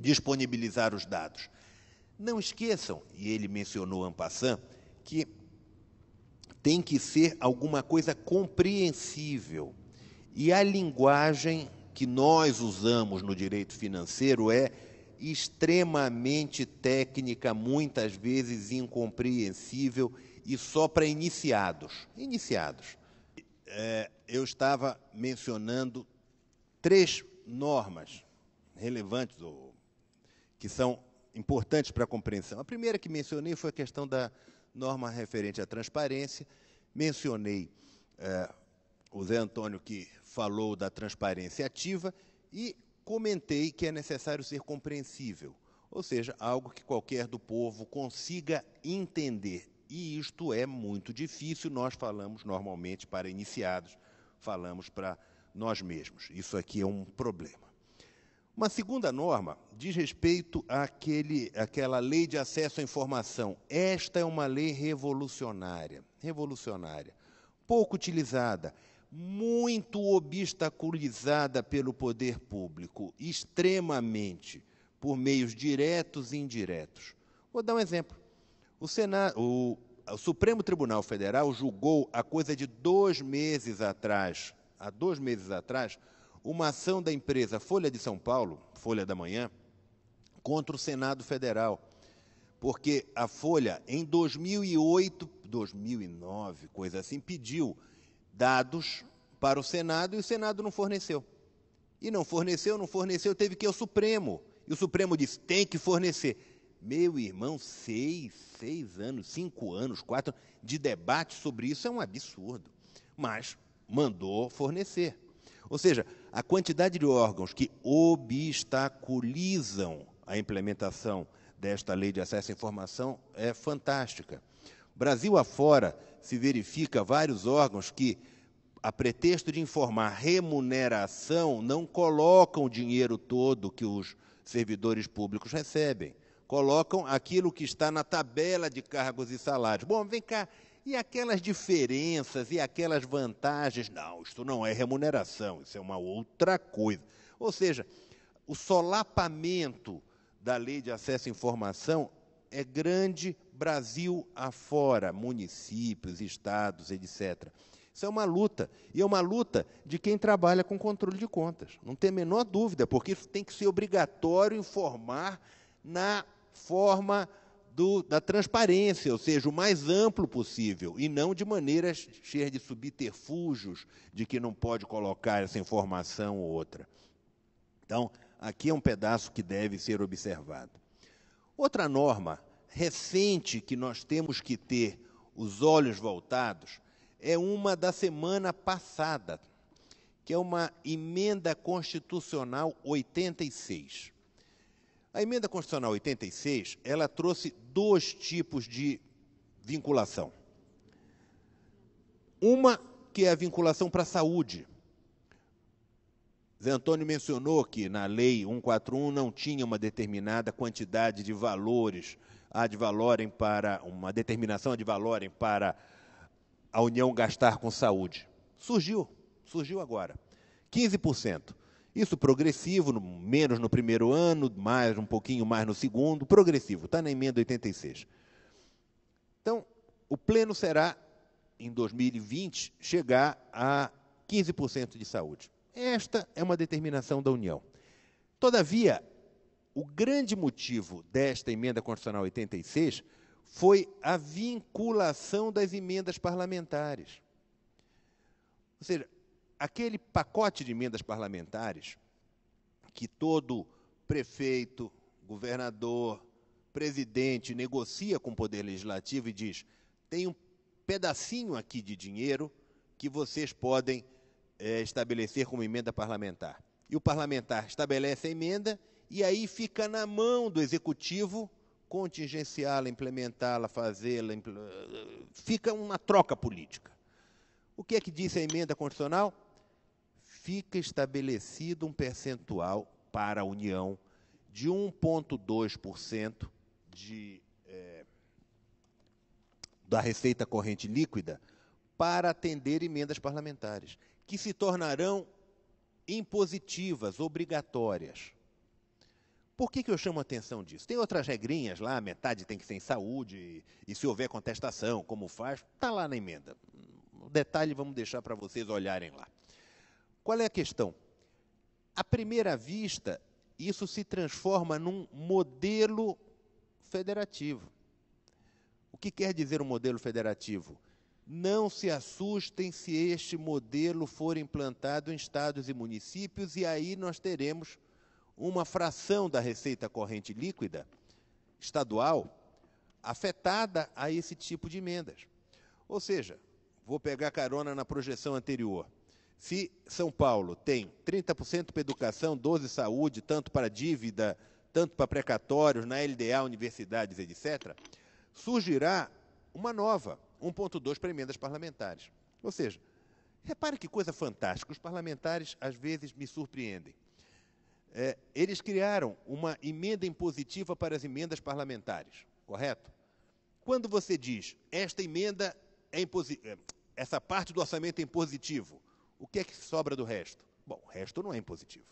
Speaker 5: disponibilizar os dados. Não esqueçam, e ele mencionou Ampassan, que tem que ser alguma coisa compreensível. E a linguagem que nós usamos no direito financeiro é extremamente técnica, muitas vezes incompreensível e só para iniciados. Iniciados. É, eu estava mencionando três normas relevantes ou, que são importantes para a compreensão. A primeira que mencionei foi a questão da norma referente à transparência. Mencionei é, o Zé Antônio que falou da transparência ativa e comentei que é necessário ser compreensível, ou seja, algo que qualquer do povo consiga entender. E isto é muito difícil, nós falamos normalmente para iniciados, falamos para nós mesmos. Isso aqui é um problema. Uma segunda norma diz respeito àquele, àquela lei de acesso à informação. Esta é uma lei revolucionária, revolucionária, pouco utilizada muito obstaculizada pelo poder público, extremamente, por meios diretos e indiretos. Vou dar um exemplo. O, Senado, o, o Supremo Tribunal Federal julgou, há coisa de dois meses atrás, há dois meses atrás, uma ação da empresa Folha de São Paulo, Folha da Manhã, contra o Senado Federal. Porque a Folha, em 2008, 2009, coisa assim, pediu dados para o Senado e o Senado não forneceu. E não forneceu, não forneceu, teve que ir ao Supremo. E o Supremo disse: tem que fornecer. Meu irmão, seis, seis anos, cinco anos, quatro de debate sobre isso é um absurdo. Mas mandou fornecer. Ou seja, a quantidade de órgãos que obstaculizam a implementação desta lei de acesso à informação é fantástica. Brasil afora, se verifica vários órgãos que, a pretexto de informar remuneração, não colocam o dinheiro todo que os servidores públicos recebem. Colocam aquilo que está na tabela de cargos e salários. Bom, vem cá, e aquelas diferenças e aquelas vantagens? Não, isso não é remuneração, isso é uma outra coisa. Ou seja, o solapamento da lei de acesso à informação é grande Brasil afora, municípios, estados, etc. Isso é uma luta. E é uma luta de quem trabalha com controle de contas. Não tem a menor dúvida, porque isso tem que ser obrigatório informar na forma do, da transparência, ou seja, o mais amplo possível, e não de maneiras cheias de subterfúgios de que não pode colocar essa informação ou outra. Então, aqui é um pedaço que deve ser observado. Outra norma recente que nós temos que ter os olhos voltados é uma da semana passada, que é uma emenda constitucional 86. A emenda constitucional 86, ela trouxe dois tipos de vinculação. Uma que é a vinculação para a saúde. Zé Antônio mencionou que na lei 141 não tinha uma determinada quantidade de valores ad valorem para uma determinação ad valorem para a União gastar com saúde. Surgiu, surgiu agora. 15%. Isso progressivo, no, menos no primeiro ano, mais um pouquinho mais no segundo, progressivo, está na emenda 86. Então, o pleno será, em 2020, chegar a 15% de saúde. Esta é uma determinação da União. Todavia, o grande motivo desta emenda constitucional 86 foi a vinculação das emendas parlamentares. Ou seja, aquele pacote de emendas parlamentares que todo prefeito, governador, presidente negocia com o Poder Legislativo e diz: tem um pedacinho aqui de dinheiro que vocês podem é, estabelecer como emenda parlamentar. E o parlamentar estabelece a emenda e aí fica na mão do executivo contingenciá-la, implementá-la, fazê-la. Impl... Fica uma troca política. O que é que diz a emenda constitucional? Fica estabelecido um percentual para a União de 1,2% de, é, da receita corrente líquida para atender emendas parlamentares, que se tornarão impositivas, obrigatórias. Por que, que eu chamo a atenção disso? Tem outras regrinhas lá, metade tem que ser em saúde, e, e se houver contestação, como faz, está lá na emenda. O detalhe vamos deixar para vocês olharem lá. Qual é a questão? À primeira vista, isso se transforma num modelo federativo. O que quer dizer um modelo federativo? Não se assustem se este modelo for implantado em estados e municípios, e aí nós teremos uma fração da receita corrente líquida estadual afetada a esse tipo de emendas. Ou seja, vou pegar carona na projeção anterior. Se São Paulo tem 30% para educação, 12% saúde, tanto para dívida, tanto para precatórios, na LDA, universidades, etc., surgirá uma nova, 1,2 para emendas parlamentares. Ou seja, repare que coisa fantástica, os parlamentares às vezes me surpreendem é, eles criaram uma emenda impositiva para as emendas parlamentares, correto? Quando você diz esta emenda é impositiva, é, essa parte do orçamento é impositivo, o que é que sobra do resto? Bom, o resto não é impositivo.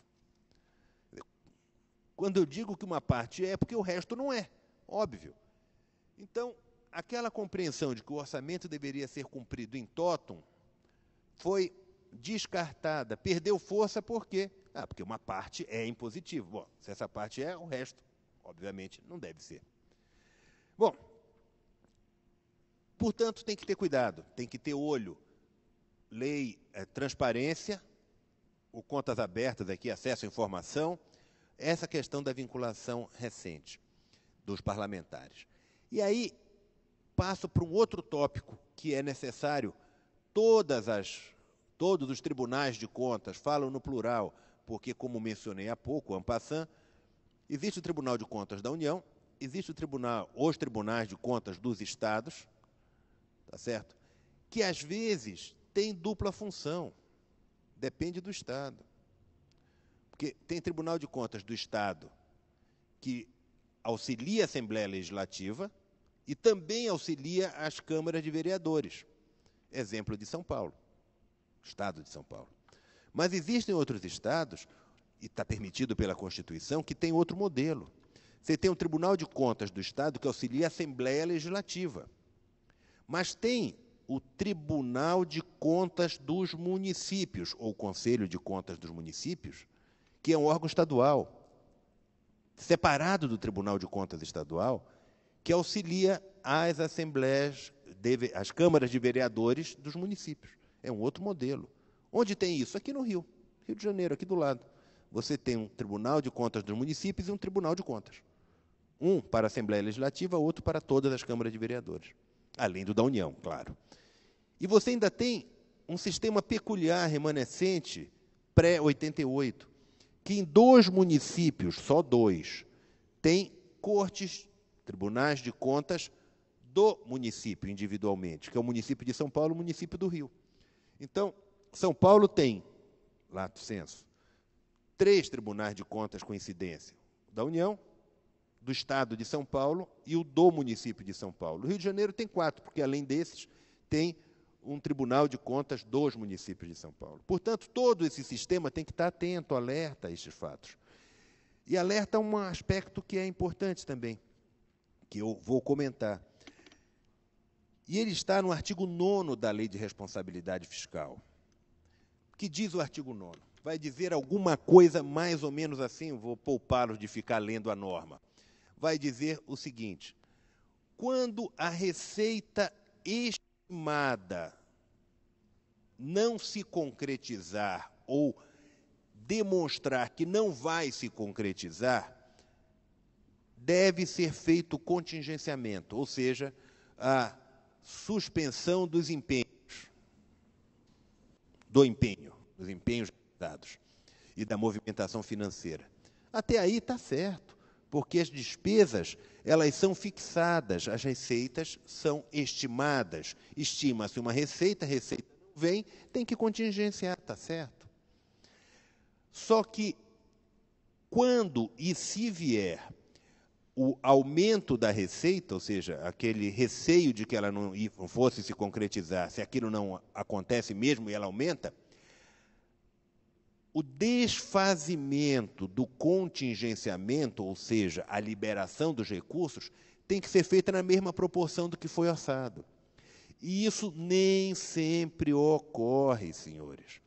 Speaker 5: Quando eu digo que uma parte é, é porque o resto não é, óbvio. Então, aquela compreensão de que o orçamento deveria ser cumprido em totum foi descartada, perdeu força por quê? Ah, porque uma parte é impositiva. Bom, se essa parte é, o resto, obviamente, não deve ser. Bom, portanto, tem que ter cuidado, tem que ter olho, lei, é, transparência, o contas abertas aqui, acesso à informação, essa questão da vinculação recente dos parlamentares. E aí passo para um outro tópico que é necessário todas as Todos os tribunais de contas falam no plural, porque, como mencionei há pouco, Ampassan, existe o Tribunal de Contas da União, existe o tribunal, os tribunais de contas dos estados, tá certo? Que às vezes tem dupla função. Depende do estado. Porque tem Tribunal de Contas do Estado que auxilia a Assembleia Legislativa e também auxilia as câmaras de vereadores. Exemplo de São Paulo. Estado de São Paulo. Mas existem outros estados, e está permitido pela Constituição, que tem outro modelo. Você tem o Tribunal de Contas do Estado que auxilia a Assembleia Legislativa. Mas tem o Tribunal de Contas dos Municípios, ou Conselho de Contas dos Municípios, que é um órgão estadual, separado do Tribunal de Contas Estadual, que auxilia as assembleias, as câmaras de vereadores dos municípios. É um outro modelo. Onde tem isso? Aqui no Rio, Rio de Janeiro, aqui do lado. Você tem um Tribunal de Contas dos Municípios e um Tribunal de Contas. Um para a Assembleia Legislativa, outro para todas as câmaras de vereadores, além do da União, claro. E você ainda tem um sistema peculiar remanescente pré-88, que em dois municípios, só dois, tem cortes, tribunais de contas do município individualmente, que é o município de São Paulo e o município do Rio. Então, São Paulo tem, lato senso, três tribunais de contas com incidência: da União, do Estado de São Paulo e o do município de São Paulo. O Rio de Janeiro tem quatro, porque além desses, tem um tribunal de contas dos municípios de São Paulo. Portanto, todo esse sistema tem que estar atento, alerta a estes fatos. E alerta a um aspecto que é importante também, que eu vou comentar. E ele está no artigo 9 da Lei de Responsabilidade Fiscal. O que diz o artigo 9? Vai dizer alguma coisa mais ou menos assim, vou poupá-los de ficar lendo a norma. Vai dizer o seguinte: quando a receita estimada não se concretizar ou demonstrar que não vai se concretizar, deve ser feito contingenciamento, ou seja, a suspensão dos empenhos, do empenho, dos empenhos dados e da movimentação financeira. Até aí está certo, porque as despesas elas são fixadas, as receitas são estimadas. Estima-se uma receita, a receita não vem, tem que contingenciar, está certo? Só que quando e se vier o aumento da receita, ou seja, aquele receio de que ela não fosse se concretizar, se aquilo não acontece mesmo e ela aumenta, o desfazimento do contingenciamento, ou seja, a liberação dos recursos, tem que ser feita na mesma proporção do que foi orçado. E isso nem sempre ocorre, senhores.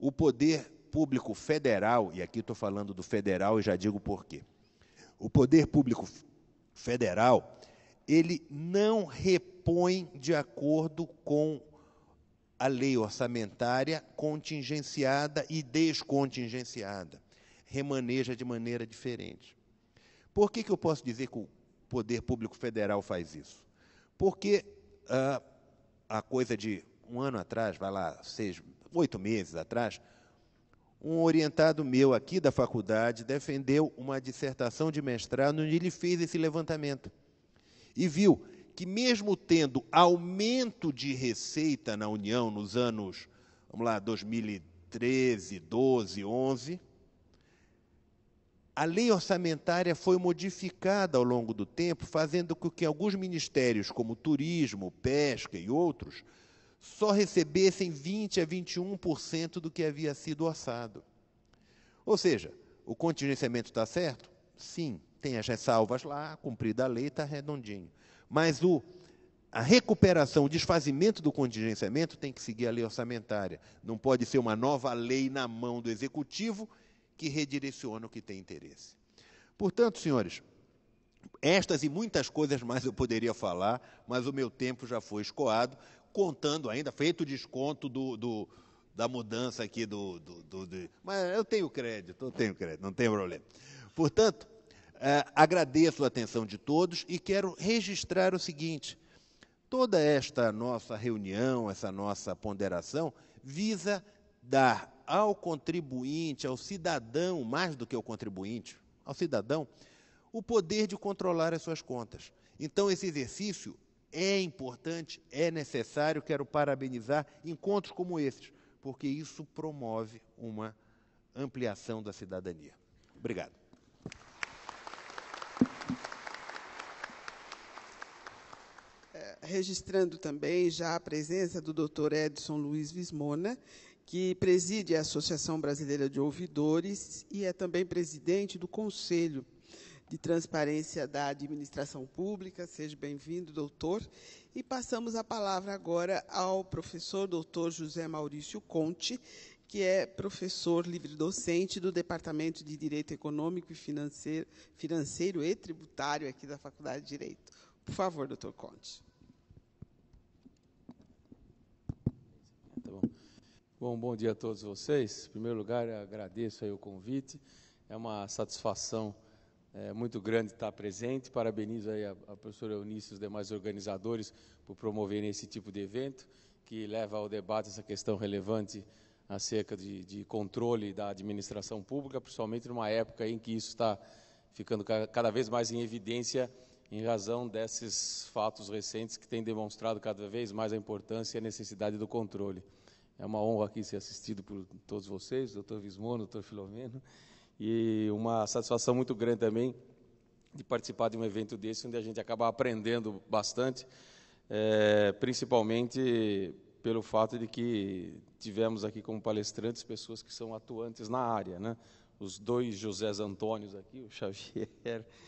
Speaker 5: O poder público federal, e aqui estou falando do federal e já digo por quê o poder público federal, ele não repõe de acordo com a lei orçamentária contingenciada e descontingenciada. Remaneja de maneira diferente. Por que, que eu posso dizer que o poder público federal faz isso? Porque ah, a coisa de um ano atrás, vai lá, seis, oito meses atrás, um orientado meu aqui da faculdade defendeu uma dissertação de mestrado onde ele fez esse levantamento e viu que, mesmo tendo aumento de receita na União nos anos, vamos lá, 2013, 12, 11, a lei orçamentária foi modificada ao longo do tempo, fazendo com que alguns ministérios, como turismo, pesca e outros, só recebessem 20 a 21% do que havia sido orçado. Ou seja, o contingenciamento está certo? Sim, tem as ressalvas lá, cumprida a lei, está redondinho. Mas o, a recuperação, o desfazimento do contingenciamento tem que seguir a lei orçamentária. Não pode ser uma nova lei na mão do executivo que redireciona o que tem interesse. Portanto, senhores, estas e muitas coisas mais eu poderia falar, mas o meu tempo já foi escoado contando ainda, feito o desconto do, do da mudança aqui do, do, do, do, Mas eu tenho crédito, eu tenho crédito, não tem problema. Portanto, é, agradeço a atenção de todos e quero registrar o seguinte: toda esta nossa reunião, essa nossa ponderação, visa dar ao contribuinte, ao cidadão, mais do que ao contribuinte, ao cidadão, o poder de controlar as suas contas. Então, esse exercício é importante, é necessário, quero parabenizar encontros como esses, porque isso promove uma ampliação da cidadania.
Speaker 2: Obrigado. É, registrando também já a presença do Dr. Edson Luiz Vismona, que preside a Associação Brasileira de Ouvidores e é também presidente do Conselho de Transparência da Administração Pública. Seja bem-vindo, doutor. E passamos a palavra agora ao professor doutor José Maurício Conte, que é professor livre-docente do Departamento de Direito Econômico e Financeiro, Financeiro e Tributário aqui da Faculdade de Direito. Por favor, doutor Conte.
Speaker 6: Tá bom. bom. bom, dia a todos vocês. Em primeiro lugar, agradeço o convite. É uma satisfação é muito grande estar presente. Parabenizo aí a, a professora Eunice e os demais organizadores por promoverem esse tipo de evento, que leva ao debate essa questão relevante acerca de, de controle da administração pública, principalmente numa época em que isso está ficando cada vez mais em evidência em razão desses fatos recentes que têm demonstrado cada vez mais a importância e a necessidade do controle. É uma honra aqui ser assistido por todos vocês, doutor Vismono, doutor Filomeno e uma satisfação muito grande também de participar de um evento desse, onde a gente acaba aprendendo bastante, é, principalmente pelo fato de que tivemos aqui como palestrantes pessoas que são atuantes na área, né? Os dois Josés Antônios aqui, o Xavier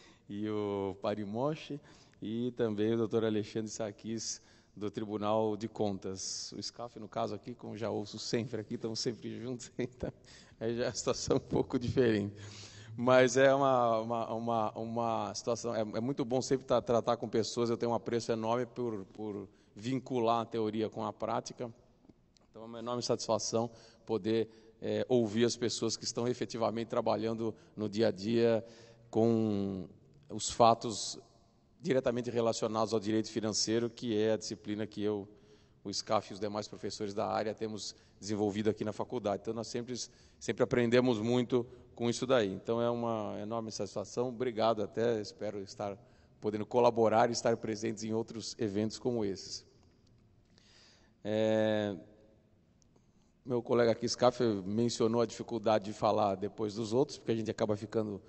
Speaker 6: e o Parimoche, e também o doutor Alexandre Saquis, do Tribunal de Contas. O SCAF, no caso aqui, como já ouço sempre aqui, estamos sempre juntos, então é já a situação um pouco diferente. Mas é uma, uma, uma, uma situação, é, é, muito bom sempre tá, tratar com pessoas, eu tenho um apreço enorme por, por vincular a teoria com a prática, então é uma enorme satisfação poder é, ouvir as pessoas que estão efetivamente trabalhando no dia a dia com os fatos diretamente relacionados ao direito financeiro, que é a disciplina que eu, o SCAF e os demais professores da área temos desenvolvido aqui na faculdade. Então, nós sempre, sempre aprendemos muito com isso daí. Então, é uma enorme satisfação. Obrigado até, espero estar podendo colaborar e estar presentes em outros eventos como esses. É, meu colega aqui, Scaff, mencionou a dificuldade de falar depois dos outros, porque a gente acaba ficando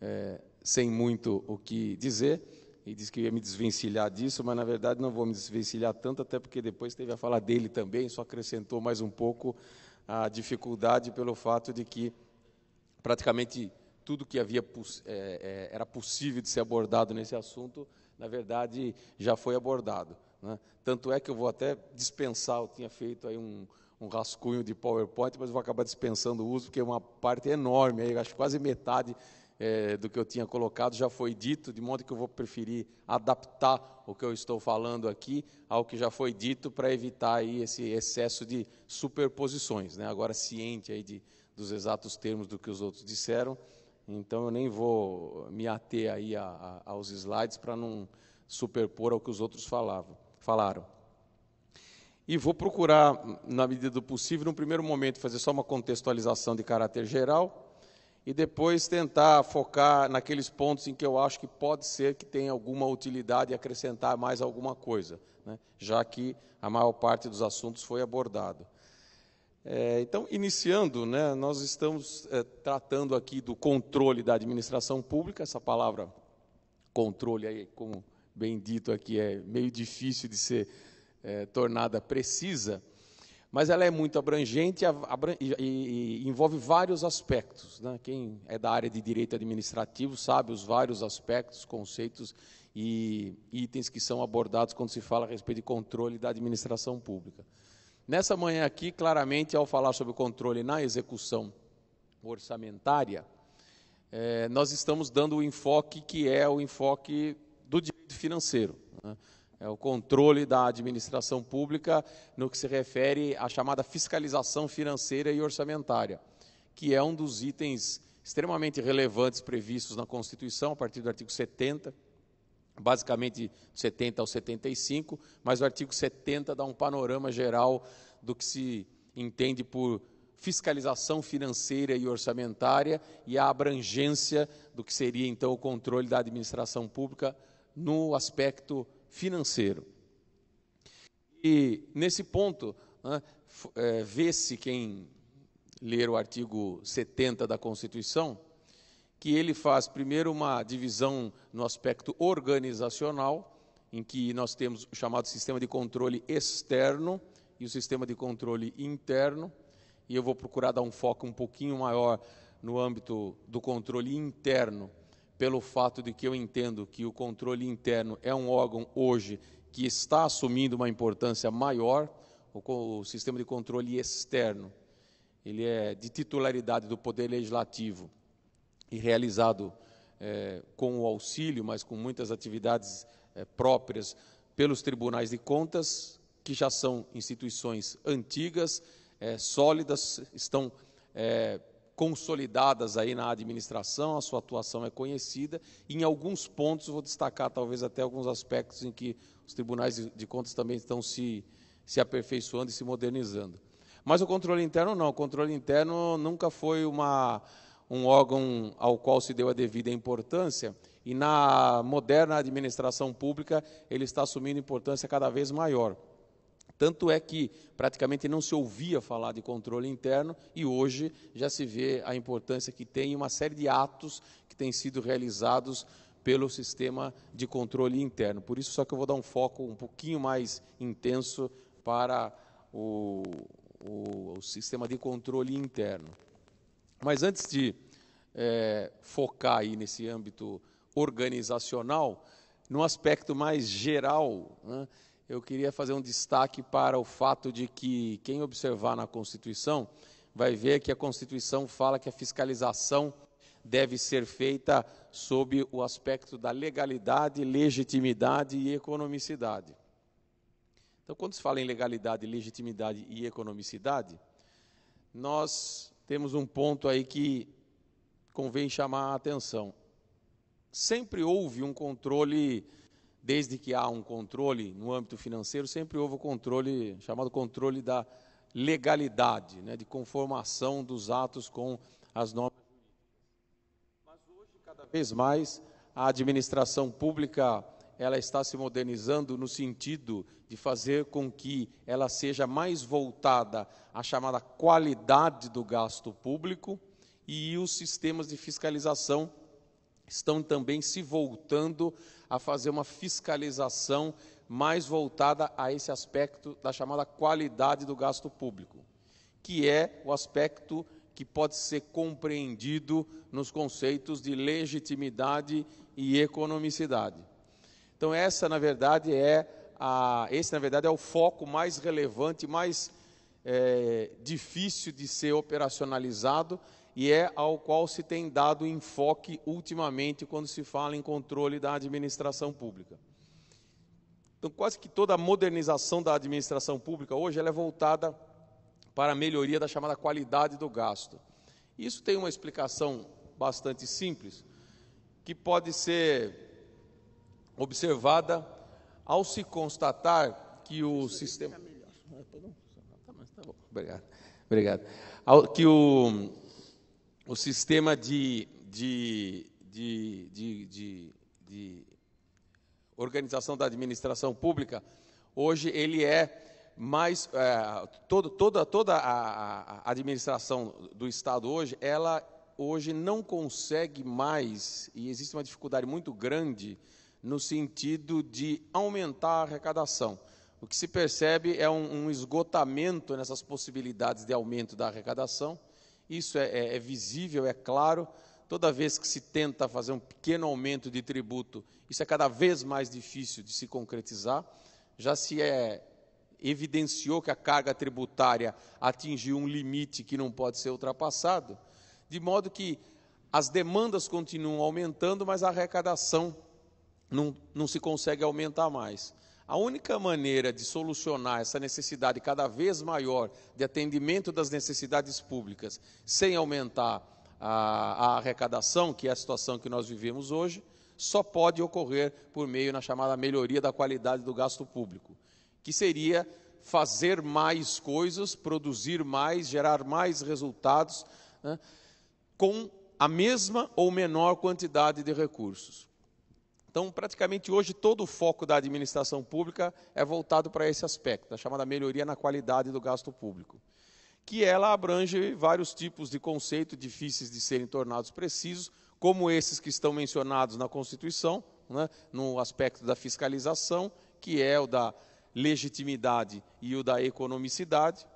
Speaker 6: é, sem muito o que dizer e disse que ia me desvencilhar disso, mas na verdade não vou me desvencilhar tanto, até porque depois teve a fala dele também, só acrescentou mais um pouco a dificuldade pelo fato de que praticamente tudo que havia é, é, era possível de ser abordado nesse assunto, na verdade já foi abordado. Né? Tanto é que eu vou até dispensar, eu tinha feito aí um, um rascunho de PowerPoint, mas vou acabar dispensando o uso, porque é uma parte enorme, acho que quase metade é, do que eu tinha colocado já foi dito, de modo que eu vou preferir adaptar o que eu estou falando aqui ao que já foi dito para evitar aí esse excesso de superposições. Né? Agora, ciente aí de, dos exatos termos do que os outros disseram, então eu nem vou me ater aí a, a, aos slides para não superpor ao que os outros falavam, falaram. E vou procurar, na medida do possível, no primeiro momento, fazer só uma contextualização de caráter geral e depois tentar focar naqueles pontos em que eu acho que pode ser que tenha alguma utilidade e acrescentar mais alguma coisa, né? já que a maior parte dos assuntos foi abordado. É, então, iniciando, né, nós estamos é, tratando aqui do controle da administração pública, essa palavra controle, aí, como bem dito aqui, é meio difícil de ser é, tornada precisa, mas ela é muito abrangente e, envolve vários aspectos. Né? Quem é da área de direito administrativo sabe os vários aspectos, conceitos e itens que são abordados quando se fala a respeito de controle da administração pública. Nessa manhã aqui, claramente, ao falar sobre o controle na execução orçamentária, é, nós estamos dando o enfoque que é o enfoque do direito financeiro. Né? é o controle da administração pública no que se refere à chamada fiscalização financeira e orçamentária, que é um dos itens extremamente relevantes previstos na Constituição, a partir do artigo 70, basicamente 70 ao 75, mas o artigo 70 dá um panorama geral do que se entende por fiscalização financeira e orçamentária e a abrangência do que seria então o controle da administração pública no aspecto financeiro. E nesse ponto, né, é, vê-se quem ler o artigo 70 da Constituição, que ele faz primeiro uma divisão no aspecto organizacional, em que nós temos o chamado sistema de controle externo e o sistema de controle interno, e eu vou procurar dar um foco um pouquinho maior no âmbito do controle interno, pelo fato de que eu entendo que o controle interno é um órgão hoje que está assumindo uma importância maior, o, o sistema de controle externo. Ele é de titularidade do Poder Legislativo e realizado é, com o auxílio, mas com muitas atividades é, próprias pelos tribunais de contas, que já são instituições antigas, é, sólidas, estão consolidadas aí na administração, a sua atuação é conhecida. E em alguns pontos, vou destacar talvez até alguns aspectos em que os tribunais de contas também estão se, se aperfeiçoando e se modernizando. Mas o controle interno não, o controle interno nunca foi uma, um órgão ao qual se deu a devida importância. E na moderna administração pública, ele está assumindo importância cada vez maior. Tanto é que praticamente não se ouvia falar de controle interno e hoje já se vê a importância que tem uma série de atos que têm sido realizados pelo sistema de controle interno. Por isso, só que eu vou dar um foco um pouquinho mais intenso para o, o, o sistema de controle interno. Mas antes de é, focar aí nesse âmbito organizacional, num aspecto mais geral, né, eu queria fazer um destaque para o fato de que quem observar na Constituição vai ver que a Constituição fala que a fiscalização deve ser feita sob o aspecto da legalidade, legitimidade e economicidade. Então, quando se fala em legalidade, legitimidade e economicidade, nós temos um ponto aí que convém chamar a atenção. Sempre houve um controle desde que há um controle no âmbito financeiro, sempre houve o controle, chamado controle da legalidade, né, de conformação dos atos com as normas Mas hoje, cada vez mais, a administração pública ela está se modernizando no sentido de fazer com que ela seja mais voltada à chamada qualidade do gasto público e os sistemas de fiscalização estão também se voltando a fazer uma fiscalização mais voltada a esse aspecto da chamada qualidade do gasto público, que é o aspecto que pode ser compreendido nos conceitos de legitimidade e economicidade. Então essa, na verdade, é a, esse, na verdade, é o foco mais relevante, mais é, difícil de ser operacionalizado, e é ao qual se tem dado enfoque ultimamente quando se fala em controle da administração pública. Então, quase que toda a modernização da administração pública hoje ela é voltada para a melhoria da chamada qualidade do gasto. Isso tem uma explicação bastante simples, que pode ser observada ao se constatar que o sistema. Obrigado. Obrigado. Que o, o sistema de, de, de, de, de organização da administração pública, hoje ele é mais, é, todo, toda, toda a, a administração do Estado hoje, ela hoje não consegue mais, e existe uma dificuldade muito grande no sentido de aumentar a arrecadação. O que se percebe é um, um esgotamento nessas possibilidades de aumento da arrecadação, isso é, é, é visível, é claro. Toda vez que se tenta fazer um pequeno aumento de tributo, isso é cada vez mais difícil de se concretizar. Já se é, evidenciou que a carga tributária atingiu um limite que não pode ser ultrapassado, de modo que as demandas continuam aumentando, mas a arrecadação não, não se consegue aumentar mais. A única maneira de solucionar essa necessidade cada vez maior de atendimento das necessidades públicas, sem aumentar a, a arrecadação, que é a situação que nós vivemos hoje, só pode ocorrer por meio na chamada melhoria da qualidade do gasto público, que seria fazer mais coisas, produzir mais, gerar mais resultados, né, com a mesma ou menor quantidade de recursos. Então, praticamente hoje, todo o foco da administração pública é voltado para esse aspecto, a chamada melhoria na qualidade do gasto público, que ela abrange vários tipos de conceitos difíceis de serem tornados precisos, como esses que estão mencionados na Constituição, né, no aspecto da fiscalização, que é o da legitimidade e o da economicidade.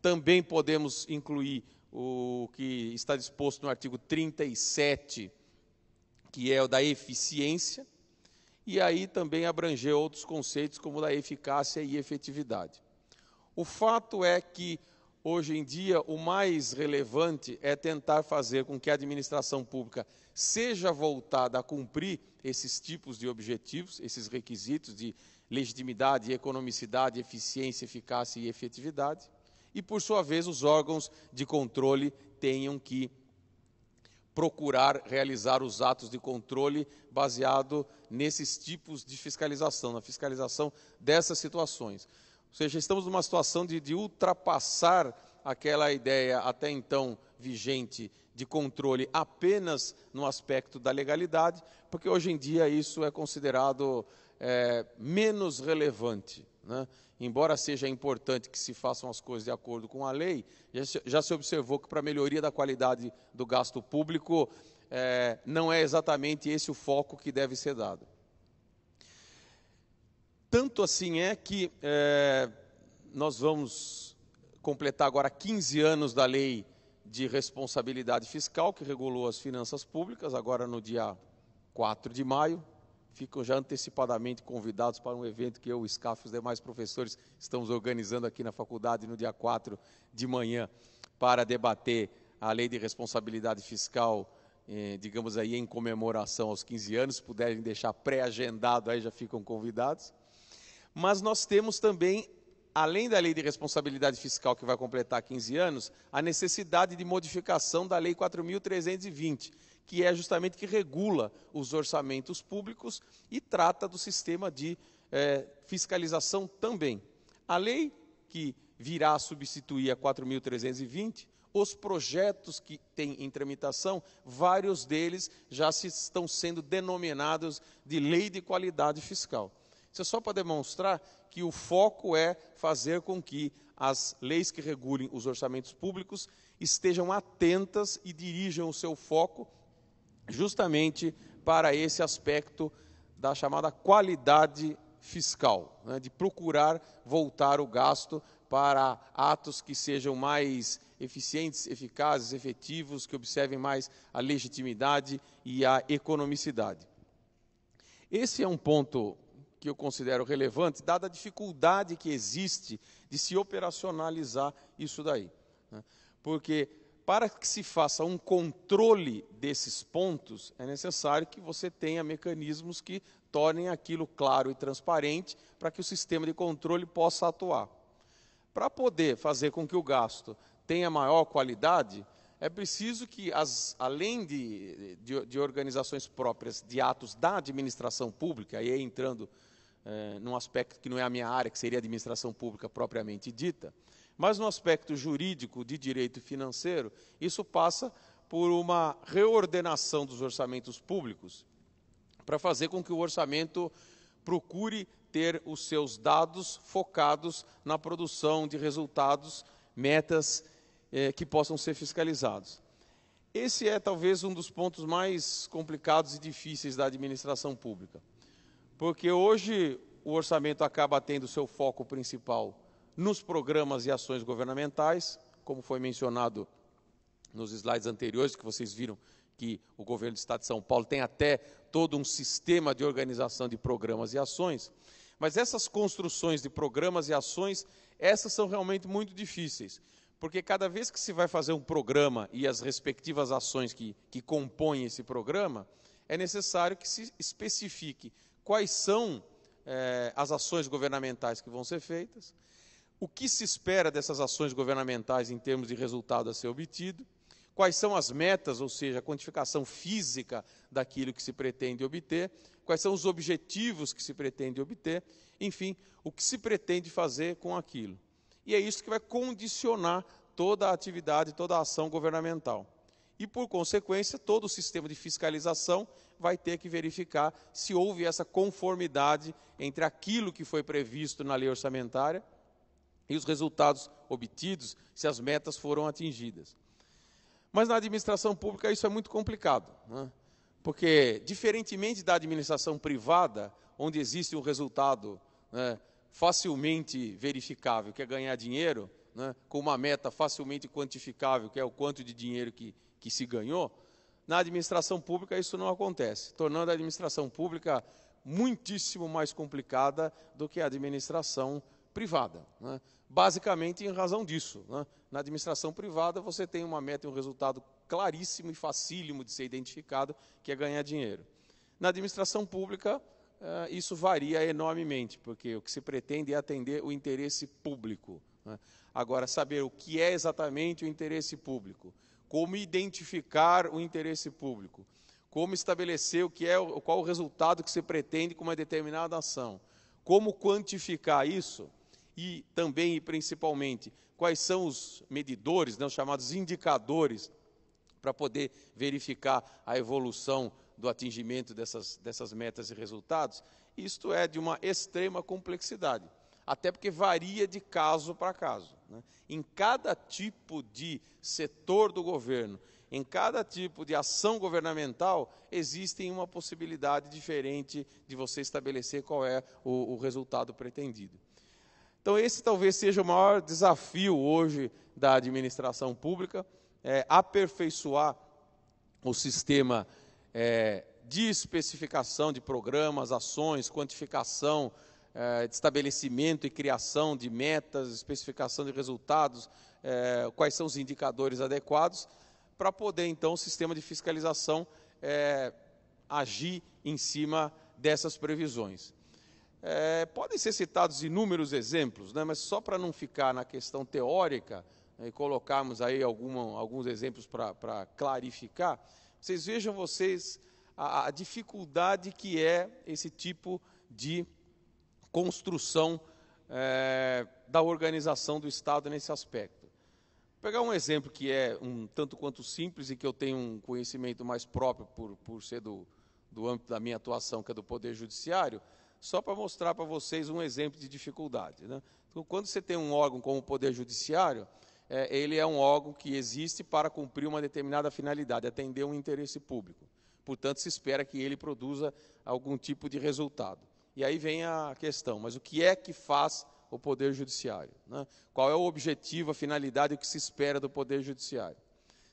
Speaker 6: Também podemos incluir o que está disposto no artigo 37, que é o da eficiência, e aí também abrangeu outros conceitos como da eficácia e efetividade. O fato é que hoje em dia o mais relevante é tentar fazer com que a administração pública seja voltada a cumprir esses tipos de objetivos, esses requisitos de legitimidade, economicidade, eficiência, eficácia e efetividade, e por sua vez os órgãos de controle tenham que procurar realizar os atos de controle baseado nesses tipos de fiscalização, na fiscalização dessas situações. Ou seja, estamos numa situação de, de ultrapassar aquela ideia até então vigente de controle apenas no aspecto da legalidade, porque hoje em dia isso é considerado é, menos relevante. Né? embora seja importante que se façam as coisas de acordo com a lei, já se, observou que para a melhoria da qualidade do gasto público, é, não é exatamente esse o foco que deve ser dado. Tanto assim é que é, nós vamos completar agora 15 anos da lei de responsabilidade fiscal, que regulou as finanças públicas, agora no dia 4 de maio, ficam já antecipadamente convidados para um evento que eu, o SCAF e os demais professores estamos organizando aqui na faculdade no dia 4 de manhã para debater a lei de responsabilidade fiscal, eh, digamos aí, em comemoração aos 15 anos, puderem deixar pré-agendado, aí já ficam convidados. Mas nós temos também, além da lei de responsabilidade fiscal que vai completar 15 anos, a necessidade de modificação da lei 4320 que é justamente que regula os orçamentos públicos e trata do sistema de é, fiscalização também. A lei que virá a substituir a 4.320, os projetos que têm em tramitação, vários deles já se estão sendo denominados de lei de qualidade fiscal. Isso é só para demonstrar que o foco é fazer com que as leis que regulem os orçamentos públicos estejam atentas e dirijam o seu foco justamente para esse aspecto da chamada qualidade fiscal, né, de procurar voltar o gasto para atos que sejam mais eficientes, eficazes, efetivos, que observem mais a legitimidade e a economicidade. Esse é um ponto que eu considero relevante, dada a dificuldade que existe de se operacionalizar isso daí. Né, porque para que se faça um controle desses pontos, é necessário que você tenha mecanismos que tornem aquilo claro e transparente para que o sistema de controle possa atuar. Para poder fazer com que o gasto tenha maior qualidade, é preciso que, as, além de, de, de, organizações próprias de atos da administração pública, aí entrando eh, num aspecto que não é a minha área, que seria a administração pública propriamente dita, mas no aspecto jurídico de direito financeiro, isso passa por uma reordenação dos orçamentos públicos, para fazer com que o orçamento procure ter os seus dados focados na produção de resultados, metas eh, que possam ser fiscalizados. Esse é talvez um dos pontos mais complicados e difíceis da administração pública, porque hoje o orçamento acaba tendo seu foco principal nos programas e ações governamentais, como foi mencionado nos slides anteriores, que vocês viram que o governo do Estado de São Paulo tem até todo um sistema de organização de programas e ações. Mas essas construções de programas e ações, essas são realmente muito difíceis, porque cada vez que se vai fazer um programa e as respectivas ações que, que compõem esse programa, é necessário que se especifique quais são eh, as ações governamentais que vão ser feitas, o que se espera dessas ações governamentais em termos de resultado a ser obtido, quais são as metas, ou seja, a quantificação física daquilo que se pretende obter, quais são os objetivos que se pretende obter, enfim, o que se pretende fazer com aquilo. E é isso que vai condicionar toda a atividade, toda a ação governamental. E, por consequência, todo o sistema de fiscalização vai ter que verificar se houve essa conformidade entre aquilo que foi previsto na lei orçamentária e os resultados obtidos se as metas foram atingidas. Mas na administração pública isso é muito complicado, né? porque, diferentemente da administração privada, onde existe um resultado né, facilmente verificável, que é ganhar dinheiro, né, com uma meta facilmente quantificável, que é o quanto de dinheiro que, que se ganhou, na administração pública isso não acontece, tornando a administração pública muitíssimo mais complicada do que a administração privada. Né? Basicamente em razão disso. Né? Na administração privada você tem uma meta e um resultado claríssimo e facílimo de ser identificado, que é ganhar dinheiro. Na administração pública, eh, isso varia enormemente, porque o que se pretende é atender o interesse público. Né? Agora, saber o que é exatamente o interesse público, como identificar o interesse público, como estabelecer o que é, qual o resultado que se pretende com uma determinada ação, como quantificar isso, e também e principalmente quais são os medidores, né, os chamados indicadores, para poder verificar a evolução do atingimento dessas, dessas metas e resultados, isto é de uma extrema complexidade, até porque varia de caso para caso. Né? Em cada tipo de setor do governo, em cada tipo de ação governamental, existe uma possibilidade diferente de você estabelecer qual é o, o resultado pretendido. Então, esse talvez seja o maior desafio hoje da administração pública, é aperfeiçoar o sistema é, de especificação de programas, ações, quantificação, é, de estabelecimento e criação de metas, especificação de resultados, é, quais são os indicadores adequados, para poder então o sistema de fiscalização é, agir em cima dessas previsões. É, podem ser citados inúmeros exemplos, né, mas só para não ficar na questão teórica né, e colocarmos aí alguma, alguns exemplos para clarificar, vocês vejam vocês a, a, dificuldade que é esse tipo de construção é, da organização do Estado nesse aspecto. Vou pegar um exemplo que é um tanto quanto simples e que eu tenho um conhecimento mais próprio por, por ser do, do âmbito da minha atuação, que é do Poder Judiciário só para mostrar para vocês um exemplo de dificuldade. Né? Então, quando você tem um órgão como o Poder Judiciário, é, ele é um órgão que existe para cumprir uma determinada finalidade, atender um interesse público. Portanto, se espera que ele produza algum tipo de resultado. E aí vem a questão: mas o que é que faz o Poder Judiciário? Né? Qual é o objetivo, a finalidade, o que se espera do Poder Judiciário?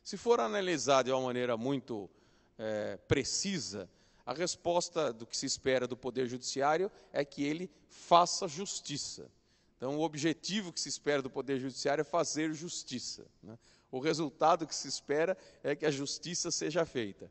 Speaker 6: Se for analisado de uma maneira muito é, precisa, a resposta do que se espera do Poder Judiciário é que ele faça justiça. Então, o objetivo que se espera do Poder Judiciário é fazer justiça. Né? O resultado que se espera é que a justiça seja feita.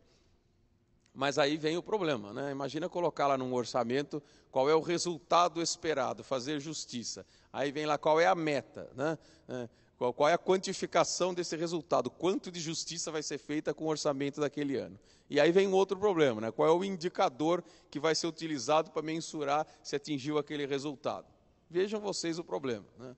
Speaker 6: Mas aí vem o problema, né? Imagina colocar lá num orçamento qual é o resultado esperado, fazer justiça. Aí vem lá qual é a meta, né? É, qual, qual é a quantificação desse resultado? Quanto de justiça vai ser feita com o orçamento daquele ano? E aí vem um outro problema, né? Qual é o indicador que vai ser utilizado para mensurar se atingiu aquele resultado? Vejam vocês o problema, né?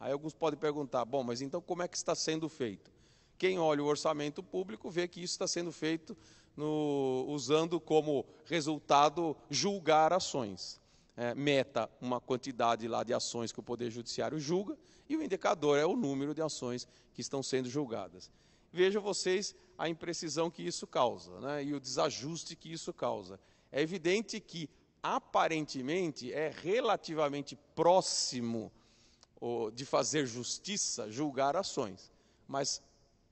Speaker 6: Aí alguns podem perguntar: bom, mas então como é que está sendo feito? Quem olha o orçamento público vê que isso está sendo feito no, usando como resultado julgar ações é, meta uma quantidade lá de ações que o Poder Judiciário julga, e o indicador é o número de ações que estão sendo julgadas. Vejam vocês a imprecisão que isso causa né, e o desajuste que isso causa. É evidente que, aparentemente, é relativamente próximo de fazer justiça julgar ações, mas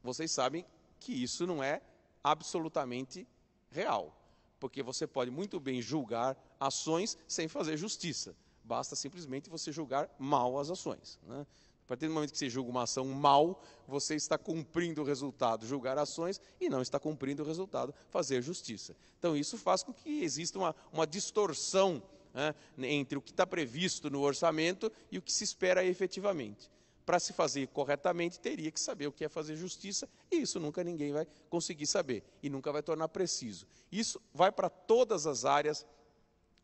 Speaker 6: vocês sabem que isso não é absolutamente real porque você pode muito bem julgar ações sem fazer justiça. Basta simplesmente você julgar mal as ações. Né? A partir do momento que você julga uma ação mal, você está cumprindo o resultado, julgar ações, e não está cumprindo o resultado, fazer justiça. Então, isso faz com que exista uma, uma distorção né, entre o que está previsto no orçamento e o que se espera efetivamente para se fazer corretamente, teria que saber o que é fazer justiça, e isso nunca ninguém vai conseguir saber e nunca vai tornar preciso. Isso vai para todas as áreas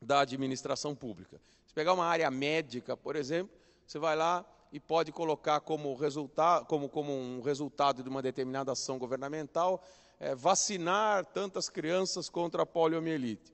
Speaker 6: da administração pública. Se pegar uma área médica, por exemplo, você vai lá e pode colocar como, como, como um resultado de uma determinada ação governamental é, vacinar tantas crianças contra a poliomielite.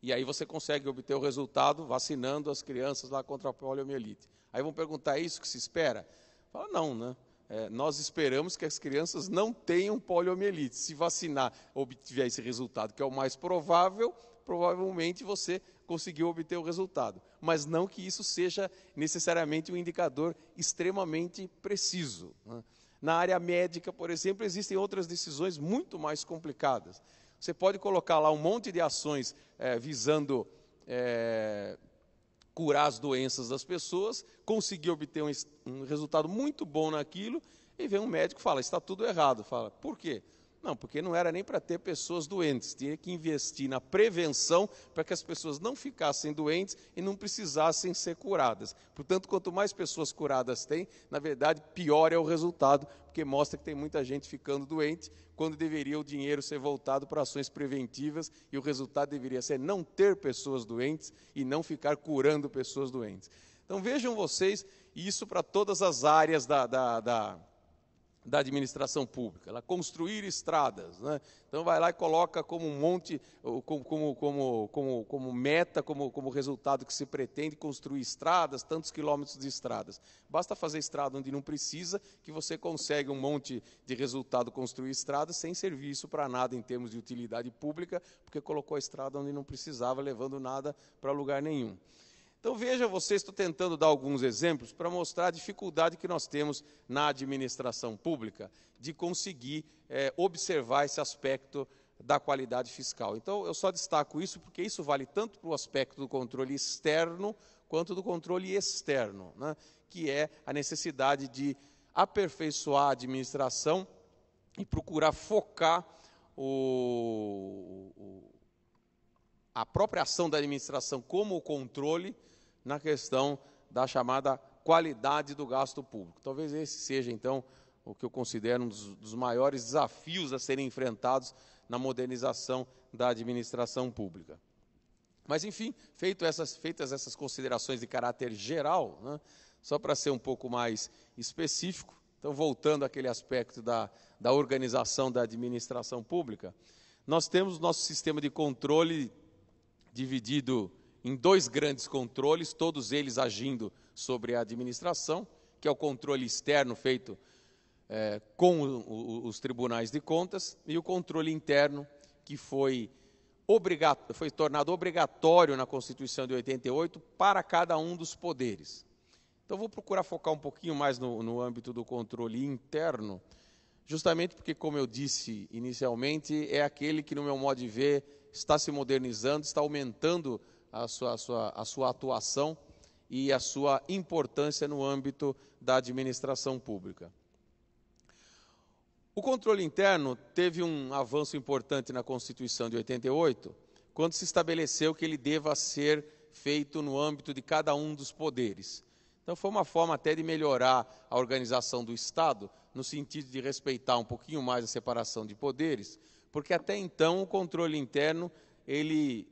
Speaker 6: E aí você consegue obter o resultado vacinando as crianças lá contra a poliomielite. Aí vão perguntar: é isso que se espera? Fala, não, né? É, nós esperamos que as crianças não tenham poliomielite. Se vacinar obtiver esse resultado, que é o mais provável, provavelmente você conseguiu obter o resultado. Mas não que isso seja necessariamente um indicador extremamente preciso. Né? Na área médica, por exemplo, existem outras decisões muito mais complicadas. Você pode colocar lá um monte de ações é, visando é, curar as doenças das pessoas, conseguir obter um, um resultado muito bom naquilo, e vem um médico e fala, está tudo errado. Fala, por quê? Não, porque não era nem para ter pessoas doentes, tinha que investir na prevenção para que as pessoas não ficassem doentes e não precisassem ser curadas. Portanto, quanto mais pessoas curadas tem, na verdade, pior é o resultado, porque mostra que tem muita gente ficando doente, quando deveria o dinheiro ser voltado para ações preventivas e o resultado deveria ser não ter pessoas doentes e não ficar curando pessoas doentes. Então vejam vocês, isso para todas as áreas da, da, da da administração pública, ela construir estradas, né? então vai lá e coloca como um monte, como, como, como, como meta, como, como resultado que se pretende construir estradas, tantos quilômetros de estradas. Basta fazer estrada onde não precisa, que você consegue um monte de resultado construir estradas sem serviço para nada em termos de utilidade pública, porque colocou a estrada onde não precisava, levando nada para lugar nenhum. Então veja vocês, estou tentando dar alguns exemplos para mostrar a dificuldade que nós temos na administração pública de conseguir é, observar esse aspecto da qualidade fiscal. Então eu só destaco isso porque isso vale tanto para o aspecto do controle externo quanto do controle externo, né? que é a necessidade de aperfeiçoar a administração e procurar focar o, o a própria ação da administração como o controle na questão da chamada qualidade do gasto público. Talvez esse seja, então, o que eu considero um dos, maiores desafios a serem enfrentados na modernização da administração pública. Mas, enfim, feito essas, feitas essas considerações de caráter geral, né, só para ser um pouco mais específico, então, voltando àquele aspecto da, da organização da administração pública, nós temos nosso sistema de controle dividido em dois grandes controles, todos eles agindo sobre a administração, que é o controle externo feito é, com o, o, os tribunais de contas e o controle interno, que foi, foi tornado obrigatório na Constituição de 88 para cada um dos poderes. Então, vou procurar focar um pouquinho mais no, no âmbito do controle interno, justamente porque, como eu disse inicialmente, é aquele que, no meu modo de ver, está se modernizando, está aumentando a sua, a sua, a sua atuação e a sua importância no âmbito da administração pública. O controle interno teve um avanço importante na Constituição de 88, quando se estabeleceu que ele deva ser feito no âmbito de cada um dos poderes. Então, foi uma forma até de melhorar a organização do Estado, no sentido de respeitar um pouquinho mais a separação de poderes, porque até então o controle interno ele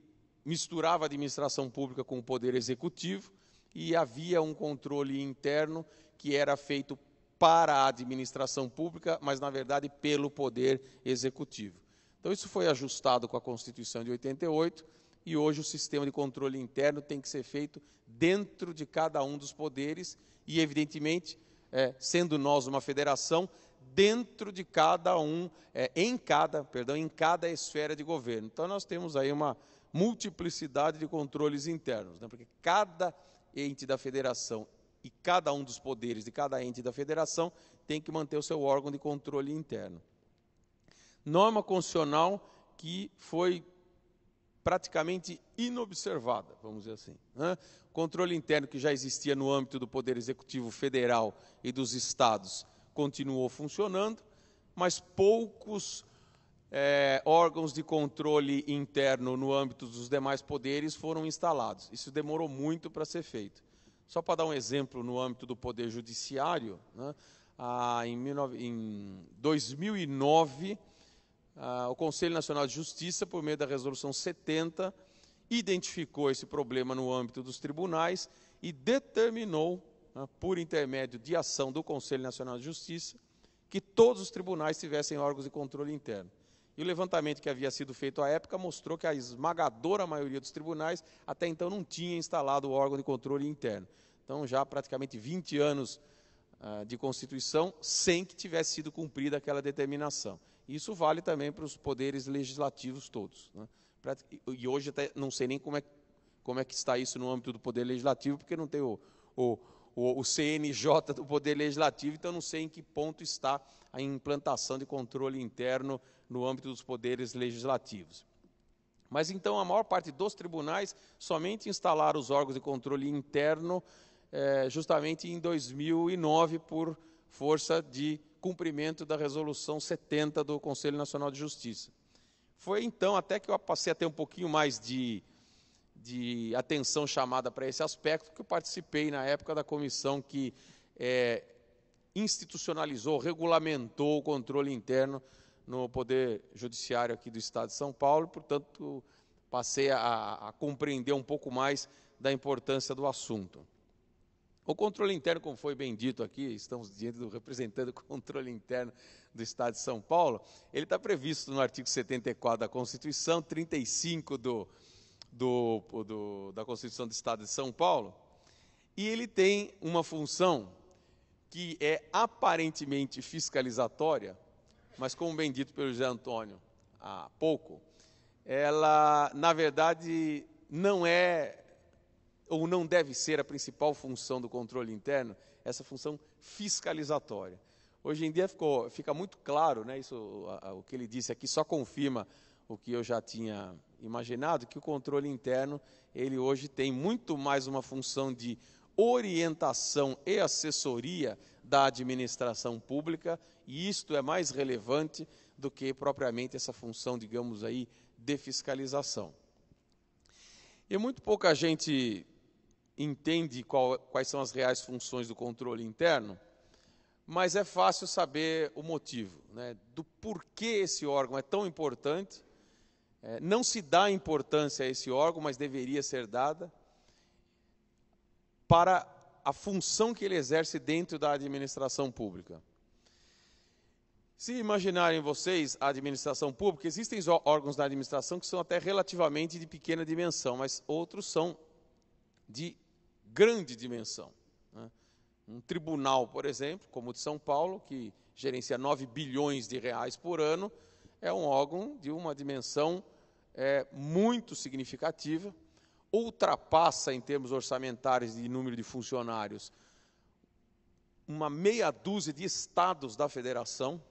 Speaker 6: misturava a administração pública com o poder executivo e havia um controle interno que era feito para a administração pública, mas na verdade pelo poder executivo. Então isso foi ajustado com a Constituição de 88 e hoje o sistema de controle interno tem que ser feito dentro de cada um dos poderes e, evidentemente, é, sendo nós uma federação, dentro de cada um, é, em cada, perdão, em cada esfera de governo. Então nós temos aí uma, multiplicidade de controles internos, né? porque cada ente da federação e cada um dos poderes de cada ente da federação tem que manter o seu órgão de controle interno. Norma constitucional que foi praticamente inobservada, vamos dizer assim. Né? Controle interno que já existia no âmbito do Poder Executivo Federal e dos estados continuou funcionando, mas poucos é, órgãos de controle interno no âmbito dos demais poderes foram instalados. Isso demorou muito para ser feito. Só para dar um exemplo no âmbito do Poder Judiciário, né, ah, em, 19, em, 2009, ah, o Conselho Nacional de Justiça, por meio da Resolução 70, identificou esse problema no âmbito dos tribunais e determinou, né, por intermédio de ação do Conselho Nacional de Justiça, que todos os tribunais tivessem órgãos de controle interno. E o levantamento que havia sido feito à época mostrou que a esmagadora maioria dos tribunais até então não tinha instalado o órgão de controle interno. Então, já praticamente 20 anos ah, de Constituição sem que tivesse sido cumprida aquela determinação. Isso vale também para os poderes legislativos todos. Né? E hoje até não sei nem como é, como é que está isso no âmbito do Poder Legislativo, porque não tem o, o o, o, CNJ do Poder Legislativo, então não sei em que ponto está a implantação de controle interno no âmbito dos poderes legislativos. Mas então a maior parte dos tribunais somente instalaram os órgãos de controle interno eh, justamente em 2009 por força de cumprimento da resolução 70 do Conselho Nacional de Justiça. Foi então até que eu passei a ter um pouquinho mais de, de atenção chamada para esse aspecto, que eu participei na época da comissão que eh, institucionalizou, regulamentou o controle interno no Poder Judiciário aqui do Estado de São Paulo, portanto, passei a, a compreender um pouco mais da importância do assunto. O controle interno, como foi bem dito aqui, estamos diante do representante do controle interno do Estado de São Paulo, ele está previsto no artigo 74 da Constituição, 35 do, do, do, da Constituição do Estado de São Paulo, e ele tem uma função que é aparentemente fiscalizatória, mas como bem dito pelo José Antônio há pouco, ela, na verdade, não é ou não deve ser a principal função do controle interno, essa função fiscalizatória. Hoje em dia ficou, fica muito claro, né, isso, a, a, o que ele disse aqui só confirma o que eu já tinha imaginado, que o controle interno, ele hoje tem muito mais uma função de orientação e assessoria da administração pública, e isto é mais relevante do que propriamente essa função, digamos aí, de fiscalização. E muito pouca gente entende qual, quais são as reais funções do controle interno, mas é fácil saber o motivo, né, do porquê esse órgão é tão importante. É, não se dá importância a esse órgão, mas deveria ser dada para a função que ele exerce dentro da administração pública. Se imaginarem vocês a administração pública, existem órgãos da administração que são até relativamente de pequena dimensão, mas outros são de grande dimensão. Né? Um tribunal, por exemplo, como o de São Paulo, que gerencia 9 bilhões de reais por ano, é um órgão de uma dimensão é, muito significativa ultrapassa em termos orçamentários e número de funcionários uma meia dúzia de estados da federação.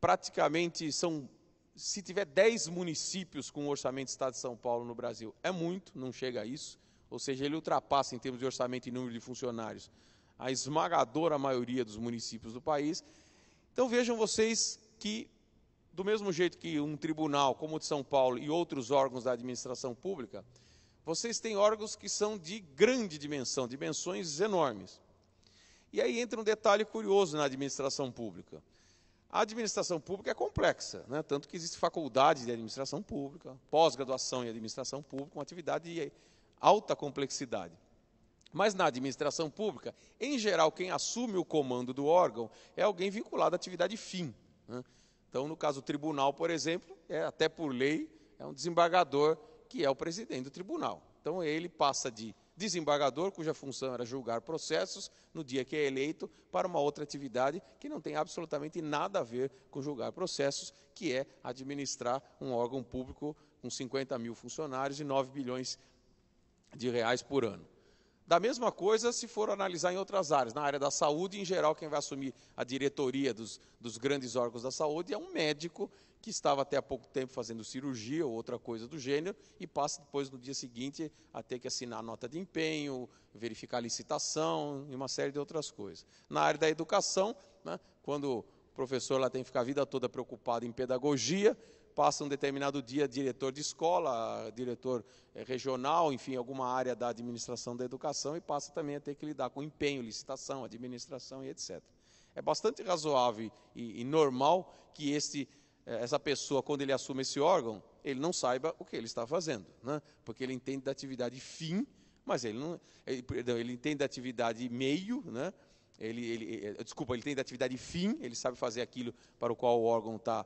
Speaker 6: Praticamente são, se tiver 10 municípios com o orçamento do Estado de São Paulo no Brasil, é muito, não chega a isso. Ou seja, ele ultrapassa em termos de orçamento e número de funcionários a esmagadora maioria dos municípios do país. Então vejam vocês que, do mesmo jeito que um tribunal como o de São Paulo e outros órgãos da administração pública, vocês têm órgãos que são de grande dimensão, dimensões enormes. E aí entra um detalhe curioso na administração pública. A administração pública é complexa, né? tanto que existe faculdade de administração pública, pós-graduação em administração pública, uma atividade de alta complexidade. Mas na administração pública, em geral, quem assume o comando do órgão é alguém vinculado à atividade fim. Né? Então, no caso do tribunal, por exemplo, é até por lei, é um desembargador que é o presidente do tribunal. Então ele passa de desembargador, cuja função era julgar processos, no dia que é eleito, para uma outra atividade que não tem absolutamente nada a ver com julgar processos, que é administrar um órgão público com 50 mil funcionários e 9 bilhões de reais por ano. Da mesma coisa se for analisar em outras áreas. Na área da saúde, em geral, quem vai assumir a diretoria dos, dos grandes órgãos da saúde é um médico que estava até há pouco tempo fazendo cirurgia ou outra coisa do gênero, e passa depois no dia seguinte a ter que assinar nota de empenho, verificar a licitação e uma série de outras coisas. Na área da educação, né, quando o professor lá tem que ficar a vida toda preocupado em pedagogia, passa um determinado dia diretor de escola, diretor eh, regional, enfim, alguma área da administração da educação, e passa também a ter que lidar com empenho, licitação, administração e etc. É bastante razoável e, e normal que este eh, essa pessoa, quando ele assume esse órgão, ele não saiba o que ele está fazendo, né? porque ele entende da atividade fim, mas ele não, ele, perdão, ele entende da atividade meio, né? ele, ele, eh, eh, desculpa, ele entende da atividade fim, ele sabe fazer aquilo para o qual o órgão está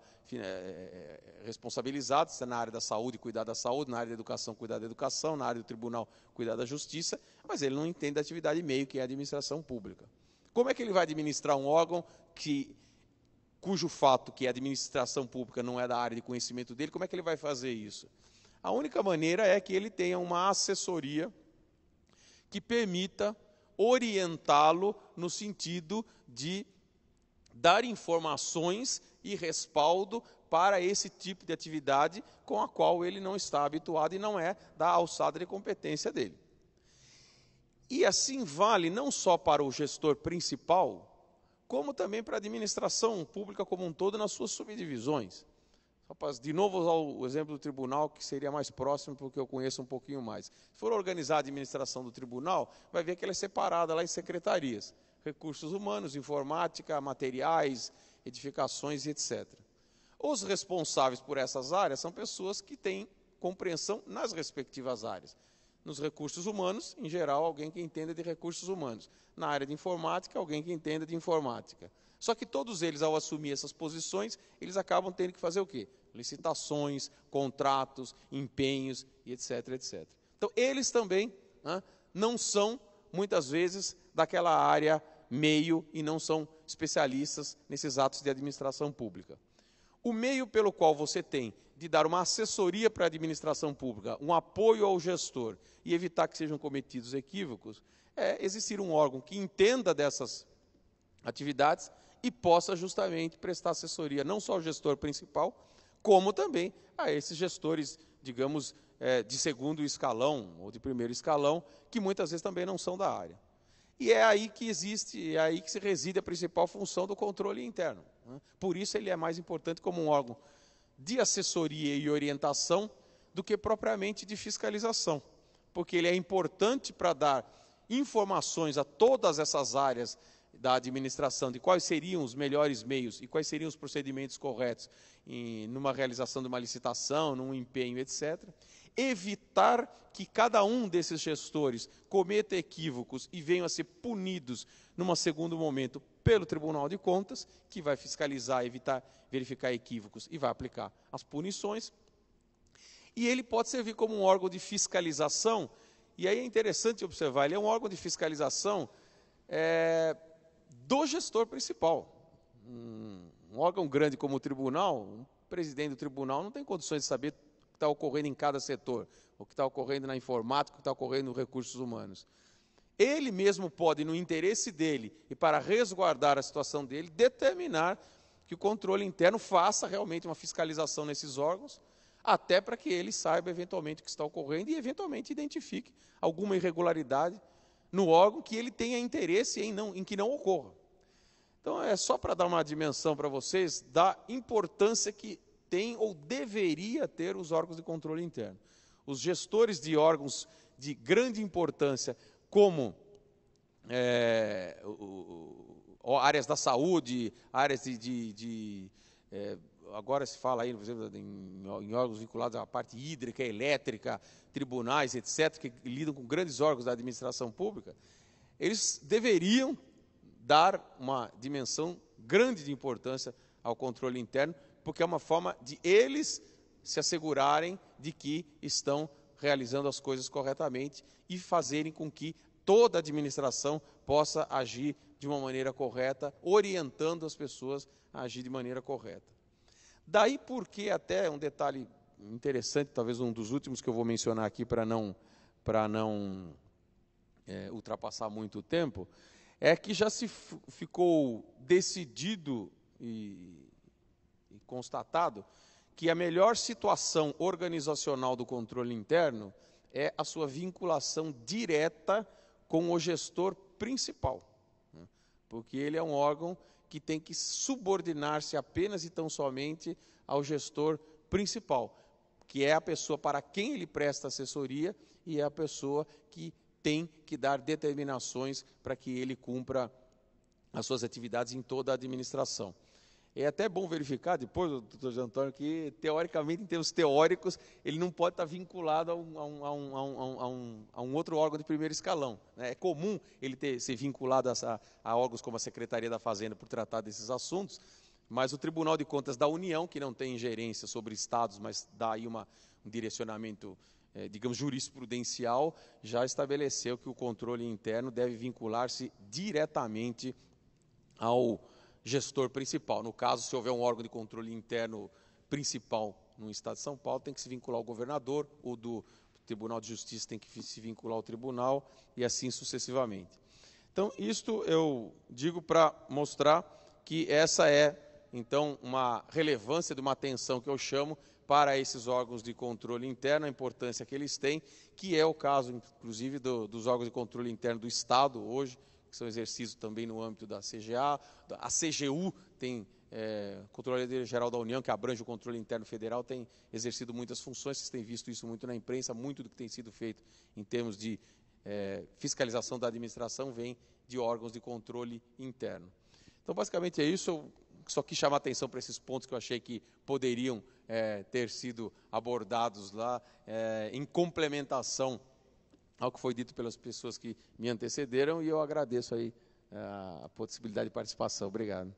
Speaker 6: responsabilizado, se é na área da saúde, cuidar da saúde, na área da educação, cuidar da educação, na área do tribunal, cuidar da justiça, mas ele não entende da atividade meio, que é a administração pública. Como é que ele vai administrar um órgão que cujo fato que a administração pública não é da área de conhecimento dele, como é que ele vai fazer isso? A única maneira é que ele tenha uma assessoria que permita orientá-lo no sentido de dar informações e respaldo para esse tipo de atividade com a qual ele não está habituado e não é da alçada de competência dele. E assim vale não só para o gestor principal, como também para a administração pública como um todo nas suas subdivisões. Rapaz, de novo usar o exemplo do tribunal, que seria mais próximo, porque eu conheço um pouquinho mais. Se for organizar a administração do tribunal, vai ver que ela é separada lá em secretarias. Recursos humanos, informática, materiais, edificações e etc. Os responsáveis por essas áreas são pessoas que têm compreensão nas respectivas áreas nos recursos humanos, em geral, alguém que entenda de recursos humanos. Na área de informática, alguém que entenda de informática. Só que todos eles, ao assumir essas posições, eles acabam tendo que fazer o quê? Licitações, contratos, empenhos e etc, etc. Então, eles também né, não são, muitas vezes, daquela área meio e não são especialistas nesses atos de administração pública. O meio pelo qual você tem de dar uma assessoria para a administração pública, um apoio ao gestor e evitar que sejam cometidos equívocos, é existir um órgão que entenda dessas atividades e possa justamente prestar assessoria não só ao gestor principal, como também a esses gestores, digamos, é, de segundo escalão ou de primeiro escalão, que muitas vezes também não são da área. E é aí que existe, é aí que se reside a principal função do controle interno. Né? Por isso ele é mais importante como um órgão de assessoria e orientação do que propriamente de fiscalização, porque ele é importante para dar informações a todas essas áreas da administração de quais seriam os melhores meios e quais seriam os procedimentos corretos em numa realização de uma licitação, num empenho, etc. Evitar que cada um desses gestores cometa equívocos e venham a ser punidos num segundo momento pelo Tribunal de Contas, que vai fiscalizar, evitar, verificar equívocos e vai aplicar as punições. E ele pode servir como um órgão de fiscalização, e aí é interessante observar, ele é um órgão de fiscalização é, do gestor principal. Um, um órgão grande como o tribunal, um presidente do tribunal não tem condições de saber o que está ocorrendo em cada setor, o que está ocorrendo na informática, o que está ocorrendo nos recursos humanos ele mesmo pode, no interesse dele e para resguardar a situação dele, determinar que o controle interno faça realmente uma fiscalização nesses órgãos, até para que ele saiba eventualmente o que está ocorrendo e eventualmente identifique alguma irregularidade no órgão que ele tenha interesse em, não, em que não ocorra. Então é só para dar uma dimensão para vocês da importância que tem ou deveria ter os órgãos de controle interno. Os gestores de órgãos de grande importância como é, o, o, áreas da saúde, áreas de. de, de é, agora se fala aí, por exemplo, em, em, órgãos vinculados à parte hídrica, elétrica, tribunais, etc., que lidam com grandes órgãos da administração pública, eles deveriam dar uma dimensão grande de importância ao controle interno, porque é uma forma de eles se assegurarem de que estão realizando as coisas corretamente e fazerem com que toda a administração possa agir de uma maneira correta, orientando as pessoas a agir de maneira correta. Daí porque até um detalhe interessante, talvez um dos últimos que eu vou mencionar aqui para não para não é, ultrapassar muito o tempo, é que já se ficou decidido e, e constatado que a melhor situação organizacional do controle interno é a sua vinculação direta com o gestor principal, né? porque ele é um órgão que tem que subordinar-se apenas e tão somente ao gestor principal, que é a pessoa para quem ele presta assessoria e é a pessoa que tem que dar determinações para que ele cumpra as suas atividades em toda a administração. É até bom verificar depois, doutor José Antônio, que teoricamente, em termos teóricos, ele não pode estar vinculado a um, a um, a um, a um outro órgão de primeiro escalão. Né? É comum ele ter, ser vinculado a órgãos como a Secretaria da Fazenda por tratar desses assuntos, mas o Tribunal de Contas da União, que não tem ingerência sobre estados, mas dá aí uma, um direcionamento, eh, digamos, jurisprudencial, já estabeleceu que o controle interno deve vincular-se diretamente ao gestor principal. No caso, se houver um órgão de controle interno principal no Estado de São Paulo, tem que se vincular ao governador, o do Tribunal de Justiça tem que se vincular ao tribunal e assim sucessivamente. Então, isto eu digo para mostrar que essa é, então, uma relevância de uma atenção que eu chamo para esses órgãos de controle interno, a importância que eles têm, que é o caso, inclusive, do, dos órgãos de controle interno do Estado hoje, que são exercidos também no âmbito da CGA. A CGU tem, é, Controladoria Geral da União, que abrange o controle interno federal, tem exercido muitas funções, vocês têm visto isso muito na imprensa, muito do que tem sido feito em termos de é, fiscalização da administração vem de órgãos de controle interno. Então, basicamente é isso. Eu só quis chamar atenção para esses pontos que eu achei que poderiam é, ter sido abordados lá, é, em complementação ao que foi dito pelas pessoas que me antecederam e eu agradeço aí eh, a possibilidade de participação. Obrigado.